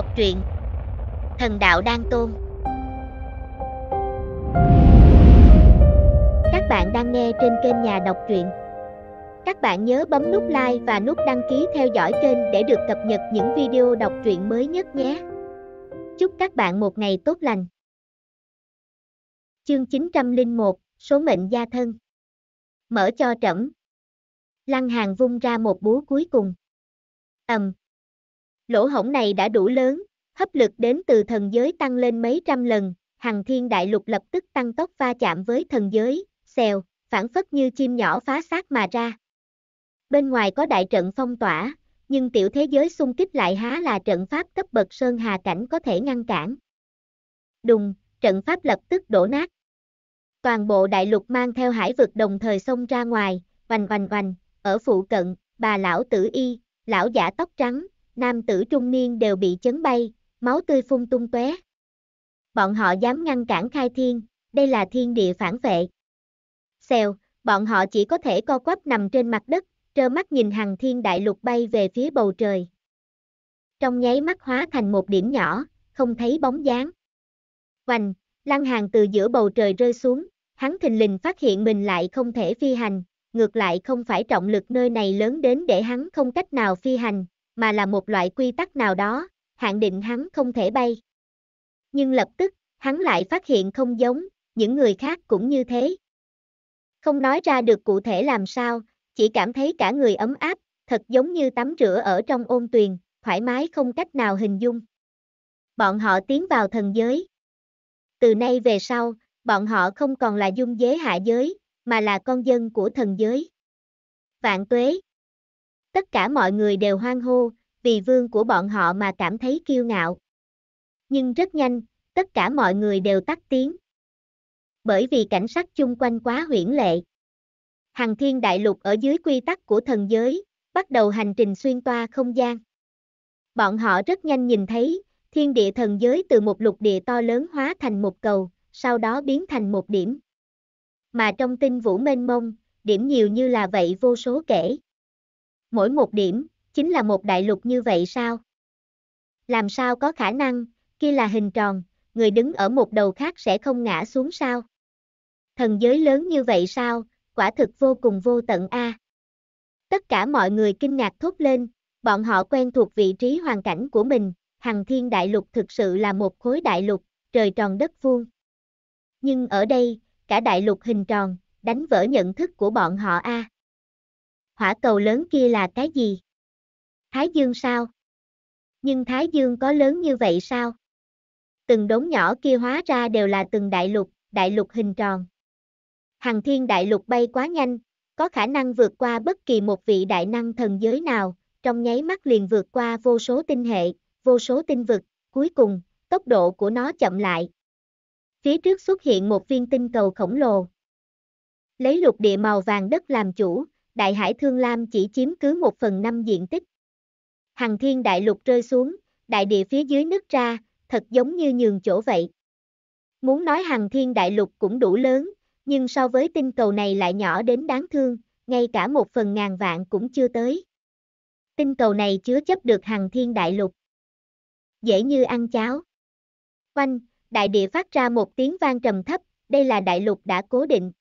Đọc truyện Thần đạo đan tôn Các bạn đang nghe trên kênh nhà đọc truyện Các bạn nhớ bấm nút like và nút đăng ký theo dõi kênh để được cập nhật những video đọc truyện mới nhất nhé Chúc các bạn một ngày tốt lành Chương 901, số mệnh gia thân Mở cho trẫm Lăng hàng vung ra một búa cuối cùng ầm, Lỗ hổng này đã đủ lớn, hấp lực đến từ thần giới tăng lên mấy trăm lần, hằng thiên đại lục lập tức tăng tốc va chạm với thần giới, xèo, phản phất như chim nhỏ phá xác mà ra. Bên ngoài có đại trận phong tỏa, nhưng tiểu thế giới xung kích lại há là trận pháp cấp bậc sơn hà cảnh có thể ngăn cản. Đùng, trận pháp lập tức đổ nát. Toàn bộ đại lục mang theo hải vực đồng thời xông ra ngoài, oành oành oành, ở phụ cận, bà lão tử y, lão giả tóc trắng, nam tử trung niên đều bị chấn bay, máu tươi phun tung tóe. Bọn họ dám ngăn cản khai thiên, đây là thiên địa phản vệ. Xèo, bọn họ chỉ có thể co quắp nằm trên mặt đất, trơ mắt nhìn hàng thiên đại lục bay về phía bầu trời. Trong nháy mắt hóa thành một điểm nhỏ, không thấy bóng dáng. Hoành, lăng hàng từ giữa bầu trời rơi xuống, hắn thình lình phát hiện mình lại không thể phi hành, ngược lại không phải trọng lực nơi này lớn đến để hắn không cách nào phi hành, mà là một loại quy tắc nào đó, hạn định hắn không thể bay. Nhưng lập tức, hắn lại phát hiện không giống, những người khác cũng như thế. Không nói ra được cụ thể làm sao, chỉ cảm thấy cả người ấm áp, thật giống như tắm rửa ở trong ôn tuyền, thoải mái không cách nào hình dung. Bọn họ tiến vào thần giới. Từ nay về sau, bọn họ không còn là dung giới hạ giới, mà là con dân của thần giới. Vạn tuế Tất cả mọi người đều hoang hô, vì vương của bọn họ mà cảm thấy kiêu ngạo. Nhưng rất nhanh, tất cả mọi người đều tắt tiếng. Bởi vì cảnh sát chung quanh quá huyễn lệ. Hằng thiên đại lục ở dưới quy tắc của thần giới, bắt đầu hành trình xuyên toa không gian. Bọn họ rất nhanh nhìn thấy, thiên địa thần giới từ một lục địa to lớn hóa thành một cầu, sau đó biến thành một điểm. Mà trong tinh vũ mênh mông, điểm nhiều như là vậy vô số kể mỗi một điểm, chính là một đại lục như vậy sao? Làm sao có khả năng, kia là hình tròn, người đứng ở một đầu khác sẽ không ngã xuống sao? Thần giới lớn như vậy sao, quả thực vô cùng vô tận a. À? Tất cả mọi người kinh ngạc thốt lên, bọn họ quen thuộc vị trí hoàn cảnh của mình, hằng thiên đại lục thực sự là một khối đại lục, trời tròn đất vuông. Nhưng ở đây, cả đại lục hình tròn, đánh vỡ nhận thức của bọn họ a. À? hỏa cầu lớn kia là cái gì? Thái dương sao? Nhưng Thái dương có lớn như vậy sao? Từng đống nhỏ kia hóa ra đều là từng đại lục, đại lục hình tròn. Hằng thiên đại lục bay quá nhanh, có khả năng vượt qua bất kỳ một vị đại năng thần giới nào, trong nháy mắt liền vượt qua vô số tinh hệ, vô số tinh vực, cuối cùng, tốc độ của nó chậm lại. Phía trước xuất hiện một viên tinh cầu khổng lồ. Lấy lục địa màu vàng đất làm chủ, đại hải thương lam chỉ chiếm cứ một phần năm diện tích. Hằng thiên đại lục rơi xuống, đại địa phía dưới nứt ra, thật giống như nhường chỗ vậy. Muốn nói hằng thiên đại lục cũng đủ lớn, nhưng so với tinh cầu này lại nhỏ đến đáng thương, ngay cả một phần ngàn vạn cũng chưa tới. Tinh cầu này chứa chấp được hằng thiên đại lục. Dễ như ăn cháo. Quanh đại địa phát ra một tiếng vang trầm thấp, đây là đại lục đã cố định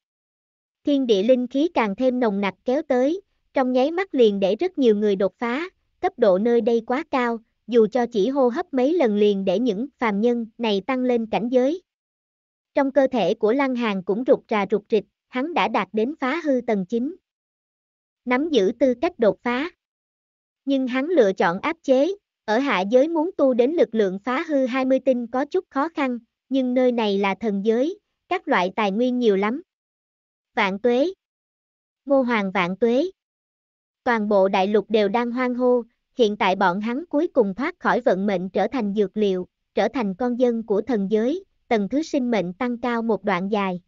thiên địa linh khí càng thêm nồng nặc kéo tới, trong nháy mắt liền để rất nhiều người đột phá, cấp độ nơi đây quá cao, dù cho chỉ hô hấp mấy lần liền để những phàm nhân này tăng lên cảnh giới. Trong cơ thể của Lăng Hàn cũng rụt rà rụt rịch, hắn đã đạt đến phá hư tầng 9. Nắm giữ tư cách đột phá. Nhưng hắn lựa chọn áp chế, ở hạ giới muốn tu đến lực lượng phá hư 20 tinh có chút khó khăn, nhưng nơi này là thần giới, các loại tài nguyên nhiều lắm, Vạn tuế. Ngô Hoàng vạn tuế. Toàn bộ đại lục đều đang hoang hô, hiện tại bọn hắn cuối cùng thoát khỏi vận mệnh trở thành dược liệu, trở thành con dân của thần giới, tầng thứ sinh mệnh tăng cao một đoạn dài.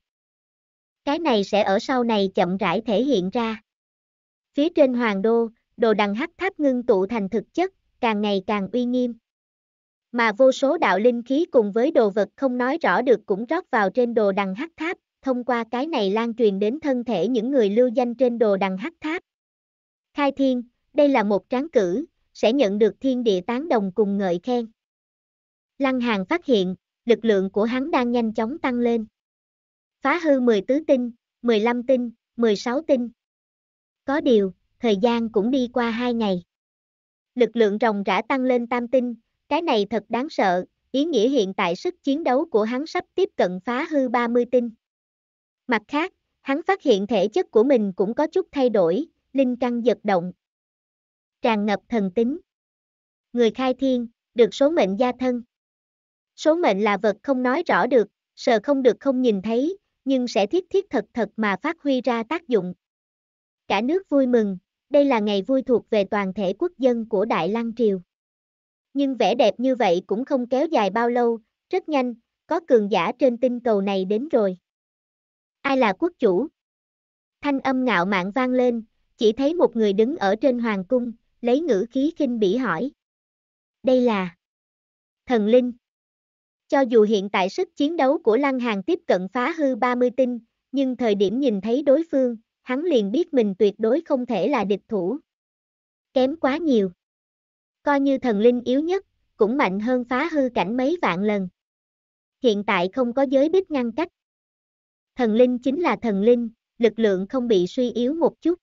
Cái này sẽ ở sau này chậm rãi thể hiện ra. Phía trên hoàng đô, đồ đằng hắc tháp ngưng tụ thành thực chất, càng ngày càng uy nghiêm. Mà vô số đạo linh khí cùng với đồ vật không nói rõ được cũng rót vào trên đồ đằng hắc tháp, thông qua cái này lan truyền đến thân thể những người lưu danh trên đồ đằng hắc tháp. Khai thiên, đây là một tráng cử, sẽ nhận được thiên địa tán đồng cùng ngợi khen. Lăng Hàng phát hiện, lực lượng của hắn đang nhanh chóng tăng lên. Phá hư 10 tứ tinh, 15 tinh, 16 tinh. Có điều, thời gian cũng đi qua 2 ngày. Lực lượng rồng rã tăng lên tam tinh, cái này thật đáng sợ, ý nghĩa hiện tại sức chiến đấu của hắn sắp tiếp cận phá hư 30 tinh. Mặt khác, hắn phát hiện thể chất của mình cũng có chút thay đổi, linh căn giật động. Tràn ngập thần tính. Người khai thiên, được số mệnh gia thân. Số mệnh là vật không nói rõ được, sợ không được không nhìn thấy, nhưng sẽ thiết thiết thật thật mà phát huy ra tác dụng. Cả nước vui mừng, đây là ngày vui thuộc về toàn thể quốc dân của Đại Lăng Triều. Nhưng vẻ đẹp như vậy cũng không kéo dài bao lâu, rất nhanh, có cường giả trên tinh cầu này đến rồi. Ai là quốc chủ? Thanh âm ngạo mạn vang lên, chỉ thấy một người đứng ở trên hoàng cung, lấy ngữ khí khinh bỉ hỏi. Đây là thần linh. Cho dù hiện tại sức chiến đấu của Lăng hàn tiếp cận phá hư 30 tinh, nhưng thời điểm nhìn thấy đối phương, hắn liền biết mình tuyệt đối không thể là địch thủ. Kém quá nhiều. Coi như thần linh yếu nhất, cũng mạnh hơn phá hư cảnh mấy vạn lần. Hiện tại không có giới bích ngăn cách thần linh chính là thần linh, lực lượng không bị suy yếu một chút.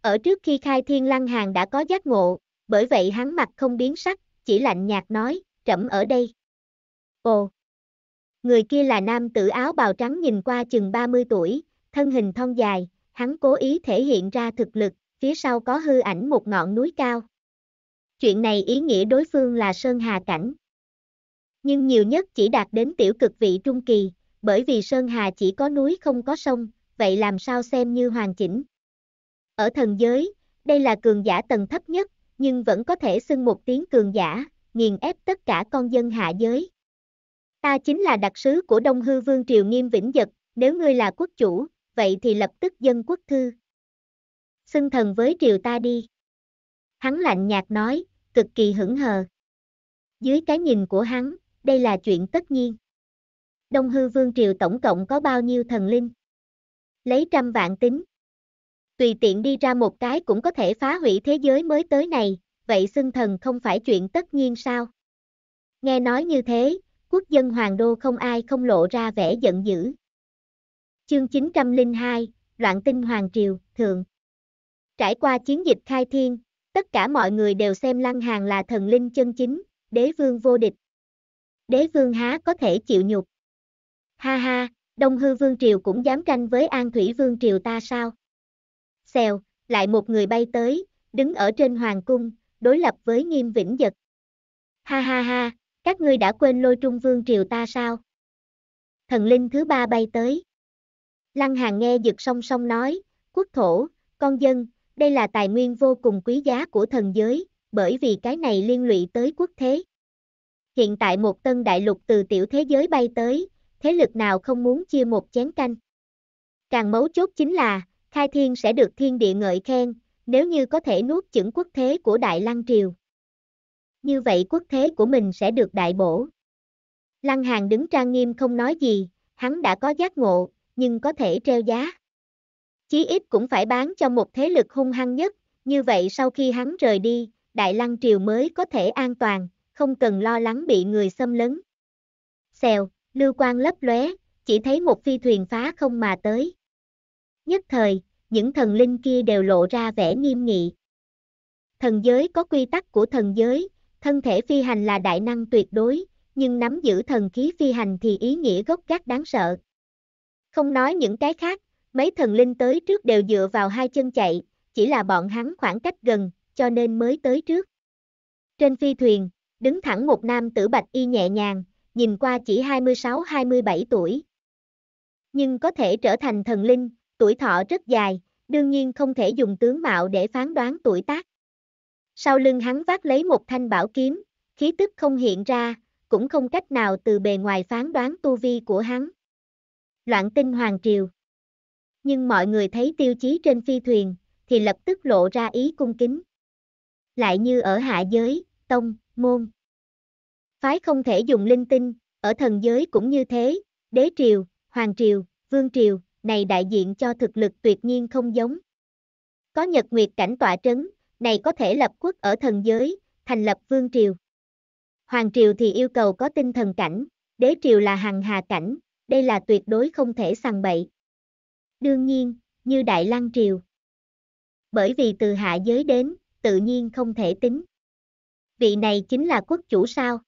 Ở trước khi khai thiên lăng hàng đã có giác ngộ, bởi vậy hắn mặt không biến sắc, chỉ lạnh nhạt nói, trẫm ở đây. Ồ! Người kia là nam tử áo bào trắng nhìn qua chừng 30 tuổi, thân hình thon dài, hắn cố ý thể hiện ra thực lực, phía sau có hư ảnh một ngọn núi cao. Chuyện này ý nghĩa đối phương là Sơn Hà Cảnh. Nhưng nhiều nhất chỉ đạt đến tiểu cực vị trung kỳ, bởi vì Sơn Hà chỉ có núi không có sông, vậy làm sao xem như hoàn chỉnh. Ở thần giới, đây là cường giả tầng thấp nhất, nhưng vẫn có thể xưng một tiếng cường giả, nghiền ép tất cả con dân hạ giới. Ta chính là đặc sứ của Đông Hư Vương Triều Nghiêm Vĩnh Dật, nếu ngươi là quốc chủ, vậy thì lập tức dân quốc thư. Xưng thần với triều ta đi. Hắn lạnh nhạt nói, cực kỳ hững hờ. Dưới cái nhìn của hắn, đây là chuyện tất nhiên. Đông Hư Vương Triều tổng cộng có bao nhiêu thần linh? Lấy trăm vạn tính. Tùy tiện đi ra một cái cũng có thể phá hủy thế giới mới tới này, vậy xưng thần không phải chuyện tất nhiên sao? Nghe nói như thế, quốc dân hoàng đô không ai không lộ ra vẻ giận dữ. Chương 902, Loạn tinh Hoàng Triều, Thượng Trải qua chiến dịch khai thiên, tất cả mọi người đều xem Lăng Hàng là thần linh chân chính, đế vương vô địch. Đế vương há có thể chịu nhục. Ha ha, Đông Hư Vương Triều cũng dám tranh với An Thủy Vương Triều ta sao? Xèo, lại một người bay tới, đứng ở trên hoàng cung, đối lập với nghiêm vĩnh giật. Ha ha ha, các ngươi đã quên lôi trung vương triều ta sao? Thần linh thứ ba bay tới. Lăng Hàng nghe giật song song nói, quốc thổ, con dân, đây là tài nguyên vô cùng quý giá của thần giới, bởi vì cái này liên lụy tới quốc thế. Hiện tại một tân đại lục từ tiểu thế giới bay tới, thế lực nào không muốn chia một chén canh. Càng mấu chốt chính là, khai thiên sẽ được thiên địa ngợi khen, nếu như có thể nuốt chửng quốc thế của Đại Lăng Triều. Như vậy quốc thế của mình sẽ được đại bổ. Lăng Hàng đứng trang nghiêm không nói gì, hắn đã có giác ngộ, nhưng có thể treo giá. Chí ít cũng phải bán cho một thế lực hung hăng nhất, như vậy sau khi hắn rời đi, Đại Lăng Triều mới có thể an toàn, không cần lo lắng bị người xâm lấn. Xèo, lưu quan lấp lóe, chỉ thấy một phi thuyền phá không mà tới. Nhất thời, những thần linh kia đều lộ ra vẻ nghiêm nghị. Thần giới có quy tắc của thần giới, thân thể phi hành là đại năng tuyệt đối, nhưng nắm giữ thần khí phi hành thì ý nghĩa gốc gác đáng sợ. Không nói những cái khác, mấy thần linh tới trước đều dựa vào hai chân chạy, chỉ là bọn hắn khoảng cách gần, cho nên mới tới trước. Trên phi thuyền, đứng thẳng một nam tử bạch y nhẹ nhàng, nhìn qua chỉ 26-27 tuổi. Nhưng có thể trở thành thần linh, tuổi thọ rất dài, đương nhiên không thể dùng tướng mạo để phán đoán tuổi tác. Sau lưng hắn vác lấy một thanh bảo kiếm, khí tức không hiện ra, cũng không cách nào từ bề ngoài phán đoán tu vi của hắn. Loạn tinh hoàng triều. Nhưng mọi người thấy tiêu chí trên phi thuyền, thì lập tức lộ ra ý cung kính. Lại như ở hạ giới, tông, môn phái không thể dùng linh tinh, ở thần giới cũng như thế, đế triều, hoàng triều, vương triều, này đại diện cho thực lực tuyệt nhiên không giống. Có nhật nguyệt cảnh tọa trấn, này có thể lập quốc ở thần giới, thành lập vương triều. Hoàng triều thì yêu cầu có tinh thần cảnh, đế triều là hằng hà cảnh, đây là tuyệt đối không thể sằng bậy. Đương nhiên, như Đại Lăng Triều. Bởi vì từ hạ giới đến, tự nhiên không thể tính. Vị này chính là quốc chủ sao?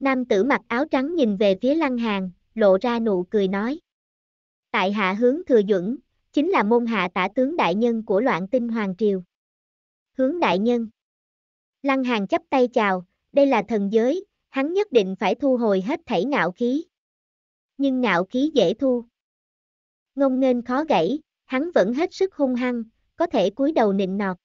Nam tử mặc áo trắng nhìn về phía Lăng Hàn, lộ ra nụ cười nói. Tại hạ hướng thừa Dẫn, chính là môn hạ tả tướng đại nhân của loạn tinh Hoàng Triều. Hướng đại nhân. Lăng Hàn chắp tay chào, đây là thần giới, hắn nhất định phải thu hồi hết thảy ngạo khí. Nhưng ngạo khí dễ thu. Ngông nghênh khó gãy, hắn vẫn hết sức hung hăng, có thể cúi đầu nịnh nọt.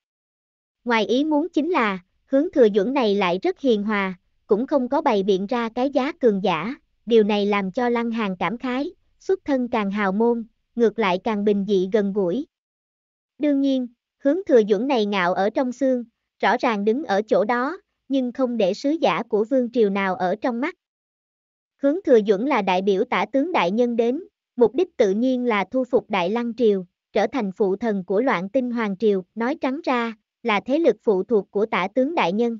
Ngoài ý muốn chính là, hướng thừa Dẫn này lại rất hiền hòa, cũng không có bày biện ra cái giá cường giả, điều này làm cho Lăng hàn cảm khái, xuất thân càng hào môn, ngược lại càng bình dị gần gũi. Đương nhiên, hướng thừa dưỡng này ngạo ở trong xương, rõ ràng đứng ở chỗ đó, nhưng không để sứ giả của vương triều nào ở trong mắt. Hướng thừa dưỡng là đại biểu tả tướng đại nhân đến, mục đích tự nhiên là thu phục đại lăng triều, trở thành phụ thần của loạn tinh hoàng triều, nói trắng ra, là thế lực phụ thuộc của tả tướng đại nhân.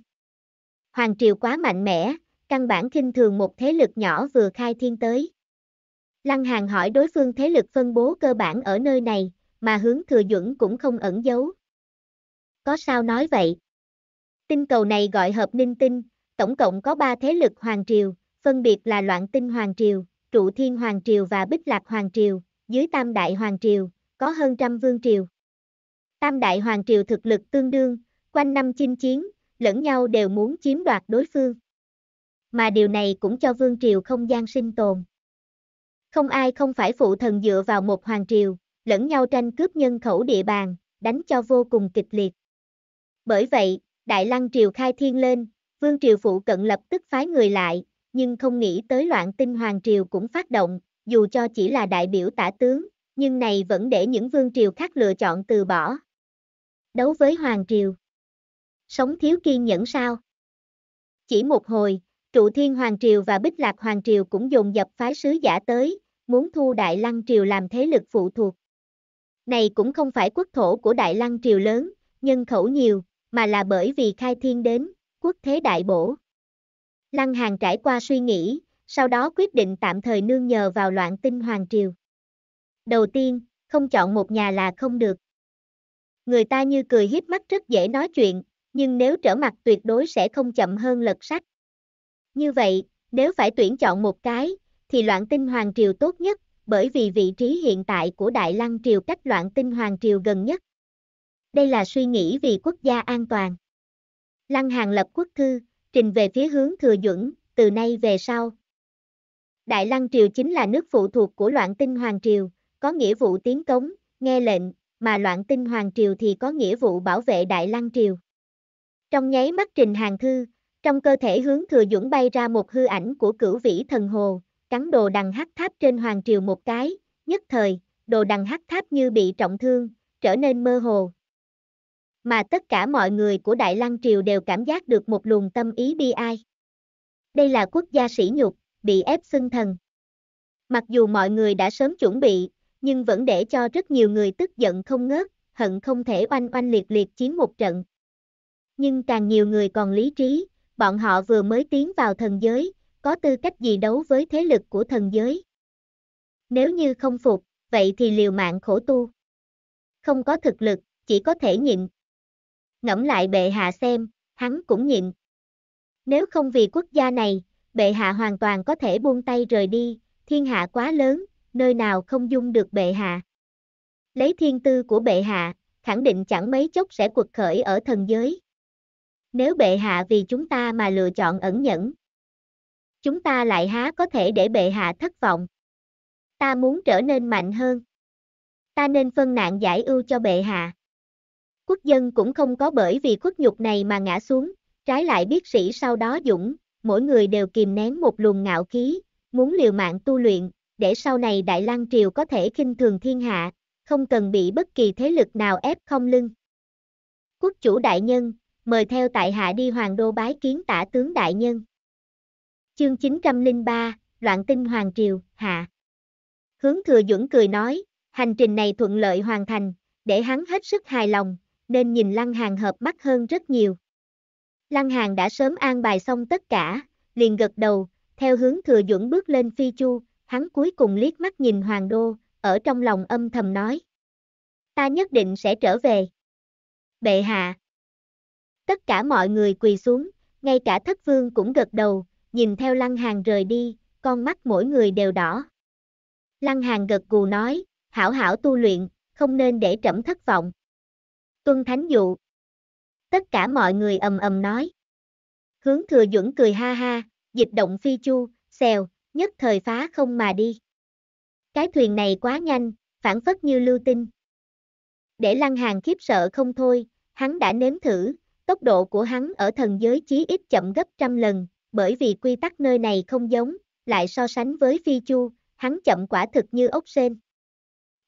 Hoàng triều quá mạnh mẽ, căn bản khinh thường một thế lực nhỏ vừa khai thiên tới. Lăng Hàng hỏi đối phương thế lực phân bố cơ bản ở nơi này, mà hướng thừa dưỡng cũng không ẩn giấu. Có sao nói vậy? Tinh cầu này gọi hợp ninh tinh, tổng cộng có ba thế lực hoàng triều, phân biệt là loạn tinh hoàng triều, trụ thiên hoàng triều và bích lạc hoàng triều, dưới tam đại hoàng triều, có hơn trăm vương triều. Tam đại hoàng triều thực lực tương đương, quanh năm chinh chiến, lẫn nhau đều muốn chiếm đoạt đối phương. Mà điều này cũng cho vương triều không gian sinh tồn. Không ai không phải phụ thần dựa vào một hoàng triều, lẫn nhau tranh cướp nhân khẩu địa bàn, đánh cho vô cùng kịch liệt. Bởi vậy, Đại Lăng triều khai thiên lên, vương triều phụ cận lập tức phái người lại, nhưng không nghĩ tới loạn tinh hoàng triều cũng phát động, dù cho chỉ là đại biểu tả tướng, nhưng này vẫn để những vương triều khác lựa chọn từ bỏ. Đấu với hoàng triều sống thiếu kiên nhẫn sao? Chỉ một hồi, trụ thiên hoàng triều và bích lạc hoàng triều cũng dồn dập phái sứ giả tới, muốn thu đại lăng triều làm thế lực phụ thuộc. Này cũng không phải quốc thổ của đại lăng triều lớn, nhân khẩu nhiều, mà là bởi vì khai thiên đến, quốc thế đại bổ. Lăng hàng trải qua suy nghĩ, sau đó quyết định tạm thời nương nhờ vào loạn tinh hoàng triều. Đầu tiên, không chọn một nhà là không được. Người ta như cười hiếp mắt rất dễ nói chuyện, nhưng nếu trở mặt tuyệt đối sẽ không chậm hơn lật sách. Như vậy, nếu phải tuyển chọn một cái, thì loạn tinh hoàng triều tốt nhất, bởi vì vị trí hiện tại của Đại Lăng triều cách loạn tinh hoàng triều gần nhất. Đây là suy nghĩ vì quốc gia an toàn. Lăng Hàng lập quốc thư, trình về phía hướng thừa dẫn từ nay về sau. Đại Lăng triều chính là nước phụ thuộc của loạn tinh hoàng triều, có nghĩa vụ tiến cống, nghe lệnh, mà loạn tinh hoàng triều thì có nghĩa vụ bảo vệ Đại Lăng triều. Trong nháy mắt Trình Hàng Thư, trong cơ thể hướng thừa dũng bay ra một hư ảnh của cửu vĩ thần hồ, cắn đồ đằng hắc tháp trên hoàng triều một cái, nhất thời, đồ đằng hắc tháp như bị trọng thương, trở nên mơ hồ. Mà tất cả mọi người của Đại Lăng Triều đều cảm giác được một luồng tâm ý bi ai. Đây là quốc gia sỉ nhục, bị ép xưng thần. Mặc dù mọi người đã sớm chuẩn bị, nhưng vẫn để cho rất nhiều người tức giận không ngớt, hận không thể oanh oanh liệt liệt chiến một trận nhưng càng nhiều người còn lý trí, bọn họ vừa mới tiến vào thần giới, có tư cách gì đấu với thế lực của thần giới. Nếu như không phục, vậy thì liều mạng khổ tu. Không có thực lực, chỉ có thể nhịn. Ngẫm lại bệ hạ xem, hắn cũng nhịn. Nếu không vì quốc gia này, bệ hạ hoàn toàn có thể buông tay rời đi, thiên hạ quá lớn, nơi nào không dung được bệ hạ. Lấy thiên tư của bệ hạ, khẳng định chẳng mấy chốc sẽ quật khởi ở thần giới. Nếu bệ hạ vì chúng ta mà lựa chọn ẩn nhẫn, chúng ta lại há có thể để bệ hạ thất vọng. Ta muốn trở nên mạnh hơn. Ta nên phân nạn giải ưu cho bệ hạ. Quốc dân cũng không có bởi vì khuất nhục này mà ngã xuống, trái lại biết sĩ sau đó dũng, mỗi người đều kìm nén một luồng ngạo khí, muốn liều mạng tu luyện, để sau này Đại Lang Triều có thể khinh thường thiên hạ, không cần bị bất kỳ thế lực nào ép không lưng. Quốc chủ đại nhân, mời theo tại hạ đi hoàng đô bái kiến tả tướng đại nhân. Chương 903, Loạn tinh Hoàng Triều, Hạ Hướng thừa dũng cười nói, hành trình này thuận lợi hoàn thành, để hắn hết sức hài lòng, nên nhìn Lăng Hàng hợp mắt hơn rất nhiều. Lăng Hàng đã sớm an bài xong tất cả, liền gật đầu, theo hướng thừa dũng bước lên phi chu, hắn cuối cùng liếc mắt nhìn Hoàng Đô, ở trong lòng âm thầm nói. Ta nhất định sẽ trở về. Bệ hạ, Tất cả mọi người quỳ xuống, ngay cả thất vương cũng gật đầu, nhìn theo lăng hàng rời đi, con mắt mỗi người đều đỏ. Lăng hàng gật gù nói, hảo hảo tu luyện, không nên để trẫm thất vọng. Tuân thánh dụ. Tất cả mọi người ầm ầm nói. Hướng thừa dũng cười ha ha, dịch động phi chu, xèo, nhất thời phá không mà đi. Cái thuyền này quá nhanh, phản phất như lưu tinh. Để lăng hàng khiếp sợ không thôi, hắn đã nếm thử, Tốc độ của hắn ở thần giới chí ít chậm gấp trăm lần, bởi vì quy tắc nơi này không giống, lại so sánh với phi chu, hắn chậm quả thực như ốc sên.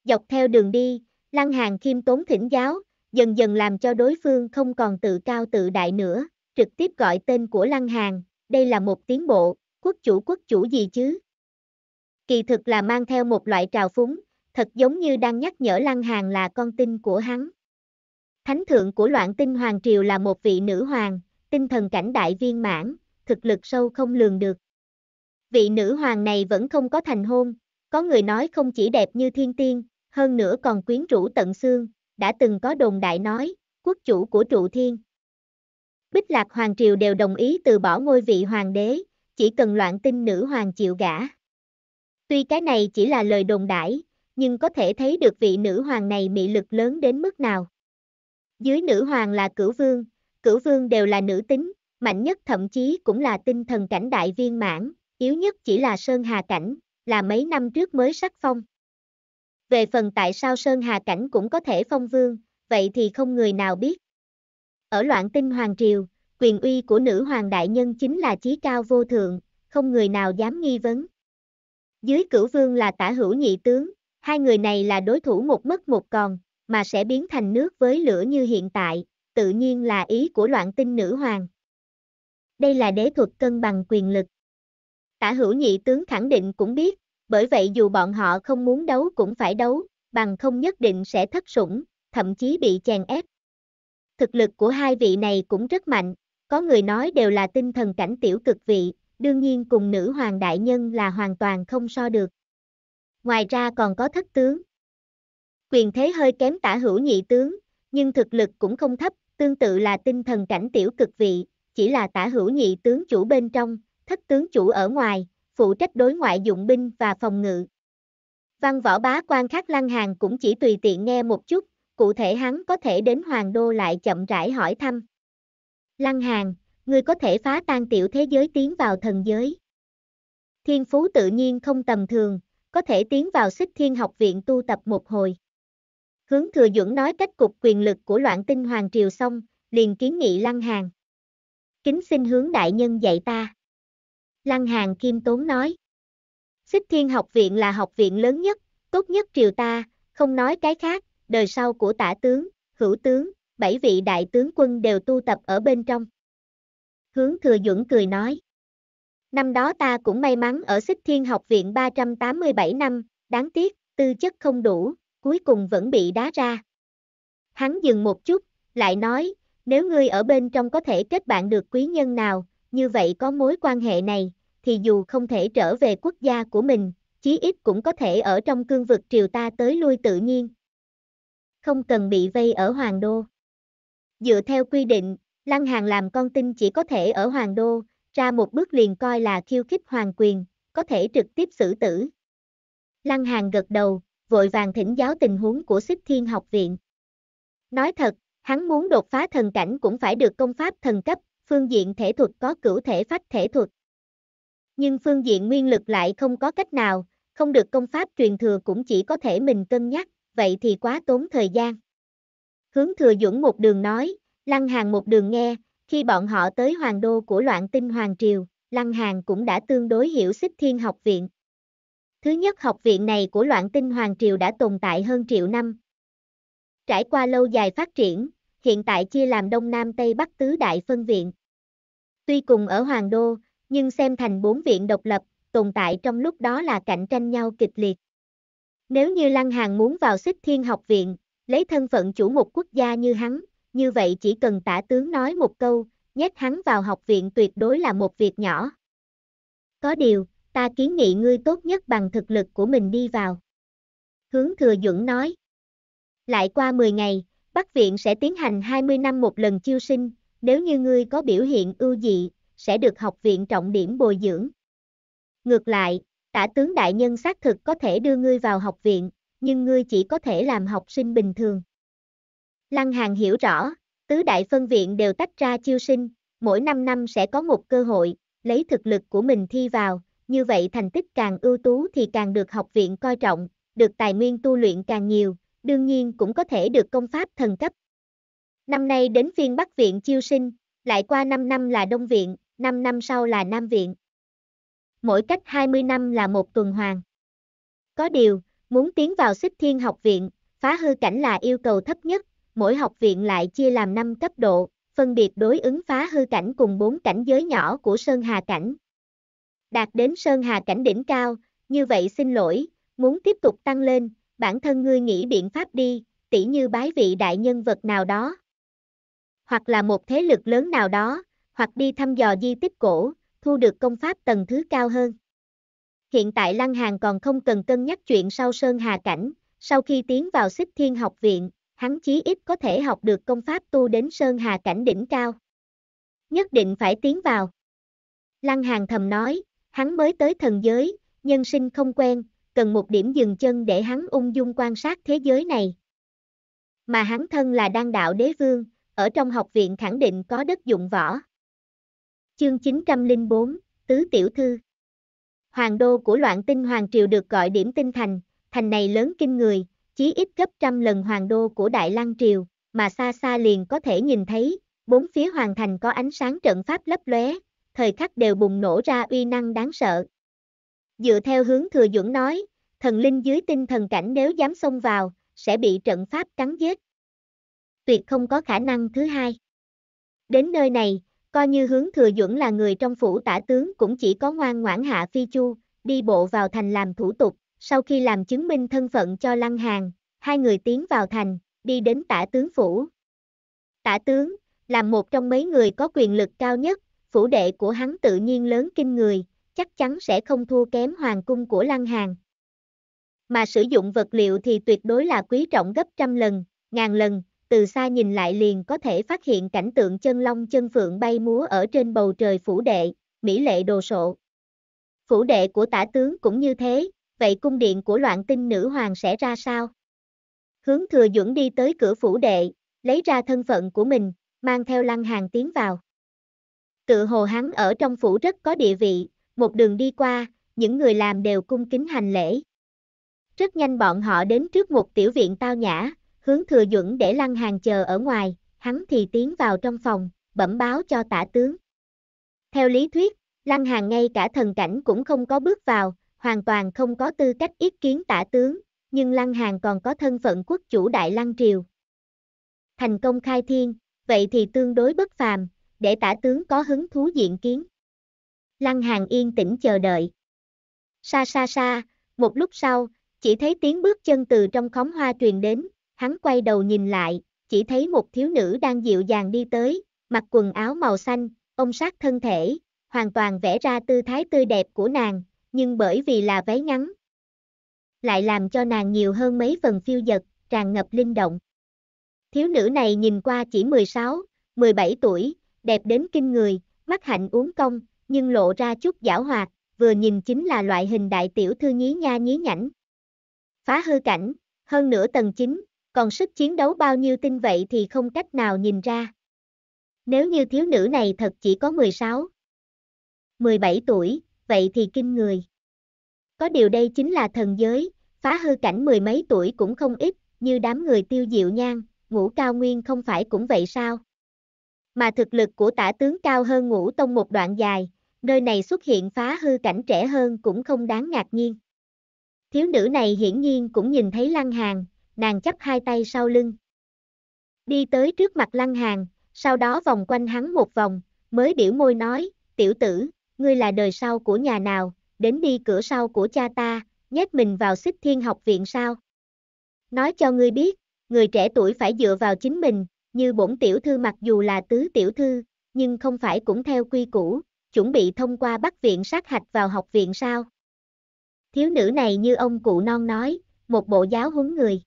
Dọc theo đường đi, Lăng Hàng khiêm tốn thỉnh giáo, dần dần làm cho đối phương không còn tự cao tự đại nữa, trực tiếp gọi tên của Lăng Hàng, đây là một tiến bộ, quốc chủ quốc chủ gì chứ? Kỳ thực là mang theo một loại trào phúng, thật giống như đang nhắc nhở Lăng Hàng là con tin của hắn. Thánh thượng của loạn tinh hoàng triều là một vị nữ hoàng, tinh thần cảnh đại viên mãn, thực lực sâu không lường được. Vị nữ hoàng này vẫn không có thành hôn, có người nói không chỉ đẹp như thiên tiên, hơn nữa còn quyến rũ tận xương, đã từng có đồn đại nói, quốc chủ của trụ thiên. Bích lạc hoàng triều đều đồng ý từ bỏ ngôi vị hoàng đế, chỉ cần loạn tinh nữ hoàng chịu gả. Tuy cái này chỉ là lời đồn đãi, nhưng có thể thấy được vị nữ hoàng này mị lực lớn đến mức nào. Dưới nữ hoàng là cửu vương, cửu vương đều là nữ tính, mạnh nhất thậm chí cũng là tinh thần cảnh đại viên mãn, yếu nhất chỉ là Sơn Hà Cảnh, là mấy năm trước mới sắc phong. Về phần tại sao Sơn Hà Cảnh cũng có thể phong vương, vậy thì không người nào biết. Ở loạn tinh Hoàng Triều, quyền uy của nữ hoàng đại nhân chính là chí cao vô thượng, không người nào dám nghi vấn. Dưới cửu vương là tả hữu nhị tướng, hai người này là đối thủ một mất một còn, mà sẽ biến thành nước với lửa như hiện tại, tự nhiên là ý của loạn tinh nữ hoàng. Đây là đế thuật cân bằng quyền lực. Tả hữu nhị tướng khẳng định cũng biết, bởi vậy dù bọn họ không muốn đấu cũng phải đấu, bằng không nhất định sẽ thất sủng, thậm chí bị chèn ép. Thực lực của hai vị này cũng rất mạnh, có người nói đều là tinh thần cảnh tiểu cực vị, đương nhiên cùng nữ hoàng đại nhân là hoàn toàn không so được. Ngoài ra còn có thất tướng, Quyền thế hơi kém tả hữu nhị tướng, nhưng thực lực cũng không thấp, tương tự là tinh thần cảnh tiểu cực vị, chỉ là tả hữu nhị tướng chủ bên trong, thất tướng chủ ở ngoài, phụ trách đối ngoại dụng binh và phòng ngự. Văn võ bá quan khác lăng hàng cũng chỉ tùy tiện nghe một chút, cụ thể hắn có thể đến hoàng đô lại chậm rãi hỏi thăm. Lăng hàng, ngươi có thể phá tan tiểu thế giới tiến vào thần giới. Thiên phú tự nhiên không tầm thường, có thể tiến vào xích thiên học viện tu tập một hồi. Hướng thừa dưỡng nói cách cục quyền lực của loạn tinh hoàng triều xong, liền kiến nghị Lăng Hàng. Kính xin hướng đại nhân dạy ta. Lăng Hàng Kim Tốn nói. Xích Thiên học viện là học viện lớn nhất, tốt nhất triều ta, không nói cái khác, đời sau của tả tướng, hữu tướng, bảy vị đại tướng quân đều tu tập ở bên trong. Hướng thừa dưỡng cười nói. Năm đó ta cũng may mắn ở Xích Thiên học viện 387 năm, đáng tiếc, tư chất không đủ, cuối cùng vẫn bị đá ra. Hắn dừng một chút, lại nói, nếu ngươi ở bên trong có thể kết bạn được quý nhân nào, như vậy có mối quan hệ này, thì dù không thể trở về quốc gia của mình, chí ít cũng có thể ở trong cương vực triều ta tới lui tự nhiên. Không cần bị vây ở Hoàng Đô. Dựa theo quy định, Lăng Hàng làm con tin chỉ có thể ở Hoàng Đô, ra một bước liền coi là khiêu khích hoàng quyền, có thể trực tiếp xử tử. Lăng Hàng gật đầu, vội vàng thỉnh giáo tình huống của xích thiên học viện. Nói thật, hắn muốn đột phá thần cảnh cũng phải được công pháp thần cấp, phương diện thể thuật có cửu thể phách thể thuật. Nhưng phương diện nguyên lực lại không có cách nào, không được công pháp truyền thừa cũng chỉ có thể mình cân nhắc, vậy thì quá tốn thời gian. Hướng thừa dũng một đường nói, lăng hàng một đường nghe, khi bọn họ tới hoàng đô của loạn tinh hoàng triều, lăng hàng cũng đã tương đối hiểu xích thiên học viện. Thứ nhất học viện này của loạn tinh Hoàng Triều đã tồn tại hơn triệu năm. Trải qua lâu dài phát triển, hiện tại chia làm Đông Nam Tây Bắc tứ đại phân viện. Tuy cùng ở Hoàng Đô, nhưng xem thành bốn viện độc lập, tồn tại trong lúc đó là cạnh tranh nhau kịch liệt. Nếu như Lăng hàn muốn vào xích thiên học viện, lấy thân phận chủ một quốc gia như hắn, như vậy chỉ cần tả tướng nói một câu, nhét hắn vào học viện tuyệt đối là một việc nhỏ. Có điều, ta kiến nghị ngươi tốt nhất bằng thực lực của mình đi vào. Hướng thừa dưỡng nói. Lại qua 10 ngày, Bắc Viện sẽ tiến hành 20 năm một lần chiêu sinh, nếu như ngươi có biểu hiện ưu dị, sẽ được học viện trọng điểm bồi dưỡng. Ngược lại, tả tướng đại nhân xác thực có thể đưa ngươi vào học viện, nhưng ngươi chỉ có thể làm học sinh bình thường. Lăng Hàng hiểu rõ, tứ đại phân viện đều tách ra chiêu sinh, mỗi 5 năm sẽ có một cơ hội, lấy thực lực của mình thi vào, như vậy thành tích càng ưu tú thì càng được học viện coi trọng, được tài nguyên tu luyện càng nhiều, đương nhiên cũng có thể được công pháp thần cấp. Năm nay đến phiên Bắc viện chiêu sinh, lại qua 5 năm là Đông viện, 5 năm sau là Nam viện. Mỗi cách 20 năm là một tuần hoàn. Có điều, muốn tiến vào xích thiên học viện, phá hư cảnh là yêu cầu thấp nhất, mỗi học viện lại chia làm 5 cấp độ, phân biệt đối ứng phá hư cảnh cùng 4 cảnh giới nhỏ của Sơn Hà cảnh, đạt đến sơn hà cảnh đỉnh cao, như vậy xin lỗi, muốn tiếp tục tăng lên, bản thân ngươi nghĩ biện pháp đi, tỉ như bái vị đại nhân vật nào đó. Hoặc là một thế lực lớn nào đó, hoặc đi thăm dò di tích cổ, thu được công pháp tầng thứ cao hơn. Hiện tại Lăng Hàn còn không cần cân nhắc chuyện sau Sơn Hà Cảnh, sau khi tiến vào xích thiên học viện, hắn chí ít có thể học được công pháp tu đến Sơn Hà Cảnh đỉnh cao. Nhất định phải tiến vào. Lăng Hàn thầm nói, Hắn mới tới thần giới, nhân sinh không quen, cần một điểm dừng chân để hắn ung dung quan sát thế giới này. Mà hắn thân là đan đạo đế vương, ở trong học viện khẳng định có đất dụng võ. Chương 904, Tứ Tiểu Thư Hoàng đô của loạn tinh Hoàng Triều được gọi điểm tinh thành, thành này lớn kinh người, chí ít gấp trăm lần hoàng đô của Đại Lăng Triều, mà xa xa liền có thể nhìn thấy, bốn phía hoàng thành có ánh sáng trận pháp lấp lóe, thời khắc đều bùng nổ ra uy năng đáng sợ. Dựa theo hướng thừa dưỡng nói, thần linh dưới tinh thần cảnh nếu dám xông vào, sẽ bị trận pháp cắn giết. Tuyệt không có khả năng thứ hai. Đến nơi này, coi như hướng thừa dưỡng là người trong phủ tả tướng cũng chỉ có ngoan ngoãn hạ phi chu, đi bộ vào thành làm thủ tục, sau khi làm chứng minh thân phận cho lăng hàng, hai người tiến vào thành, đi đến tả tướng phủ. Tả tướng, là một trong mấy người có quyền lực cao nhất, phủ đệ của hắn tự nhiên lớn kinh người, chắc chắn sẽ không thua kém hoàng cung của Lăng Hàng. Mà sử dụng vật liệu thì tuyệt đối là quý trọng gấp trăm lần, ngàn lần, từ xa nhìn lại liền có thể phát hiện cảnh tượng chân long chân phượng bay múa ở trên bầu trời phủ đệ, mỹ lệ đồ sộ. Phủ đệ của tả tướng cũng như thế, vậy cung điện của loạn tinh nữ hoàng sẽ ra sao? Hướng thừa dưỡng đi tới cửa phủ đệ, lấy ra thân phận của mình, mang theo lăng hàng tiến vào. Tự hồ hắn ở trong phủ rất có địa vị, một đường đi qua, những người làm đều cung kính hành lễ. Rất nhanh bọn họ đến trước một tiểu viện tao nhã, hướng thừa duẩn để lăng hàng chờ ở ngoài, hắn thì tiến vào trong phòng, bẩm báo cho tả tướng. Theo lý thuyết, lăng hàng ngay cả thần cảnh cũng không có bước vào, hoàn toàn không có tư cách ý kiến tả tướng, nhưng lăng hàng còn có thân phận quốc chủ đại lăng triều. Thành công khai thiên, vậy thì tương đối bất phàm, để tả tướng có hứng thú diện kiến. Lăng Hàng yên tĩnh chờ đợi. Xa xa xa, một lúc sau, chỉ thấy tiếng bước chân từ trong khóm hoa truyền đến, hắn quay đầu nhìn lại, chỉ thấy một thiếu nữ đang dịu dàng đi tới, mặc quần áo màu xanh, ông sát thân thể, hoàn toàn vẽ ra tư thái tươi đẹp của nàng, nhưng bởi vì là váy ngắn, lại làm cho nàng nhiều hơn mấy phần phiêu dật, tràn ngập linh động. Thiếu nữ này nhìn qua chỉ 16, 17 tuổi, đẹp đến kinh người, mắt hạnh uống công, nhưng lộ ra chút giảo hoạt, vừa nhìn chính là loại hình đại tiểu thư nhí nha nhí nhảnh. Phá hư cảnh, hơn nửa tầng chính, còn sức chiến đấu bao nhiêu tinh vậy thì không cách nào nhìn ra. Nếu như thiếu nữ này thật chỉ có 16, 17 tuổi, vậy thì kinh người. Có điều đây chính là thần giới, phá hư cảnh mười mấy tuổi cũng không ít, như đám người tiêu diệu nhang, ngũ cao nguyên không phải cũng vậy sao? mà thực lực của tả tướng cao hơn ngũ tông một đoạn dài, nơi này xuất hiện phá hư cảnh trẻ hơn cũng không đáng ngạc nhiên. Thiếu nữ này hiển nhiên cũng nhìn thấy Lăng Hàn, nàng chắp hai tay sau lưng. Đi tới trước mặt Lăng Hàn, sau đó vòng quanh hắn một vòng, mới biểu môi nói, tiểu tử, ngươi là đời sau của nhà nào, đến đi cửa sau của cha ta, nhét mình vào xích thiên học viện sao? Nói cho ngươi biết, người trẻ tuổi phải dựa vào chính mình, như bổn tiểu thư mặc dù là tứ tiểu thư, nhưng không phải cũng theo quy củ, chuẩn bị thông qua bắt viện sát hạch vào học viện sao. Thiếu nữ này như ông cụ non nói, một bộ giáo huấn người.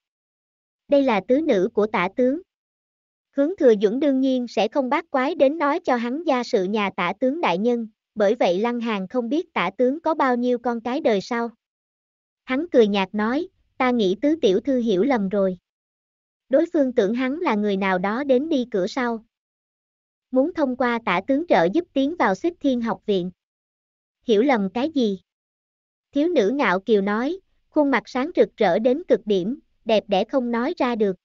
Đây là tứ nữ của tả tướng. Hướng thừa dũng đương nhiên sẽ không bác quái đến nói cho hắn gia sự nhà tả tướng đại nhân, bởi vậy lăng hàng không biết tả tướng có bao nhiêu con cái đời sau. Hắn cười nhạt nói, ta nghĩ tứ tiểu thư hiểu lầm rồi đối phương tưởng hắn là người nào đó đến đi cửa sau. Muốn thông qua tả tướng trợ giúp tiến vào xích thiên học viện. Hiểu lầm cái gì? Thiếu nữ ngạo kiều nói, khuôn mặt sáng rực rỡ đến cực điểm, đẹp đẽ không nói ra được.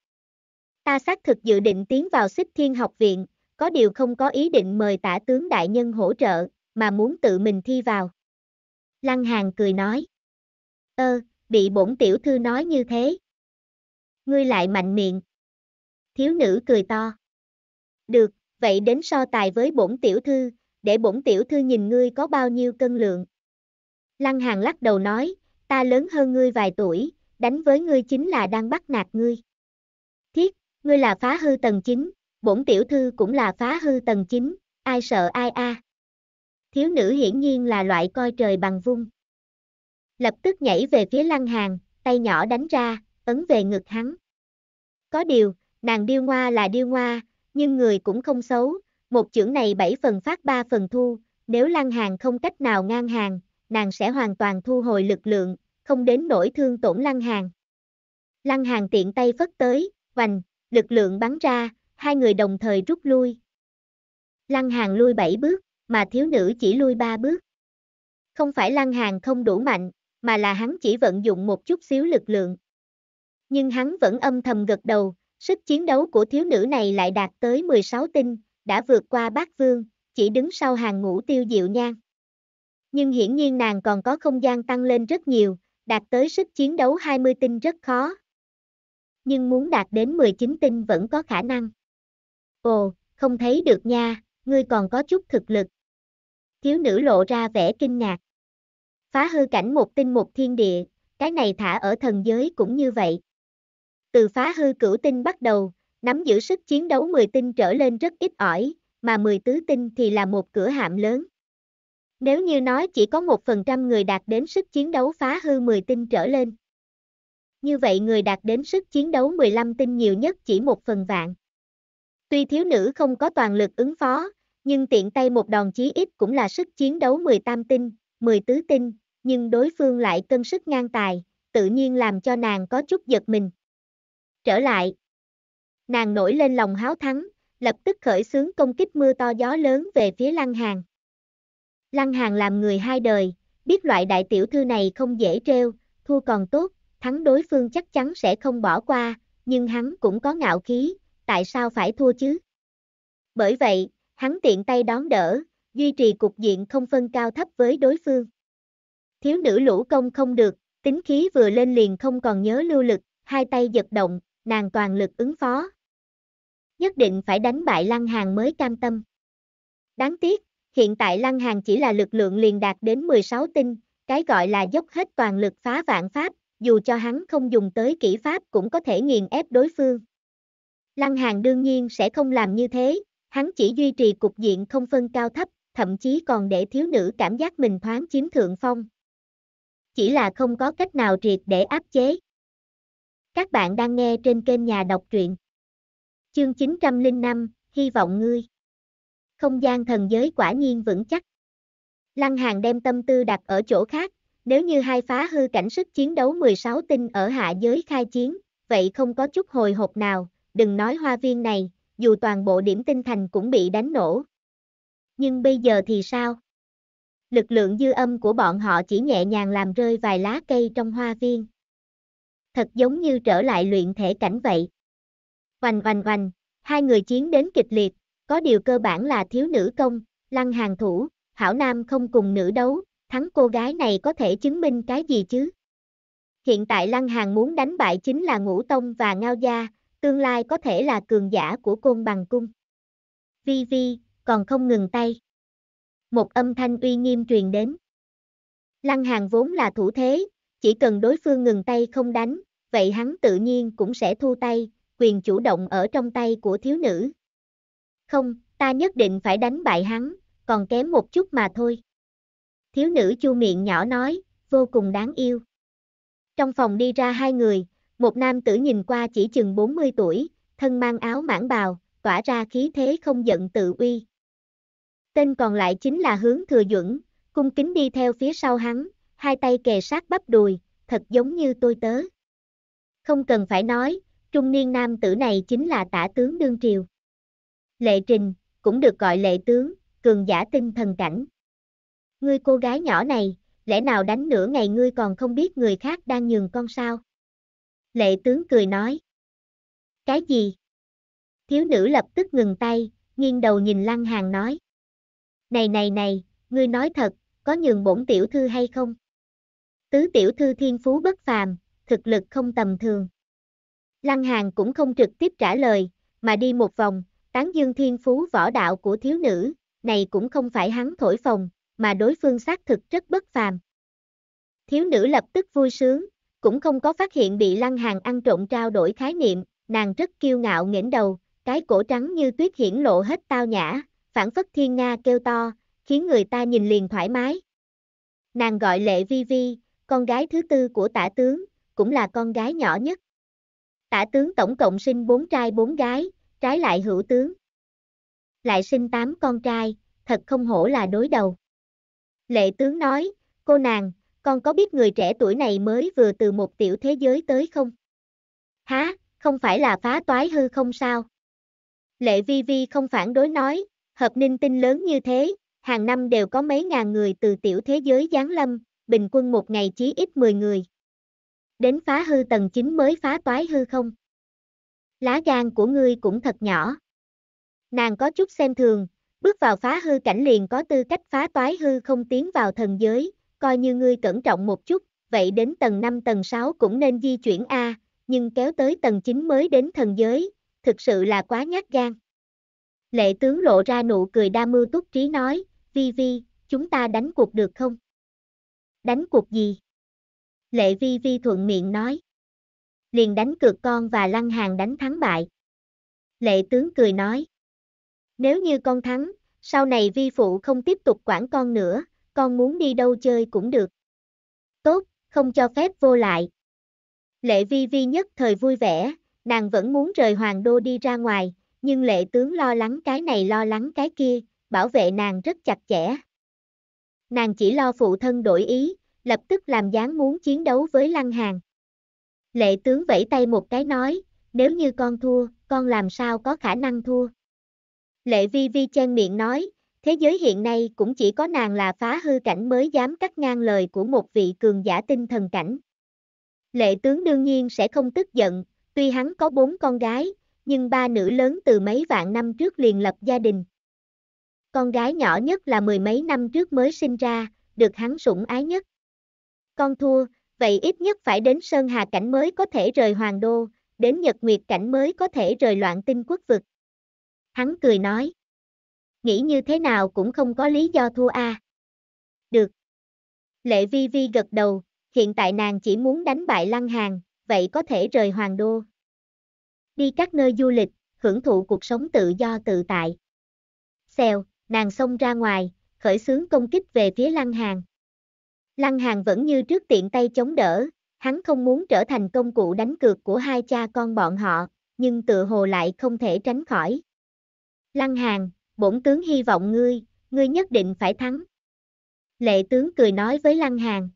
Ta xác thực dự định tiến vào xích thiên học viện, có điều không có ý định mời tả tướng đại nhân hỗ trợ, mà muốn tự mình thi vào. Lăng hàn cười nói. Ơ, bị bổn tiểu thư nói như thế, ngươi lại mạnh miệng. Thiếu nữ cười to. Được, vậy đến so tài với bổn tiểu thư, để bổn tiểu thư nhìn ngươi có bao nhiêu cân lượng. Lăng Hàng lắc đầu nói, ta lớn hơn ngươi vài tuổi, đánh với ngươi chính là đang bắt nạt ngươi. Thiết, ngươi là phá hư tầng chính, bổn tiểu thư cũng là phá hư tầng chính, ai sợ ai a. À. Thiếu nữ hiển nhiên là loại coi trời bằng vung. Lập tức nhảy về phía Lăng Hàng, tay nhỏ đánh ra, ấn về ngực hắn. Có điều, nàng điêu ngoa là điêu ngoa, nhưng người cũng không xấu, một chưởng này 7 phần phát 3 phần thu, nếu lăng hàng không cách nào ngang hàng, nàng sẽ hoàn toàn thu hồi lực lượng, không đến nỗi thương tổn lăng hàng. Lăng hàng tiện tay phất tới, vành, lực lượng bắn ra, hai người đồng thời rút lui. Lăng hàng lui 7 bước, mà thiếu nữ chỉ lui 3 bước. Không phải lăng hàng không đủ mạnh, mà là hắn chỉ vận dụng một chút xíu lực lượng nhưng hắn vẫn âm thầm gật đầu, sức chiến đấu của thiếu nữ này lại đạt tới 16 tinh, đã vượt qua bác vương, chỉ đứng sau hàng ngũ tiêu diệu nhan. Nhưng hiển nhiên nàng còn có không gian tăng lên rất nhiều, đạt tới sức chiến đấu 20 tinh rất khó. Nhưng muốn đạt đến 19 tinh vẫn có khả năng. Ồ, không thấy được nha, ngươi còn có chút thực lực. Thiếu nữ lộ ra vẻ kinh ngạc. Phá hư cảnh một tinh một thiên địa, cái này thả ở thần giới cũng như vậy. Từ phá hư cửu tinh bắt đầu, nắm giữ sức chiến đấu 10 tinh trở lên rất ít ỏi, mà 10 tứ tinh thì là một cửa hạm lớn. Nếu như nói chỉ có 1% người đạt đến sức chiến đấu phá hư 10 tinh trở lên. Như vậy người đạt đến sức chiến đấu 15 tinh nhiều nhất chỉ một phần vạn. Tuy thiếu nữ không có toàn lực ứng phó, nhưng tiện tay một đòn chí ít cũng là sức chiến đấu 18 tinh, 10 tứ tinh, nhưng đối phương lại cân sức ngang tài, tự nhiên làm cho nàng có chút giật mình trở lại. Nàng nổi lên lòng háo thắng, lập tức khởi xướng công kích mưa to gió lớn về phía Lăng Hàng. Lăng Hàng làm người hai đời, biết loại đại tiểu thư này không dễ trêu, thua còn tốt, thắng đối phương chắc chắn sẽ không bỏ qua, nhưng hắn cũng có ngạo khí, tại sao phải thua chứ? Bởi vậy, hắn tiện tay đón đỡ, duy trì cục diện không phân cao thấp với đối phương. Thiếu nữ lũ công không được, tính khí vừa lên liền không còn nhớ lưu lực, hai tay giật động, nàng toàn lực ứng phó. Nhất định phải đánh bại Lăng Hàng mới cam tâm. Đáng tiếc, hiện tại Lăng Hàng chỉ là lực lượng liền đạt đến 16 tinh, cái gọi là dốc hết toàn lực phá vạn pháp, dù cho hắn không dùng tới kỹ pháp cũng có thể nghiền ép đối phương. Lăng Hàng đương nhiên sẽ không làm như thế, hắn chỉ duy trì cục diện không phân cao thấp, thậm chí còn để thiếu nữ cảm giác mình thoáng chiếm thượng phong. Chỉ là không có cách nào triệt để áp chế. Các bạn đang nghe trên kênh Nhà đọc truyện. Chương 905, hy vọng ngươi. Không gian thần giới quả nhiên vững chắc. Lăng hàn đem tâm tư đặt ở chỗ khác, nếu như hai phá hư cảnh sức chiến đấu 16 tinh ở hạ giới khai chiến, vậy không có chút hồi hộp nào, đừng nói hoa viên này, dù toàn bộ điểm tinh thành cũng bị đánh nổ. Nhưng bây giờ thì sao? Lực lượng dư âm của bọn họ chỉ nhẹ nhàng làm rơi vài lá cây trong hoa viên thật giống như trở lại luyện thể cảnh vậy. Oanh oanh oanh, hai người chiến đến kịch liệt, có điều cơ bản là thiếu nữ công, lăng hàng thủ, hảo nam không cùng nữ đấu, thắng cô gái này có thể chứng minh cái gì chứ? Hiện tại lăng hàng muốn đánh bại chính là ngũ tông và ngao gia, tương lai có thể là cường giả của côn bằng cung. Vi vi, còn không ngừng tay. Một âm thanh uy nghiêm truyền đến. Lăng hàng vốn là thủ thế, chỉ cần đối phương ngừng tay không đánh, vậy hắn tự nhiên cũng sẽ thu tay, quyền chủ động ở trong tay của thiếu nữ. Không, ta nhất định phải đánh bại hắn, còn kém một chút mà thôi. Thiếu nữ chu miệng nhỏ nói, vô cùng đáng yêu. Trong phòng đi ra hai người, một nam tử nhìn qua chỉ chừng 40 tuổi, thân mang áo mãng bào, tỏa ra khí thế không giận tự uy. Tên còn lại chính là hướng thừa dũng cung kính đi theo phía sau hắn, hai tay kề sát bắp đùi, thật giống như tôi tớ. Không cần phải nói, trung niên nam tử này chính là tả tướng đương triều. Lệ trình, cũng được gọi lệ tướng, cường giả tinh thần cảnh. Ngươi cô gái nhỏ này, lẽ nào đánh nửa ngày ngươi còn không biết người khác đang nhường con sao? Lệ tướng cười nói. Cái gì? Thiếu nữ lập tức ngừng tay, nghiêng đầu nhìn Lăng Hàng nói. Này này này, ngươi nói thật, có nhường bổn tiểu thư hay không? tứ tiểu thư thiên phú bất phàm, thực lực không tầm thường. Lăng Hàn cũng không trực tiếp trả lời, mà đi một vòng, tán dương thiên phú võ đạo của thiếu nữ, này cũng không phải hắn thổi phồng, mà đối phương xác thực rất bất phàm. Thiếu nữ lập tức vui sướng, cũng không có phát hiện bị Lăng Hàn ăn trộm trao đổi khái niệm, nàng rất kiêu ngạo nghển đầu, cái cổ trắng như tuyết hiển lộ hết tao nhã, phản phất thiên nga kêu to, khiến người ta nhìn liền thoải mái. Nàng gọi Lệ Vi Vi, con gái thứ tư của tả tướng, cũng là con gái nhỏ nhất. Tả tướng tổng cộng sinh bốn trai bốn gái, trái lại hữu tướng. Lại sinh tám con trai, thật không hổ là đối đầu. Lệ tướng nói, cô nàng, con có biết người trẻ tuổi này mới vừa từ một tiểu thế giới tới không? Há, không phải là phá toái hư không sao? Lệ vi vi không phản đối nói, hợp ninh tinh lớn như thế, hàng năm đều có mấy ngàn người từ tiểu thế giới giáng lâm, bình quân một ngày chí ít 10 người. Đến phá hư tầng 9 mới phá toái hư không? Lá gan của ngươi cũng thật nhỏ. Nàng có chút xem thường, bước vào phá hư cảnh liền có tư cách phá toái hư không tiến vào thần giới, coi như ngươi cẩn trọng một chút, vậy đến tầng 5 tầng 6 cũng nên di chuyển A, nhưng kéo tới tầng 9 mới đến thần giới, thực sự là quá nhát gan. Lệ tướng lộ ra nụ cười đa mưu túc trí nói, Vi Vi, chúng ta đánh cuộc được không? đánh cuộc gì? Lệ Vi Vi thuận miệng nói. Liền đánh cược con và Lăng Hàng đánh thắng bại. Lệ tướng cười nói. Nếu như con thắng, sau này Vi phụ không tiếp tục quản con nữa, con muốn đi đâu chơi cũng được. Tốt, không cho phép vô lại. Lệ Vi Vi nhất thời vui vẻ, nàng vẫn muốn rời hoàng đô đi ra ngoài, nhưng lệ tướng lo lắng cái này lo lắng cái kia, bảo vệ nàng rất chặt chẽ nàng chỉ lo phụ thân đổi ý, lập tức làm dáng muốn chiến đấu với Lăng Hàng. Lệ tướng vẫy tay một cái nói, nếu như con thua, con làm sao có khả năng thua. Lệ vi vi chen miệng nói, thế giới hiện nay cũng chỉ có nàng là phá hư cảnh mới dám cắt ngang lời của một vị cường giả tinh thần cảnh. Lệ tướng đương nhiên sẽ không tức giận, tuy hắn có bốn con gái, nhưng ba nữ lớn từ mấy vạn năm trước liền lập gia đình, con gái nhỏ nhất là mười mấy năm trước mới sinh ra, được hắn sủng ái nhất. Con thua, vậy ít nhất phải đến Sơn Hà Cảnh mới có thể rời Hoàng Đô, đến Nhật Nguyệt Cảnh mới có thể rời loạn tinh quốc vực. Hắn cười nói. Nghĩ như thế nào cũng không có lý do thua a. À. Được. Lệ Vi Vi gật đầu, hiện tại nàng chỉ muốn đánh bại Lăng Hàn, vậy có thể rời Hoàng Đô. Đi các nơi du lịch, hưởng thụ cuộc sống tự do tự tại. Xèo, nàng xông ra ngoài, khởi xướng công kích về phía Lăng Hàng. Lăng Hàng vẫn như trước tiện tay chống đỡ, hắn không muốn trở thành công cụ đánh cược của hai cha con bọn họ, nhưng tự hồ lại không thể tránh khỏi. Lăng Hàng, bổn tướng hy vọng ngươi, ngươi nhất định phải thắng. Lệ tướng cười nói với Lăng Hàng.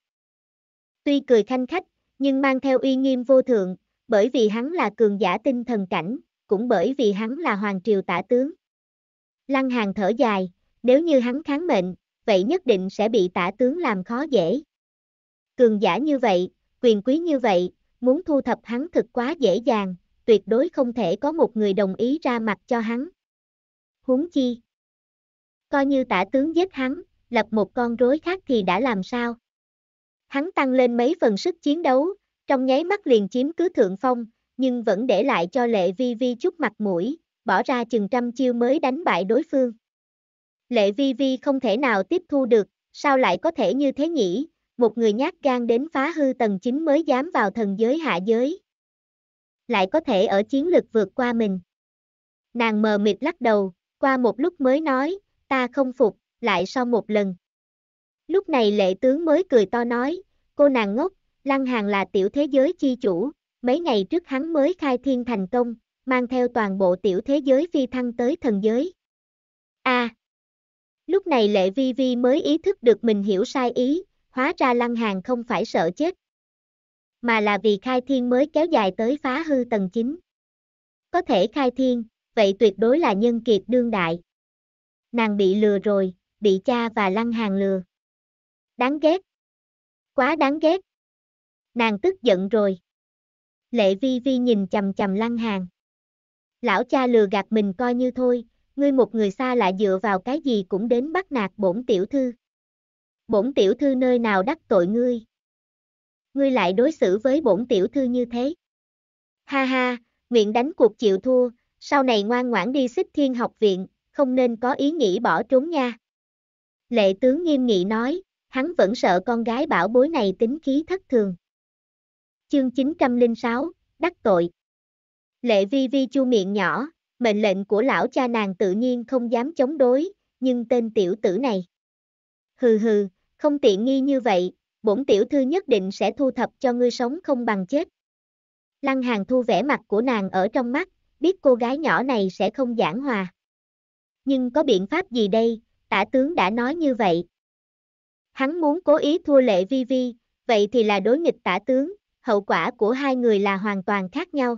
Tuy cười khanh khách, nhưng mang theo uy nghiêm vô thượng, bởi vì hắn là cường giả tinh thần cảnh, cũng bởi vì hắn là hoàng triều tả tướng. Lăng hàn thở dài, nếu như hắn kháng mệnh, vậy nhất định sẽ bị tả tướng làm khó dễ. Cường giả như vậy, quyền quý như vậy, muốn thu thập hắn thực quá dễ dàng, tuyệt đối không thể có một người đồng ý ra mặt cho hắn. Huống chi? Coi như tả tướng giết hắn, lập một con rối khác thì đã làm sao? Hắn tăng lên mấy phần sức chiến đấu, trong nháy mắt liền chiếm cứ thượng phong, nhưng vẫn để lại cho Lệ Vi Vi chút mặt mũi, bỏ ra chừng trăm chiêu mới đánh bại đối phương. Lệ vi vi không thể nào tiếp thu được, sao lại có thể như thế nhỉ, một người nhát gan đến phá hư tầng 9 mới dám vào thần giới hạ giới. Lại có thể ở chiến lực vượt qua mình. Nàng mờ mịt lắc đầu, qua một lúc mới nói, ta không phục, lại sau một lần. Lúc này lệ tướng mới cười to nói, cô nàng ngốc, Lăng Hàng là tiểu thế giới chi chủ, mấy ngày trước hắn mới khai thiên thành công, mang theo toàn bộ tiểu thế giới phi thăng tới thần giới. A. À, lúc này Lệ Vi Vi mới ý thức được mình hiểu sai ý, hóa ra Lăng Hàn không phải sợ chết, mà là vì khai thiên mới kéo dài tới phá hư tầng 9. Có thể khai thiên, vậy tuyệt đối là nhân kiệt đương đại. Nàng bị lừa rồi, bị cha và Lăng Hàn lừa. Đáng ghét. Quá đáng ghét. Nàng tức giận rồi. Lệ Vi Vi nhìn chầm chầm Lăng Hàn lão cha lừa gạt mình coi như thôi, ngươi một người xa lại dựa vào cái gì cũng đến bắt nạt bổn tiểu thư. Bổn tiểu thư nơi nào đắc tội ngươi? Ngươi lại đối xử với bổn tiểu thư như thế. Ha ha, nguyện đánh cuộc chịu thua, sau này ngoan ngoãn đi xích thiên học viện, không nên có ý nghĩ bỏ trốn nha. Lệ tướng nghiêm nghị nói, hắn vẫn sợ con gái bảo bối này tính khí thất thường. Chương 906, đắc tội. Lệ vi vi chu miệng nhỏ, mệnh lệnh của lão cha nàng tự nhiên không dám chống đối, nhưng tên tiểu tử này. Hừ hừ, không tiện nghi như vậy, bổn tiểu thư nhất định sẽ thu thập cho ngươi sống không bằng chết. Lăng hàng thu vẻ mặt của nàng ở trong mắt, biết cô gái nhỏ này sẽ không giảng hòa. Nhưng có biện pháp gì đây, tả tướng đã nói như vậy. Hắn muốn cố ý thua lệ vi vi, vậy thì là đối nghịch tả tướng, hậu quả của hai người là hoàn toàn khác nhau.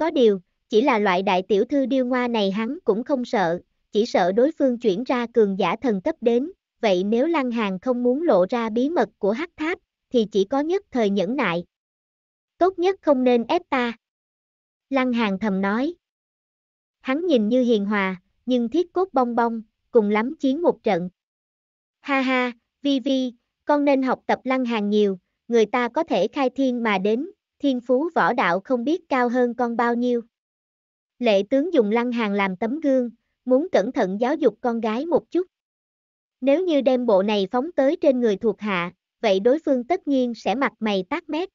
Có điều, chỉ là loại đại tiểu thư điêu ngoa này hắn cũng không sợ, chỉ sợ đối phương chuyển ra cường giả thần cấp đến, vậy nếu Lăng Hàng không muốn lộ ra bí mật của hắc tháp, thì chỉ có nhất thời nhẫn nại. Tốt nhất không nên ép ta. Lăng Hàng thầm nói. Hắn nhìn như hiền hòa, nhưng thiết cốt bong bong, cùng lắm chiến một trận. Ha ha, Vi Vi, con nên học tập Lăng Hàng nhiều, người ta có thể khai thiên mà đến, thiên phú võ đạo không biết cao hơn con bao nhiêu. Lệ tướng dùng lăng hàng làm tấm gương, muốn cẩn thận giáo dục con gái một chút. Nếu như đem bộ này phóng tới trên người thuộc hạ, vậy đối phương tất nhiên sẽ mặt mày tác mét.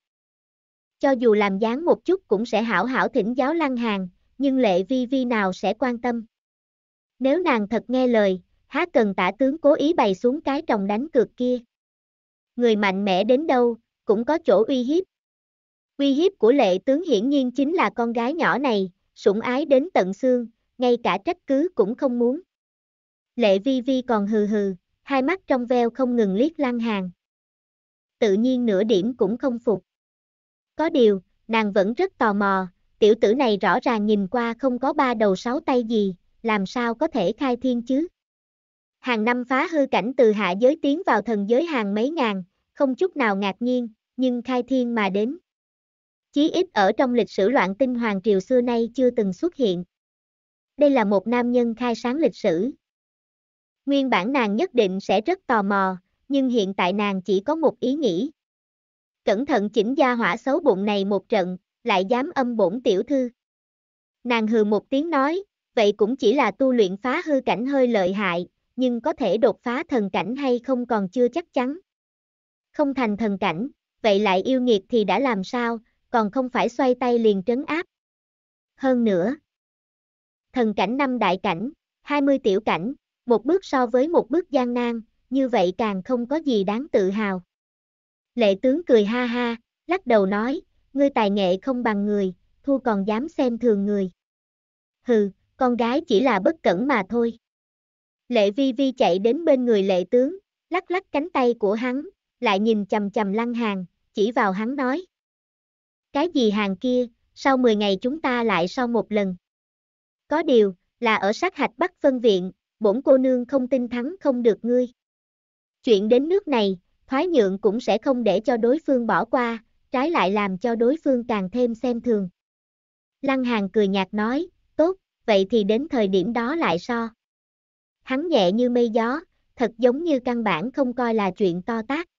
Cho dù làm dáng một chút cũng sẽ hảo hảo thỉnh giáo lăng hàng, nhưng lệ vi vi nào sẽ quan tâm. Nếu nàng thật nghe lời, há cần tả tướng cố ý bày xuống cái trồng đánh cược kia. Người mạnh mẽ đến đâu, cũng có chỗ uy hiếp, Uy hiếp của lệ tướng hiển nhiên chính là con gái nhỏ này, sủng ái đến tận xương, ngay cả trách cứ cũng không muốn. Lệ vi vi còn hừ hừ, hai mắt trong veo không ngừng liếc lan hàng. Tự nhiên nửa điểm cũng không phục. Có điều, nàng vẫn rất tò mò, tiểu tử này rõ ràng nhìn qua không có ba đầu sáu tay gì, làm sao có thể khai thiên chứ? Hàng năm phá hư cảnh từ hạ giới tiến vào thần giới hàng mấy ngàn, không chút nào ngạc nhiên, nhưng khai thiên mà đến, Chí ít ở trong lịch sử loạn tinh hoàng triều xưa nay chưa từng xuất hiện. Đây là một nam nhân khai sáng lịch sử. Nguyên bản nàng nhất định sẽ rất tò mò, nhưng hiện tại nàng chỉ có một ý nghĩ. Cẩn thận chỉnh gia hỏa xấu bụng này một trận, lại dám âm bổn tiểu thư. Nàng hừ một tiếng nói, vậy cũng chỉ là tu luyện phá hư cảnh hơi lợi hại, nhưng có thể đột phá thần cảnh hay không còn chưa chắc chắn. Không thành thần cảnh, vậy lại yêu nghiệt thì đã làm sao, còn không phải xoay tay liền trấn áp. Hơn nữa, thần cảnh năm đại cảnh, 20 tiểu cảnh, một bước so với một bước gian nan, như vậy càng không có gì đáng tự hào. Lệ tướng cười ha ha, lắc đầu nói, ngươi tài nghệ không bằng người, thu còn dám xem thường người. Hừ, con gái chỉ là bất cẩn mà thôi. Lệ vi vi chạy đến bên người lệ tướng, lắc lắc cánh tay của hắn, lại nhìn chầm chầm lăng hàng, chỉ vào hắn nói. Cái gì hàng kia, sau 10 ngày chúng ta lại sau một lần. Có điều, là ở sát hạch Bắc phân viện, bổn cô nương không tin thắng không được ngươi. Chuyện đến nước này, thoái nhượng cũng sẽ không để cho đối phương bỏ qua, trái lại làm cho đối phương càng thêm xem thường. Lăng Hàng cười nhạt nói, tốt, vậy thì đến thời điểm đó lại so. Hắn nhẹ như mây gió, thật giống như căn bản không coi là chuyện to tác.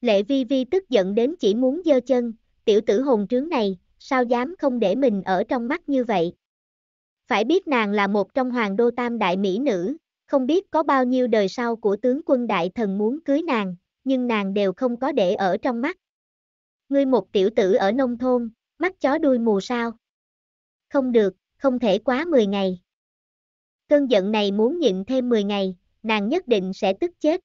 Lệ Vi Vi tức giận đến chỉ muốn giơ chân, tiểu tử hồn trướng này, sao dám không để mình ở trong mắt như vậy. Phải biết nàng là một trong hoàng đô tam đại mỹ nữ, không biết có bao nhiêu đời sau của tướng quân đại thần muốn cưới nàng, nhưng nàng đều không có để ở trong mắt. Ngươi một tiểu tử ở nông thôn, mắt chó đuôi mù sao. Không được, không thể quá 10 ngày. Cơn giận này muốn nhịn thêm 10 ngày, nàng nhất định sẽ tức chết.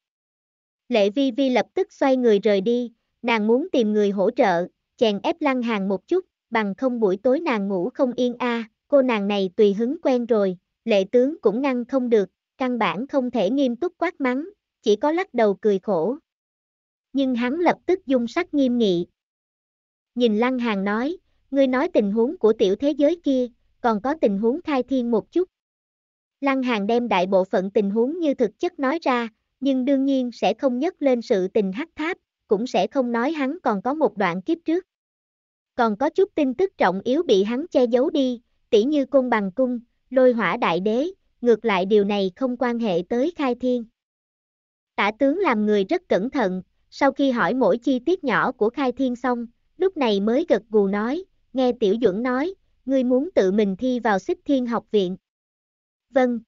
Lệ Vi Vi lập tức xoay người rời đi, nàng muốn tìm người hỗ trợ, chèn ép lăng hàng một chút, bằng không buổi tối nàng ngủ không yên a, à, cô nàng này tùy hứng quen rồi, lệ tướng cũng ngăn không được, căn bản không thể nghiêm túc quát mắng, chỉ có lắc đầu cười khổ. Nhưng hắn lập tức dung sắc nghiêm nghị. Nhìn lăng hàng nói, ngươi nói tình huống của tiểu thế giới kia, còn có tình huống khai thiên một chút. Lăng hàng đem đại bộ phận tình huống như thực chất nói ra, nhưng đương nhiên sẽ không nhắc lên sự tình hắc tháp, cũng sẽ không nói hắn còn có một đoạn kiếp trước. Còn có chút tin tức trọng yếu bị hắn che giấu đi, tỉ như cung bằng cung, lôi hỏa đại đế, ngược lại điều này không quan hệ tới khai thiên. Tả tướng làm người rất cẩn thận, sau khi hỏi mỗi chi tiết nhỏ của khai thiên xong, lúc này mới gật gù nói, nghe tiểu dưỡng nói, ngươi muốn tự mình thi vào xích thiên học viện. Vâng.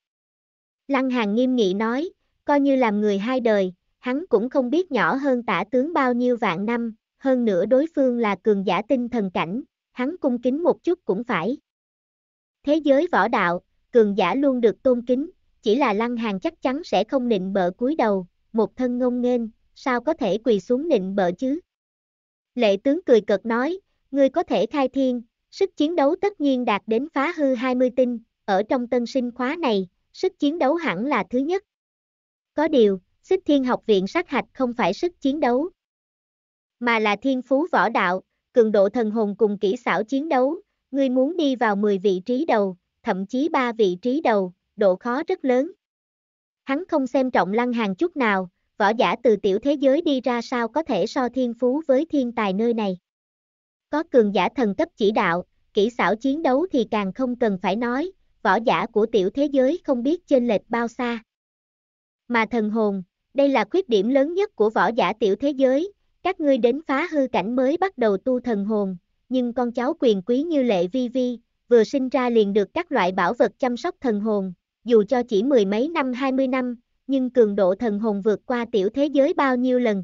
Lăng Hàng nghiêm nghị nói, coi như làm người hai đời, hắn cũng không biết nhỏ hơn tả tướng bao nhiêu vạn năm, hơn nữa đối phương là cường giả tinh thần cảnh, hắn cung kính một chút cũng phải. Thế giới võ đạo, cường giả luôn được tôn kính, chỉ là lăng hàng chắc chắn sẽ không nịnh bợ cúi đầu, một thân ngông nghênh, sao có thể quỳ xuống nịnh bợ chứ? Lệ tướng cười cợt nói, ngươi có thể khai thiên, sức chiến đấu tất nhiên đạt đến phá hư 20 tinh, ở trong tân sinh khóa này, sức chiến đấu hẳn là thứ nhất. Có điều, xích thiên học viện sát hạch không phải sức chiến đấu, mà là thiên phú võ đạo, cường độ thần hồn cùng kỹ xảo chiến đấu, ngươi muốn đi vào 10 vị trí đầu, thậm chí 3 vị trí đầu, độ khó rất lớn. Hắn không xem trọng lăng hàng chút nào, võ giả từ tiểu thế giới đi ra sao có thể so thiên phú với thiên tài nơi này. Có cường giả thần cấp chỉ đạo, kỹ xảo chiến đấu thì càng không cần phải nói, võ giả của tiểu thế giới không biết chênh lệch bao xa. Mà thần hồn, đây là khuyết điểm lớn nhất của võ giả tiểu thế giới, các ngươi đến phá hư cảnh mới bắt đầu tu thần hồn, nhưng con cháu quyền quý như lệ vi vi, vừa sinh ra liền được các loại bảo vật chăm sóc thần hồn, dù cho chỉ mười mấy năm hai mươi năm, nhưng cường độ thần hồn vượt qua tiểu thế giới bao nhiêu lần.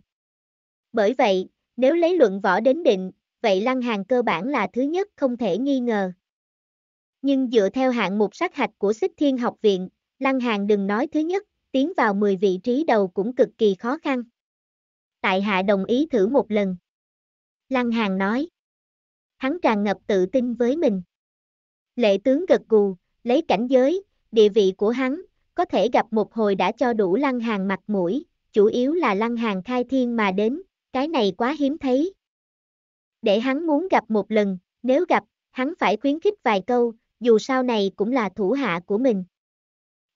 Bởi vậy, nếu lấy luận võ đến định, vậy lăng hàng cơ bản là thứ nhất không thể nghi ngờ. Nhưng dựa theo hạng mục sát hạch của Xích Thiên học viện, lăng hàng đừng nói thứ nhất, tiến vào 10 vị trí đầu cũng cực kỳ khó khăn. Tại hạ đồng ý thử một lần. Lăng Hàng nói. Hắn tràn ngập tự tin với mình. Lệ tướng gật gù, lấy cảnh giới, địa vị của hắn, có thể gặp một hồi đã cho đủ Lăng Hàng mặt mũi, chủ yếu là Lăng Hàng khai thiên mà đến, cái này quá hiếm thấy. Để hắn muốn gặp một lần, nếu gặp, hắn phải khuyến khích vài câu, dù sau này cũng là thủ hạ của mình.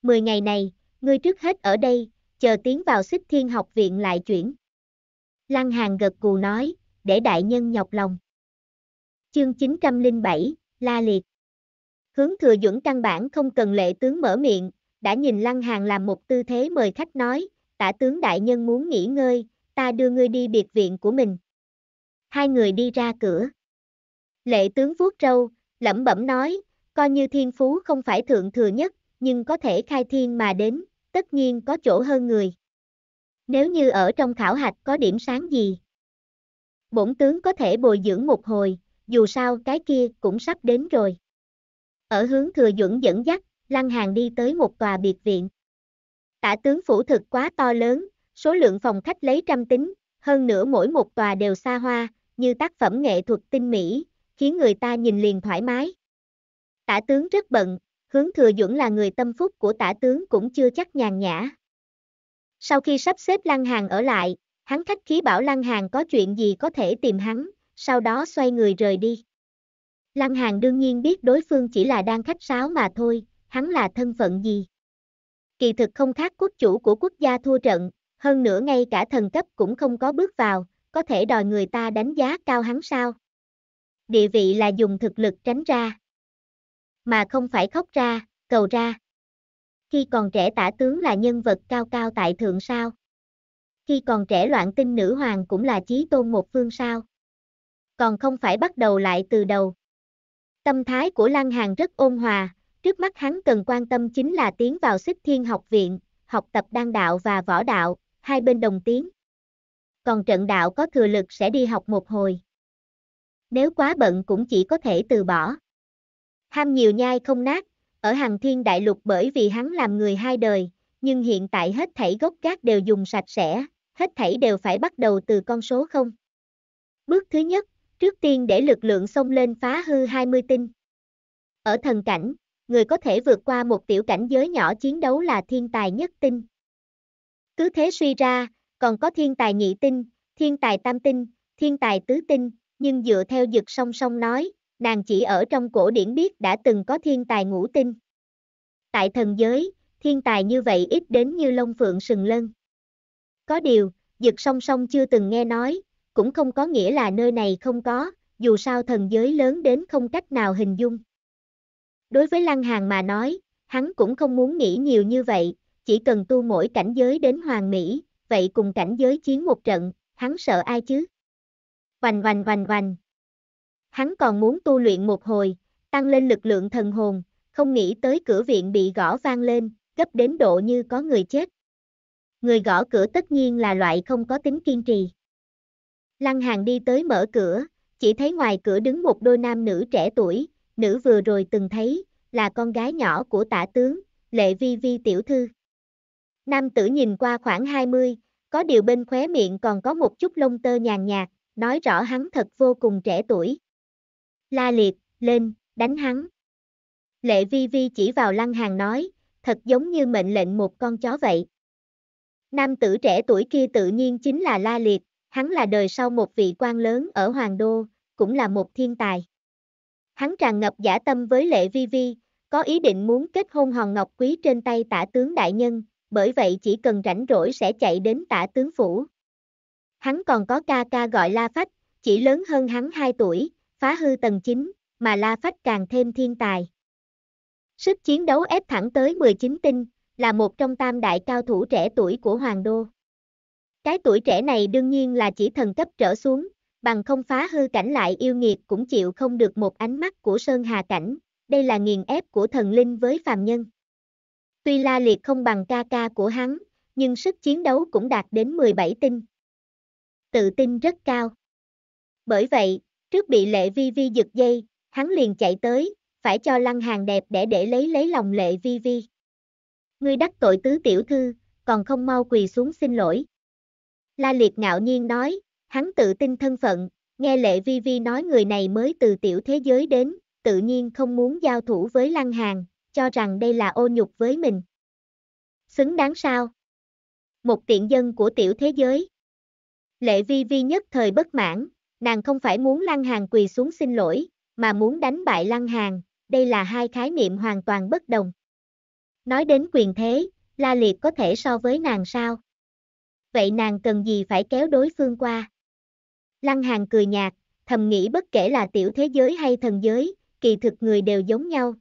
Mười ngày này, ngươi trước hết ở đây, chờ tiến vào xích thiên học viện lại chuyển. Lăng Hàng gật cù nói, để đại nhân nhọc lòng. Chương 907, La Liệt Hướng thừa dưỡng căn bản không cần lệ tướng mở miệng, đã nhìn Lăng Hàng làm một tư thế mời khách nói, tả tướng đại nhân muốn nghỉ ngơi, ta đưa ngươi đi biệt viện của mình. Hai người đi ra cửa. Lệ tướng vuốt râu, lẩm bẩm nói, coi như thiên phú không phải thượng thừa nhất, nhưng có thể khai thiên mà đến, tất nhiên có chỗ hơn người. Nếu như ở trong khảo hạch có điểm sáng gì, bổn tướng có thể bồi dưỡng một hồi, dù sao cái kia cũng sắp đến rồi. Ở hướng thừa dưỡng dẫn dắt, Lăng Hàng đi tới một tòa biệt viện. Tả tướng phủ thực quá to lớn, số lượng phòng khách lấy trăm tính, hơn nữa mỗi một tòa đều xa hoa, như tác phẩm nghệ thuật tinh mỹ, khiến người ta nhìn liền thoải mái. Tả tướng rất bận, Hướng thừa dưỡng là người tâm phúc của tả tướng cũng chưa chắc nhàn nhã. Sau khi sắp xếp Lăng Hàng ở lại, hắn khách khí bảo Lăng Hàng có chuyện gì có thể tìm hắn, sau đó xoay người rời đi. Lăng Hàng đương nhiên biết đối phương chỉ là đang khách sáo mà thôi, hắn là thân phận gì. Kỳ thực không khác quốc chủ của quốc gia thua trận, hơn nữa ngay cả thần cấp cũng không có bước vào, có thể đòi người ta đánh giá cao hắn sao. Địa vị là dùng thực lực tránh ra mà không phải khóc ra, cầu ra. Khi còn trẻ tả tướng là nhân vật cao cao tại thượng sao. Khi còn trẻ loạn tinh nữ hoàng cũng là chí tôn một phương sao. Còn không phải bắt đầu lại từ đầu. Tâm thái của Lăng hàn rất ôn hòa, trước mắt hắn cần quan tâm chính là tiến vào xích thiên học viện, học tập đan đạo và võ đạo, hai bên đồng tiến. Còn trận đạo có thừa lực sẽ đi học một hồi. Nếu quá bận cũng chỉ có thể từ bỏ. Ham nhiều nhai không nát, ở hàng thiên đại lục bởi vì hắn làm người hai đời, nhưng hiện tại hết thảy gốc gác đều dùng sạch sẽ, hết thảy đều phải bắt đầu từ con số không. Bước thứ nhất, trước tiên để lực lượng xông lên phá hư 20 tinh. Ở thần cảnh, người có thể vượt qua một tiểu cảnh giới nhỏ chiến đấu là thiên tài nhất tinh. Cứ thế suy ra, còn có thiên tài nhị tinh, thiên tài tam tinh, thiên tài tứ tinh, nhưng dựa theo dực song song nói, nàng chỉ ở trong cổ điển biết đã từng có thiên tài ngũ tinh. Tại thần giới, thiên tài như vậy ít đến như lông phượng sừng lân. Có điều, dực song song chưa từng nghe nói, cũng không có nghĩa là nơi này không có, dù sao thần giới lớn đến không cách nào hình dung. Đối với Lăng Hàng mà nói, hắn cũng không muốn nghĩ nhiều như vậy, chỉ cần tu mỗi cảnh giới đến hoàng mỹ, vậy cùng cảnh giới chiến một trận, hắn sợ ai chứ? Oành oành oành oành, Hắn còn muốn tu luyện một hồi, tăng lên lực lượng thần hồn, không nghĩ tới cửa viện bị gõ vang lên, gấp đến độ như có người chết. Người gõ cửa tất nhiên là loại không có tính kiên trì. Lăng Hàng đi tới mở cửa, chỉ thấy ngoài cửa đứng một đôi nam nữ trẻ tuổi, nữ vừa rồi từng thấy, là con gái nhỏ của tả tướng, lệ vi vi tiểu thư. Nam tử nhìn qua khoảng 20, có điều bên khóe miệng còn có một chút lông tơ nhàn nhạt, nói rõ hắn thật vô cùng trẻ tuổi la liệt, lên, đánh hắn. Lệ vi vi chỉ vào lăng hàng nói, thật giống như mệnh lệnh một con chó vậy. Nam tử trẻ tuổi kia tự nhiên chính là La Liệt, hắn là đời sau một vị quan lớn ở Hoàng Đô, cũng là một thiên tài. Hắn tràn ngập giả tâm với Lệ Vi Vi, có ý định muốn kết hôn hòn ngọc quý trên tay tả tướng đại nhân, bởi vậy chỉ cần rảnh rỗi sẽ chạy đến tả tướng phủ. Hắn còn có ca ca gọi La Phách, chỉ lớn hơn hắn 2 tuổi, phá hư tầng 9, mà La Phách càng thêm thiên tài. Sức chiến đấu ép thẳng tới 19 tinh, là một trong tam đại cao thủ trẻ tuổi của Hoàng Đô. Cái tuổi trẻ này đương nhiên là chỉ thần cấp trở xuống, bằng không phá hư cảnh lại yêu nghiệt cũng chịu không được một ánh mắt của Sơn Hà Cảnh, đây là nghiền ép của thần linh với phàm nhân. Tuy la liệt không bằng ca ca của hắn, nhưng sức chiến đấu cũng đạt đến 17 tinh. Tự tin rất cao. Bởi vậy, Trước bị Lệ Vi Vi giật dây, hắn liền chạy tới, phải cho Lăng Hàng đẹp để để lấy lấy lòng Lệ Vi Vi. Ngươi đắc tội tứ tiểu thư, còn không mau quỳ xuống xin lỗi. La Liệt ngạo nhiên nói, hắn tự tin thân phận, nghe Lệ Vi Vi nói người này mới từ tiểu thế giới đến, tự nhiên không muốn giao thủ với Lăng Hàng, cho rằng đây là ô nhục với mình. Xứng đáng sao? Một tiện dân của tiểu thế giới. Lệ Vi Vi nhất thời bất mãn, Nàng không phải muốn Lăng Hàng quỳ xuống xin lỗi, mà muốn đánh bại Lăng Hàng, đây là hai khái niệm hoàn toàn bất đồng. Nói đến quyền thế, La Liệt có thể so với nàng sao? Vậy nàng cần gì phải kéo đối phương qua? Lăng Hàng cười nhạt, thầm nghĩ bất kể là tiểu thế giới hay thần giới, kỳ thực người đều giống nhau.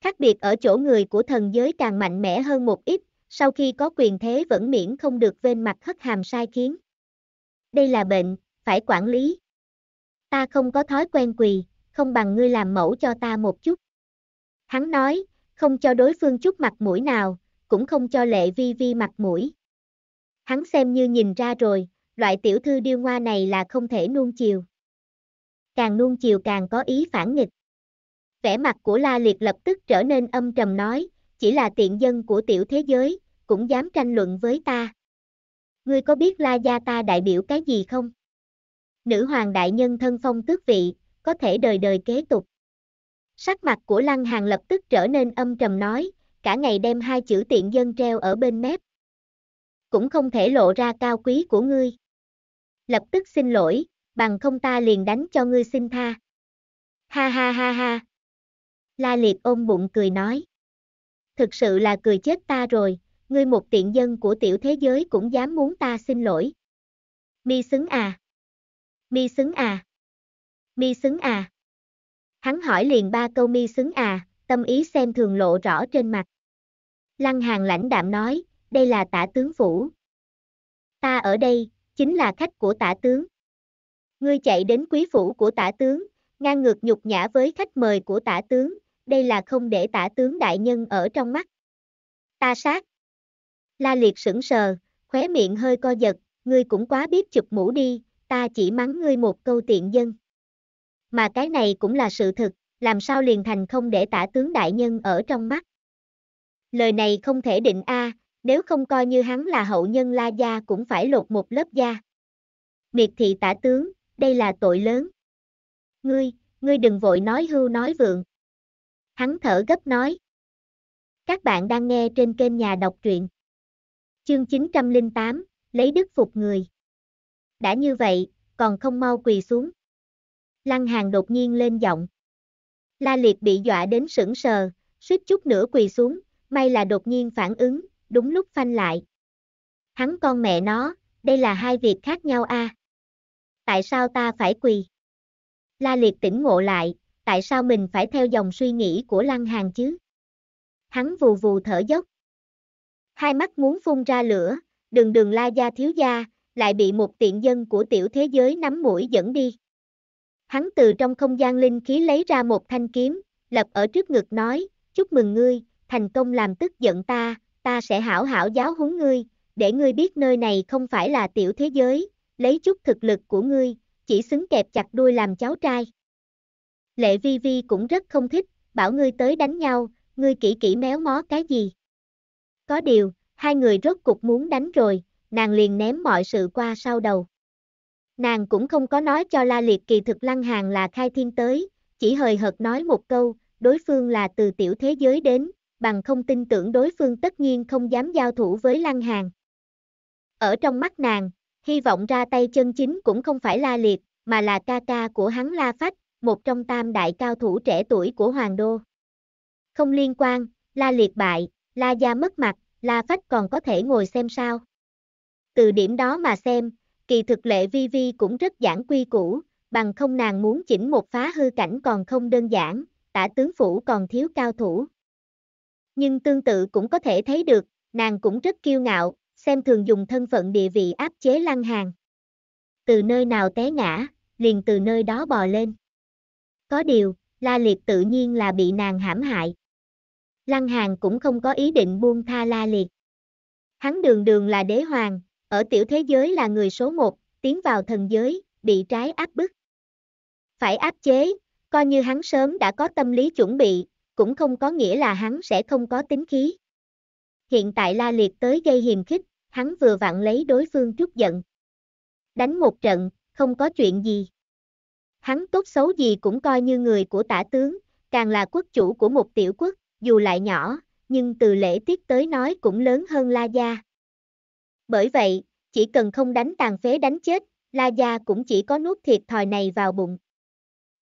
Khác biệt ở chỗ người của thần giới càng mạnh mẽ hơn một ít, sau khi có quyền thế vẫn miễn không được vên mặt hất hàm sai khiến. Đây là bệnh, phải quản lý. Ta không có thói quen quỳ, không bằng ngươi làm mẫu cho ta một chút. Hắn nói, không cho đối phương chút mặt mũi nào, cũng không cho lệ vi vi mặt mũi. Hắn xem như nhìn ra rồi, loại tiểu thư điêu ngoa này là không thể nuông chiều. Càng nuông chiều càng có ý phản nghịch. Vẻ mặt của La Liệt lập tức trở nên âm trầm nói, chỉ là tiện dân của tiểu thế giới, cũng dám tranh luận với ta. Ngươi có biết La Gia ta đại biểu cái gì không? nữ hoàng đại nhân thân phong tước vị, có thể đời đời kế tục. Sắc mặt của Lăng Hàng lập tức trở nên âm trầm nói, cả ngày đem hai chữ tiện dân treo ở bên mép. Cũng không thể lộ ra cao quý của ngươi. Lập tức xin lỗi, bằng không ta liền đánh cho ngươi xin tha. Ha ha ha ha. La Liệt ôm bụng cười nói. Thực sự là cười chết ta rồi, ngươi một tiện dân của tiểu thế giới cũng dám muốn ta xin lỗi. Mi xứng à. Mi xứng à? Mi xứng à? Hắn hỏi liền ba câu mi xứng à, tâm ý xem thường lộ rõ trên mặt. Lăng hàng lãnh đạm nói, đây là tả tướng phủ. Ta ở đây, chính là khách của tả tướng. Ngươi chạy đến quý phủ của tả tướng, ngang ngược nhục nhã với khách mời của tả tướng, đây là không để tả tướng đại nhân ở trong mắt. Ta sát. La liệt sững sờ, khóe miệng hơi co giật, ngươi cũng quá biết chụp mũ đi, ta chỉ mắng ngươi một câu tiện dân. Mà cái này cũng là sự thực, làm sao liền thành không để tả tướng đại nhân ở trong mắt. Lời này không thể định a, à, nếu không coi như hắn là hậu nhân la gia cũng phải lột một lớp da. Miệt thị tả tướng, đây là tội lớn. Ngươi, ngươi đừng vội nói hưu nói vượng. Hắn thở gấp nói. Các bạn đang nghe trên kênh nhà đọc truyện. Chương 908, lấy đức phục người đã như vậy, còn không mau quỳ xuống. Lăng Hàng đột nhiên lên giọng. La Liệt bị dọa đến sững sờ, suýt chút nữa quỳ xuống, may là đột nhiên phản ứng, đúng lúc phanh lại. Hắn con mẹ nó, đây là hai việc khác nhau a. À? Tại sao ta phải quỳ? La Liệt tỉnh ngộ lại, tại sao mình phải theo dòng suy nghĩ của Lăng Hàng chứ? Hắn vù vù thở dốc. Hai mắt muốn phun ra lửa, đường đường la gia thiếu gia, lại bị một tiện dân của tiểu thế giới nắm mũi dẫn đi. Hắn từ trong không gian linh khí lấy ra một thanh kiếm, lập ở trước ngực nói, chúc mừng ngươi, thành công làm tức giận ta, ta sẽ hảo hảo giáo huấn ngươi, để ngươi biết nơi này không phải là tiểu thế giới, lấy chút thực lực của ngươi, chỉ xứng kẹp chặt đuôi làm cháu trai. Lệ Vi Vi cũng rất không thích, bảo ngươi tới đánh nhau, ngươi kỹ kỹ méo mó cái gì. Có điều, hai người rốt cục muốn đánh rồi, nàng liền ném mọi sự qua sau đầu. Nàng cũng không có nói cho La Liệt kỳ thực Lăng Hàng là khai thiên tới, chỉ hời hợt nói một câu, đối phương là từ tiểu thế giới đến, bằng không tin tưởng đối phương tất nhiên không dám giao thủ với Lăng Hàng. Ở trong mắt nàng, hy vọng ra tay chân chính cũng không phải La Liệt, mà là ca ca của hắn La Phách, một trong tam đại cao thủ trẻ tuổi của Hoàng Đô. Không liên quan, La Liệt bại, La Gia mất mặt, La Phách còn có thể ngồi xem sao. Từ điểm đó mà xem, kỳ thực lệ vi vi cũng rất giản quy củ, bằng không nàng muốn chỉnh một phá hư cảnh còn không đơn giản, tả tướng phủ còn thiếu cao thủ. Nhưng tương tự cũng có thể thấy được, nàng cũng rất kiêu ngạo, xem thường dùng thân phận địa vị áp chế lăng hàng. Từ nơi nào té ngã, liền từ nơi đó bò lên. Có điều, La Liệt tự nhiên là bị nàng hãm hại. Lăng Hàng cũng không có ý định buông tha La Liệt. Hắn đường đường là đế hoàng, ở tiểu thế giới là người số một, tiến vào thần giới, bị trái áp bức. Phải áp chế, coi như hắn sớm đã có tâm lý chuẩn bị, cũng không có nghĩa là hắn sẽ không có tính khí. Hiện tại La Liệt tới gây hiềm khích, hắn vừa vặn lấy đối phương trút giận. Đánh một trận, không có chuyện gì. Hắn tốt xấu gì cũng coi như người của tả tướng, càng là quốc chủ của một tiểu quốc, dù lại nhỏ, nhưng từ lễ tiết tới nói cũng lớn hơn La Gia. Bởi vậy, chỉ cần không đánh tàn phế đánh chết, La Gia cũng chỉ có nuốt thiệt thòi này vào bụng.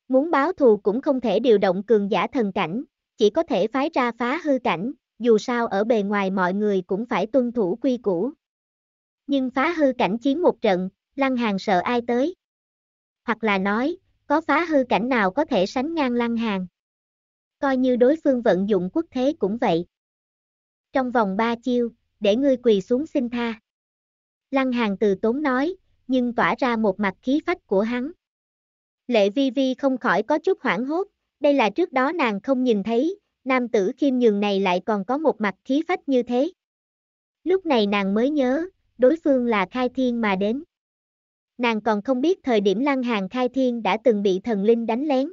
Muốn báo thù cũng không thể điều động cường giả thần cảnh, chỉ có thể phái ra phá hư cảnh, dù sao ở bề ngoài mọi người cũng phải tuân thủ quy củ. Nhưng phá hư cảnh chiến một trận, Lăng Hàng sợ ai tới? Hoặc là nói, có phá hư cảnh nào có thể sánh ngang Lăng Hàng? Coi như đối phương vận dụng quốc thế cũng vậy. Trong vòng ba chiêu, để ngươi quỳ xuống xin tha. Lăng Hàng từ tốn nói, nhưng tỏa ra một mặt khí phách của hắn. Lệ vi vi không khỏi có chút hoảng hốt, đây là trước đó nàng không nhìn thấy, nam tử khiêm nhường này lại còn có một mặt khí phách như thế. Lúc này nàng mới nhớ, đối phương là khai thiên mà đến. Nàng còn không biết thời điểm lăng hàng khai thiên đã từng bị thần linh đánh lén.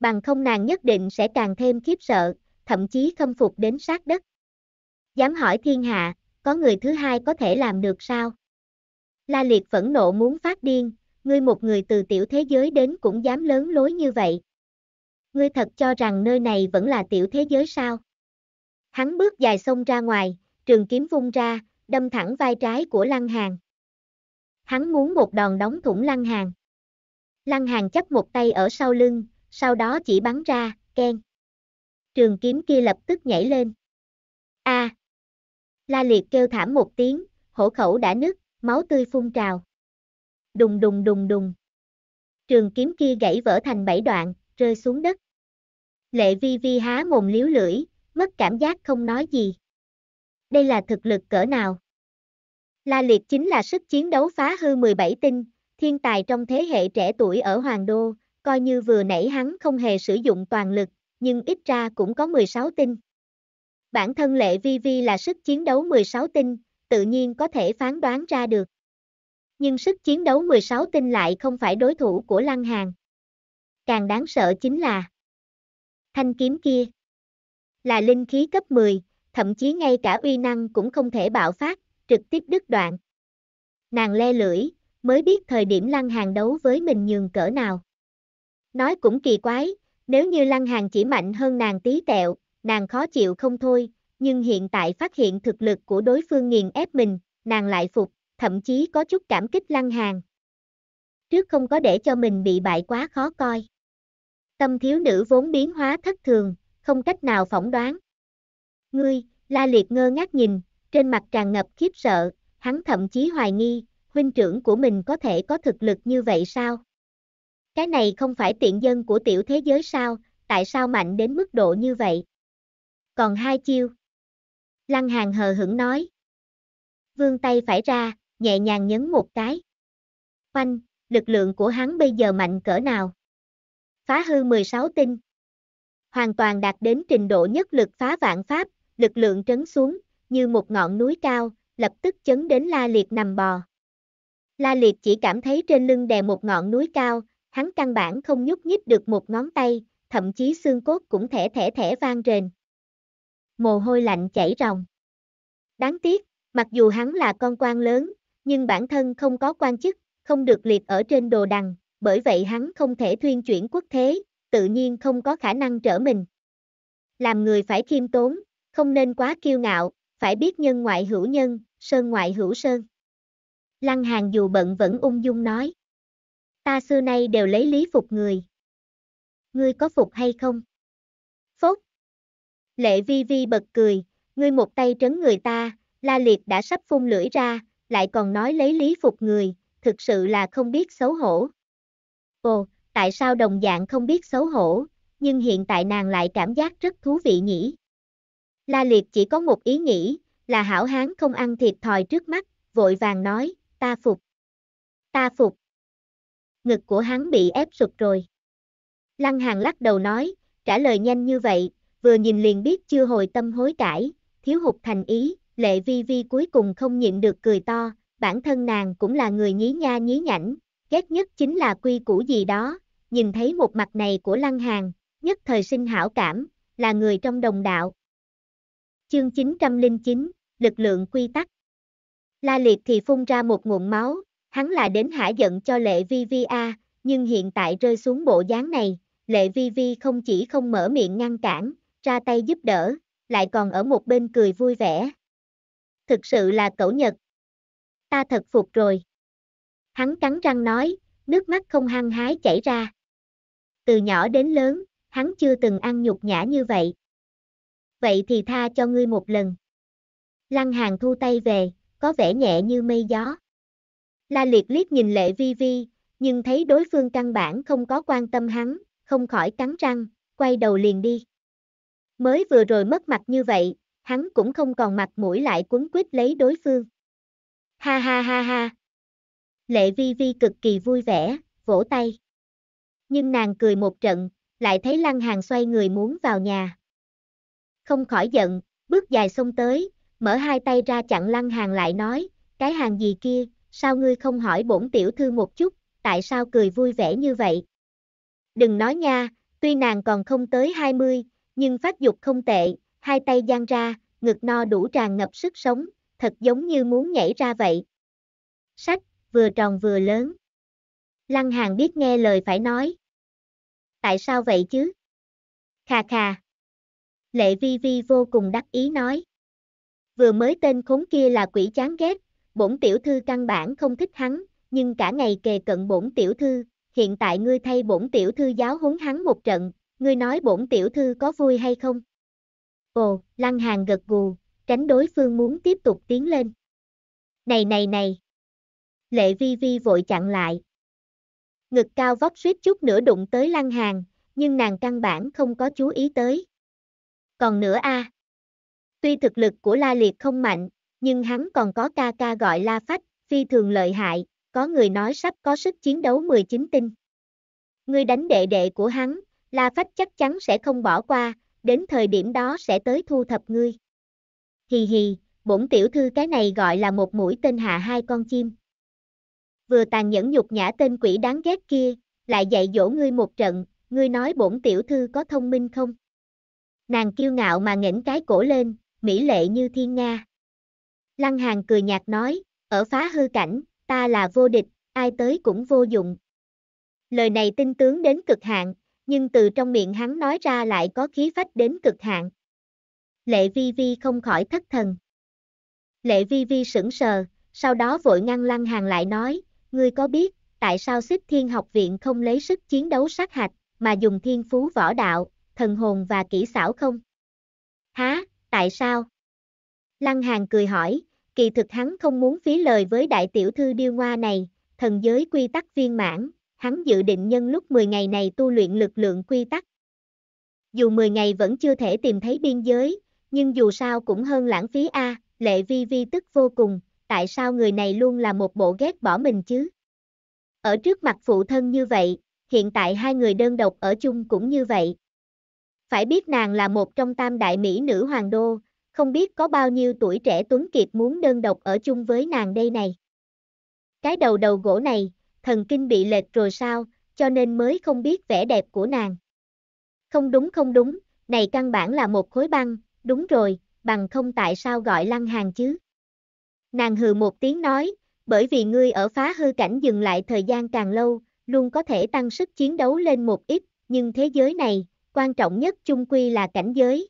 Bằng không nàng nhất định sẽ càng thêm khiếp sợ, thậm chí khâm phục đến sát đất. Dám hỏi thiên hạ, có người thứ hai có thể làm được sao? La Liệt phẫn nộ muốn phát điên, ngươi một người từ tiểu thế giới đến cũng dám lớn lối như vậy. Ngươi thật cho rằng nơi này vẫn là tiểu thế giới sao? Hắn bước dài xông ra ngoài, trường kiếm vung ra, đâm thẳng vai trái của Lăng Hàn. Hắn muốn một đòn đóng thủng Lăng Hàn. Lăng Hàn chấp một tay ở sau lưng, sau đó chỉ bắn ra, keng. Trường kiếm kia lập tức nhảy lên. A, à, La Liệt kêu thảm một tiếng, hổ khẩu đã nứt, máu tươi phun trào. Đùng đùng đùng đùng. Trường kiếm kia gãy vỡ thành bảy đoạn, rơi xuống đất. Lệ vi vi há mồm liếu lưỡi, mất cảm giác không nói gì. Đây là thực lực cỡ nào? La Liệt chính là sức chiến đấu phá hư 17 tinh, thiên tài trong thế hệ trẻ tuổi ở Hoàng Đô, coi như vừa nãy hắn không hề sử dụng toàn lực, nhưng ít ra cũng có 16 tinh bản thân Lệ Vi Vi là sức chiến đấu 16 tinh, tự nhiên có thể phán đoán ra được. Nhưng sức chiến đấu 16 tinh lại không phải đối thủ của Lăng Hàn. Càng đáng sợ chính là thanh kiếm kia là linh khí cấp 10, thậm chí ngay cả uy năng cũng không thể bạo phát, trực tiếp đứt đoạn. Nàng le lưỡi, mới biết thời điểm Lăng Hàn đấu với mình nhường cỡ nào. Nói cũng kỳ quái, nếu như Lăng Hàn chỉ mạnh hơn nàng tí tẹo, nàng khó chịu không thôi, nhưng hiện tại phát hiện thực lực của đối phương nghiền ép mình, nàng lại phục, thậm chí có chút cảm kích lăng hàng. Trước không có để cho mình bị bại quá khó coi. Tâm thiếu nữ vốn biến hóa thất thường, không cách nào phỏng đoán. Ngươi, la liệt ngơ ngác nhìn, trên mặt tràn ngập khiếp sợ, hắn thậm chí hoài nghi, huynh trưởng của mình có thể có thực lực như vậy sao? Cái này không phải tiện dân của tiểu thế giới sao, tại sao mạnh đến mức độ như vậy? Còn hai chiêu. Lăng hàn hờ hững nói. Vương tay phải ra, nhẹ nhàng nhấn một cái. Oanh, lực lượng của hắn bây giờ mạnh cỡ nào? Phá hư 16 tinh. Hoàn toàn đạt đến trình độ nhất lực phá vạn pháp, lực lượng trấn xuống, như một ngọn núi cao, lập tức chấn đến la liệt nằm bò. La liệt chỉ cảm thấy trên lưng đè một ngọn núi cao, hắn căn bản không nhúc nhích được một ngón tay, thậm chí xương cốt cũng thẻ thẻ thẻ vang rền mồ hôi lạnh chảy ròng. Đáng tiếc, mặc dù hắn là con quan lớn, nhưng bản thân không có quan chức, không được liệt ở trên đồ đằng, bởi vậy hắn không thể thuyên chuyển quốc thế, tự nhiên không có khả năng trở mình. Làm người phải khiêm tốn, không nên quá kiêu ngạo, phải biết nhân ngoại hữu nhân, sơn ngoại hữu sơn. Lăng Hàn dù bận vẫn ung dung nói. Ta xưa nay đều lấy lý phục người. Ngươi có phục hay không? Phúc. Lệ vi vi bật cười, ngươi một tay trấn người ta, la liệt đã sắp phun lưỡi ra, lại còn nói lấy lý phục người, thực sự là không biết xấu hổ. Ồ, tại sao đồng dạng không biết xấu hổ, nhưng hiện tại nàng lại cảm giác rất thú vị nhỉ? La liệt chỉ có một ý nghĩ, là hảo hán không ăn thịt thòi trước mắt, vội vàng nói, ta phục. Ta phục. Ngực của hắn bị ép sụt rồi. Lăng hàng lắc đầu nói, trả lời nhanh như vậy, vừa nhìn liền biết chưa hồi tâm hối cải, thiếu hụt thành ý, lệ vi vi cuối cùng không nhịn được cười to, bản thân nàng cũng là người nhí nha nhí nhảnh, ghét nhất chính là quy củ gì đó, nhìn thấy một mặt này của lăng hàng, nhất thời sinh hảo cảm, là người trong đồng đạo. Chương 909, lực lượng quy tắc. La Liệt thì phun ra một nguồn máu, hắn là đến hả giận cho Lệ Vi Vi a, nhưng hiện tại rơi xuống bộ dáng này, Lệ Vi Vi không chỉ không mở miệng ngăn cản, ra tay giúp đỡ, lại còn ở một bên cười vui vẻ. Thực sự là cẩu Nhật. Ta thật phục rồi. Hắn cắn răng nói, nước mắt không hăng hái chảy ra. Từ nhỏ đến lớn, hắn chưa từng ăn nhục nhã như vậy. Vậy thì tha cho ngươi một lần. Lăng hàng thu tay về, có vẻ nhẹ như mây gió. La liệt liếc nhìn lệ vi vi, nhưng thấy đối phương căn bản không có quan tâm hắn, không khỏi cắn răng, quay đầu liền đi. Mới vừa rồi mất mặt như vậy, hắn cũng không còn mặt mũi lại quấn quýt lấy đối phương. Ha ha ha ha. Lệ vi vi cực kỳ vui vẻ, vỗ tay. Nhưng nàng cười một trận, lại thấy lăng hàng xoay người muốn vào nhà. Không khỏi giận, bước dài xông tới, mở hai tay ra chặn lăng hàng lại nói, cái hàng gì kia, sao ngươi không hỏi bổn tiểu thư một chút, tại sao cười vui vẻ như vậy? Đừng nói nha, tuy nàng còn không tới 20, nhưng phát dục không tệ, hai tay giang ra, ngực no đủ tràn ngập sức sống, thật giống như muốn nhảy ra vậy. Sách, vừa tròn vừa lớn. Lăng hàn biết nghe lời phải nói. Tại sao vậy chứ? Khà khà. Lệ Vi Vi vô cùng đắc ý nói. Vừa mới tên khốn kia là quỷ chán ghét, bổn tiểu thư căn bản không thích hắn, nhưng cả ngày kề cận bổn tiểu thư, hiện tại ngươi thay bổn tiểu thư giáo huấn hắn một trận, ngươi nói bổn tiểu thư có vui hay không? Ồ, lăng hàng gật gù, tránh đối phương muốn tiếp tục tiến lên. Này này này! Lệ vi vi vội chặn lại. Ngực cao vóc suýt chút nữa đụng tới lăng hàng, nhưng nàng căn bản không có chú ý tới. Còn nữa a à. Tuy thực lực của La Liệt không mạnh, nhưng hắn còn có ca ca gọi La Phách, phi thường lợi hại, có người nói sắp có sức chiến đấu 19 tinh. Ngươi đánh đệ đệ của hắn, La Phách chắc chắn sẽ không bỏ qua, đến thời điểm đó sẽ tới thu thập ngươi. Hì hì, bổn tiểu thư cái này gọi là một mũi tên hạ hai con chim. Vừa tàn nhẫn nhục nhã tên quỷ đáng ghét kia, lại dạy dỗ ngươi một trận, ngươi nói bổn tiểu thư có thông minh không? Nàng kiêu ngạo mà nghển cái cổ lên, mỹ lệ như thiên nga. Lăng Hàn cười nhạt nói, ở phá hư cảnh, ta là vô địch, ai tới cũng vô dụng. Lời này tin tướng đến cực hạn, nhưng từ trong miệng hắn nói ra lại có khí phách đến cực hạn. Lệ vi vi không khỏi thất thần. Lệ vi vi sững sờ, sau đó vội ngăn lăng hàng lại nói, ngươi có biết, tại sao xích thiên học viện không lấy sức chiến đấu sát hạch, mà dùng thiên phú võ đạo, thần hồn và kỹ xảo không? Há, tại sao? Lăng hàng cười hỏi, kỳ thực hắn không muốn phí lời với đại tiểu thư điêu ngoa này, thần giới quy tắc viên mãn, hắn dự định nhân lúc 10 ngày này tu luyện lực lượng quy tắc. Dù 10 ngày vẫn chưa thể tìm thấy biên giới, nhưng dù sao cũng hơn lãng phí A, lệ vi vi tức vô cùng, tại sao người này luôn là một bộ ghét bỏ mình chứ? Ở trước mặt phụ thân như vậy, hiện tại hai người đơn độc ở chung cũng như vậy. Phải biết nàng là một trong tam đại mỹ nữ hoàng đô, không biết có bao nhiêu tuổi trẻ Tuấn Kiệt muốn đơn độc ở chung với nàng đây này. Cái đầu đầu gỗ này, thần kinh bị lệch rồi sao, cho nên mới không biết vẻ đẹp của nàng. Không đúng không đúng, này căn bản là một khối băng, đúng rồi, bằng không tại sao gọi lăng hàn chứ. Nàng hừ một tiếng nói, bởi vì ngươi ở phá hư cảnh dừng lại thời gian càng lâu, luôn có thể tăng sức chiến đấu lên một ít, nhưng thế giới này, quan trọng nhất chung quy là cảnh giới.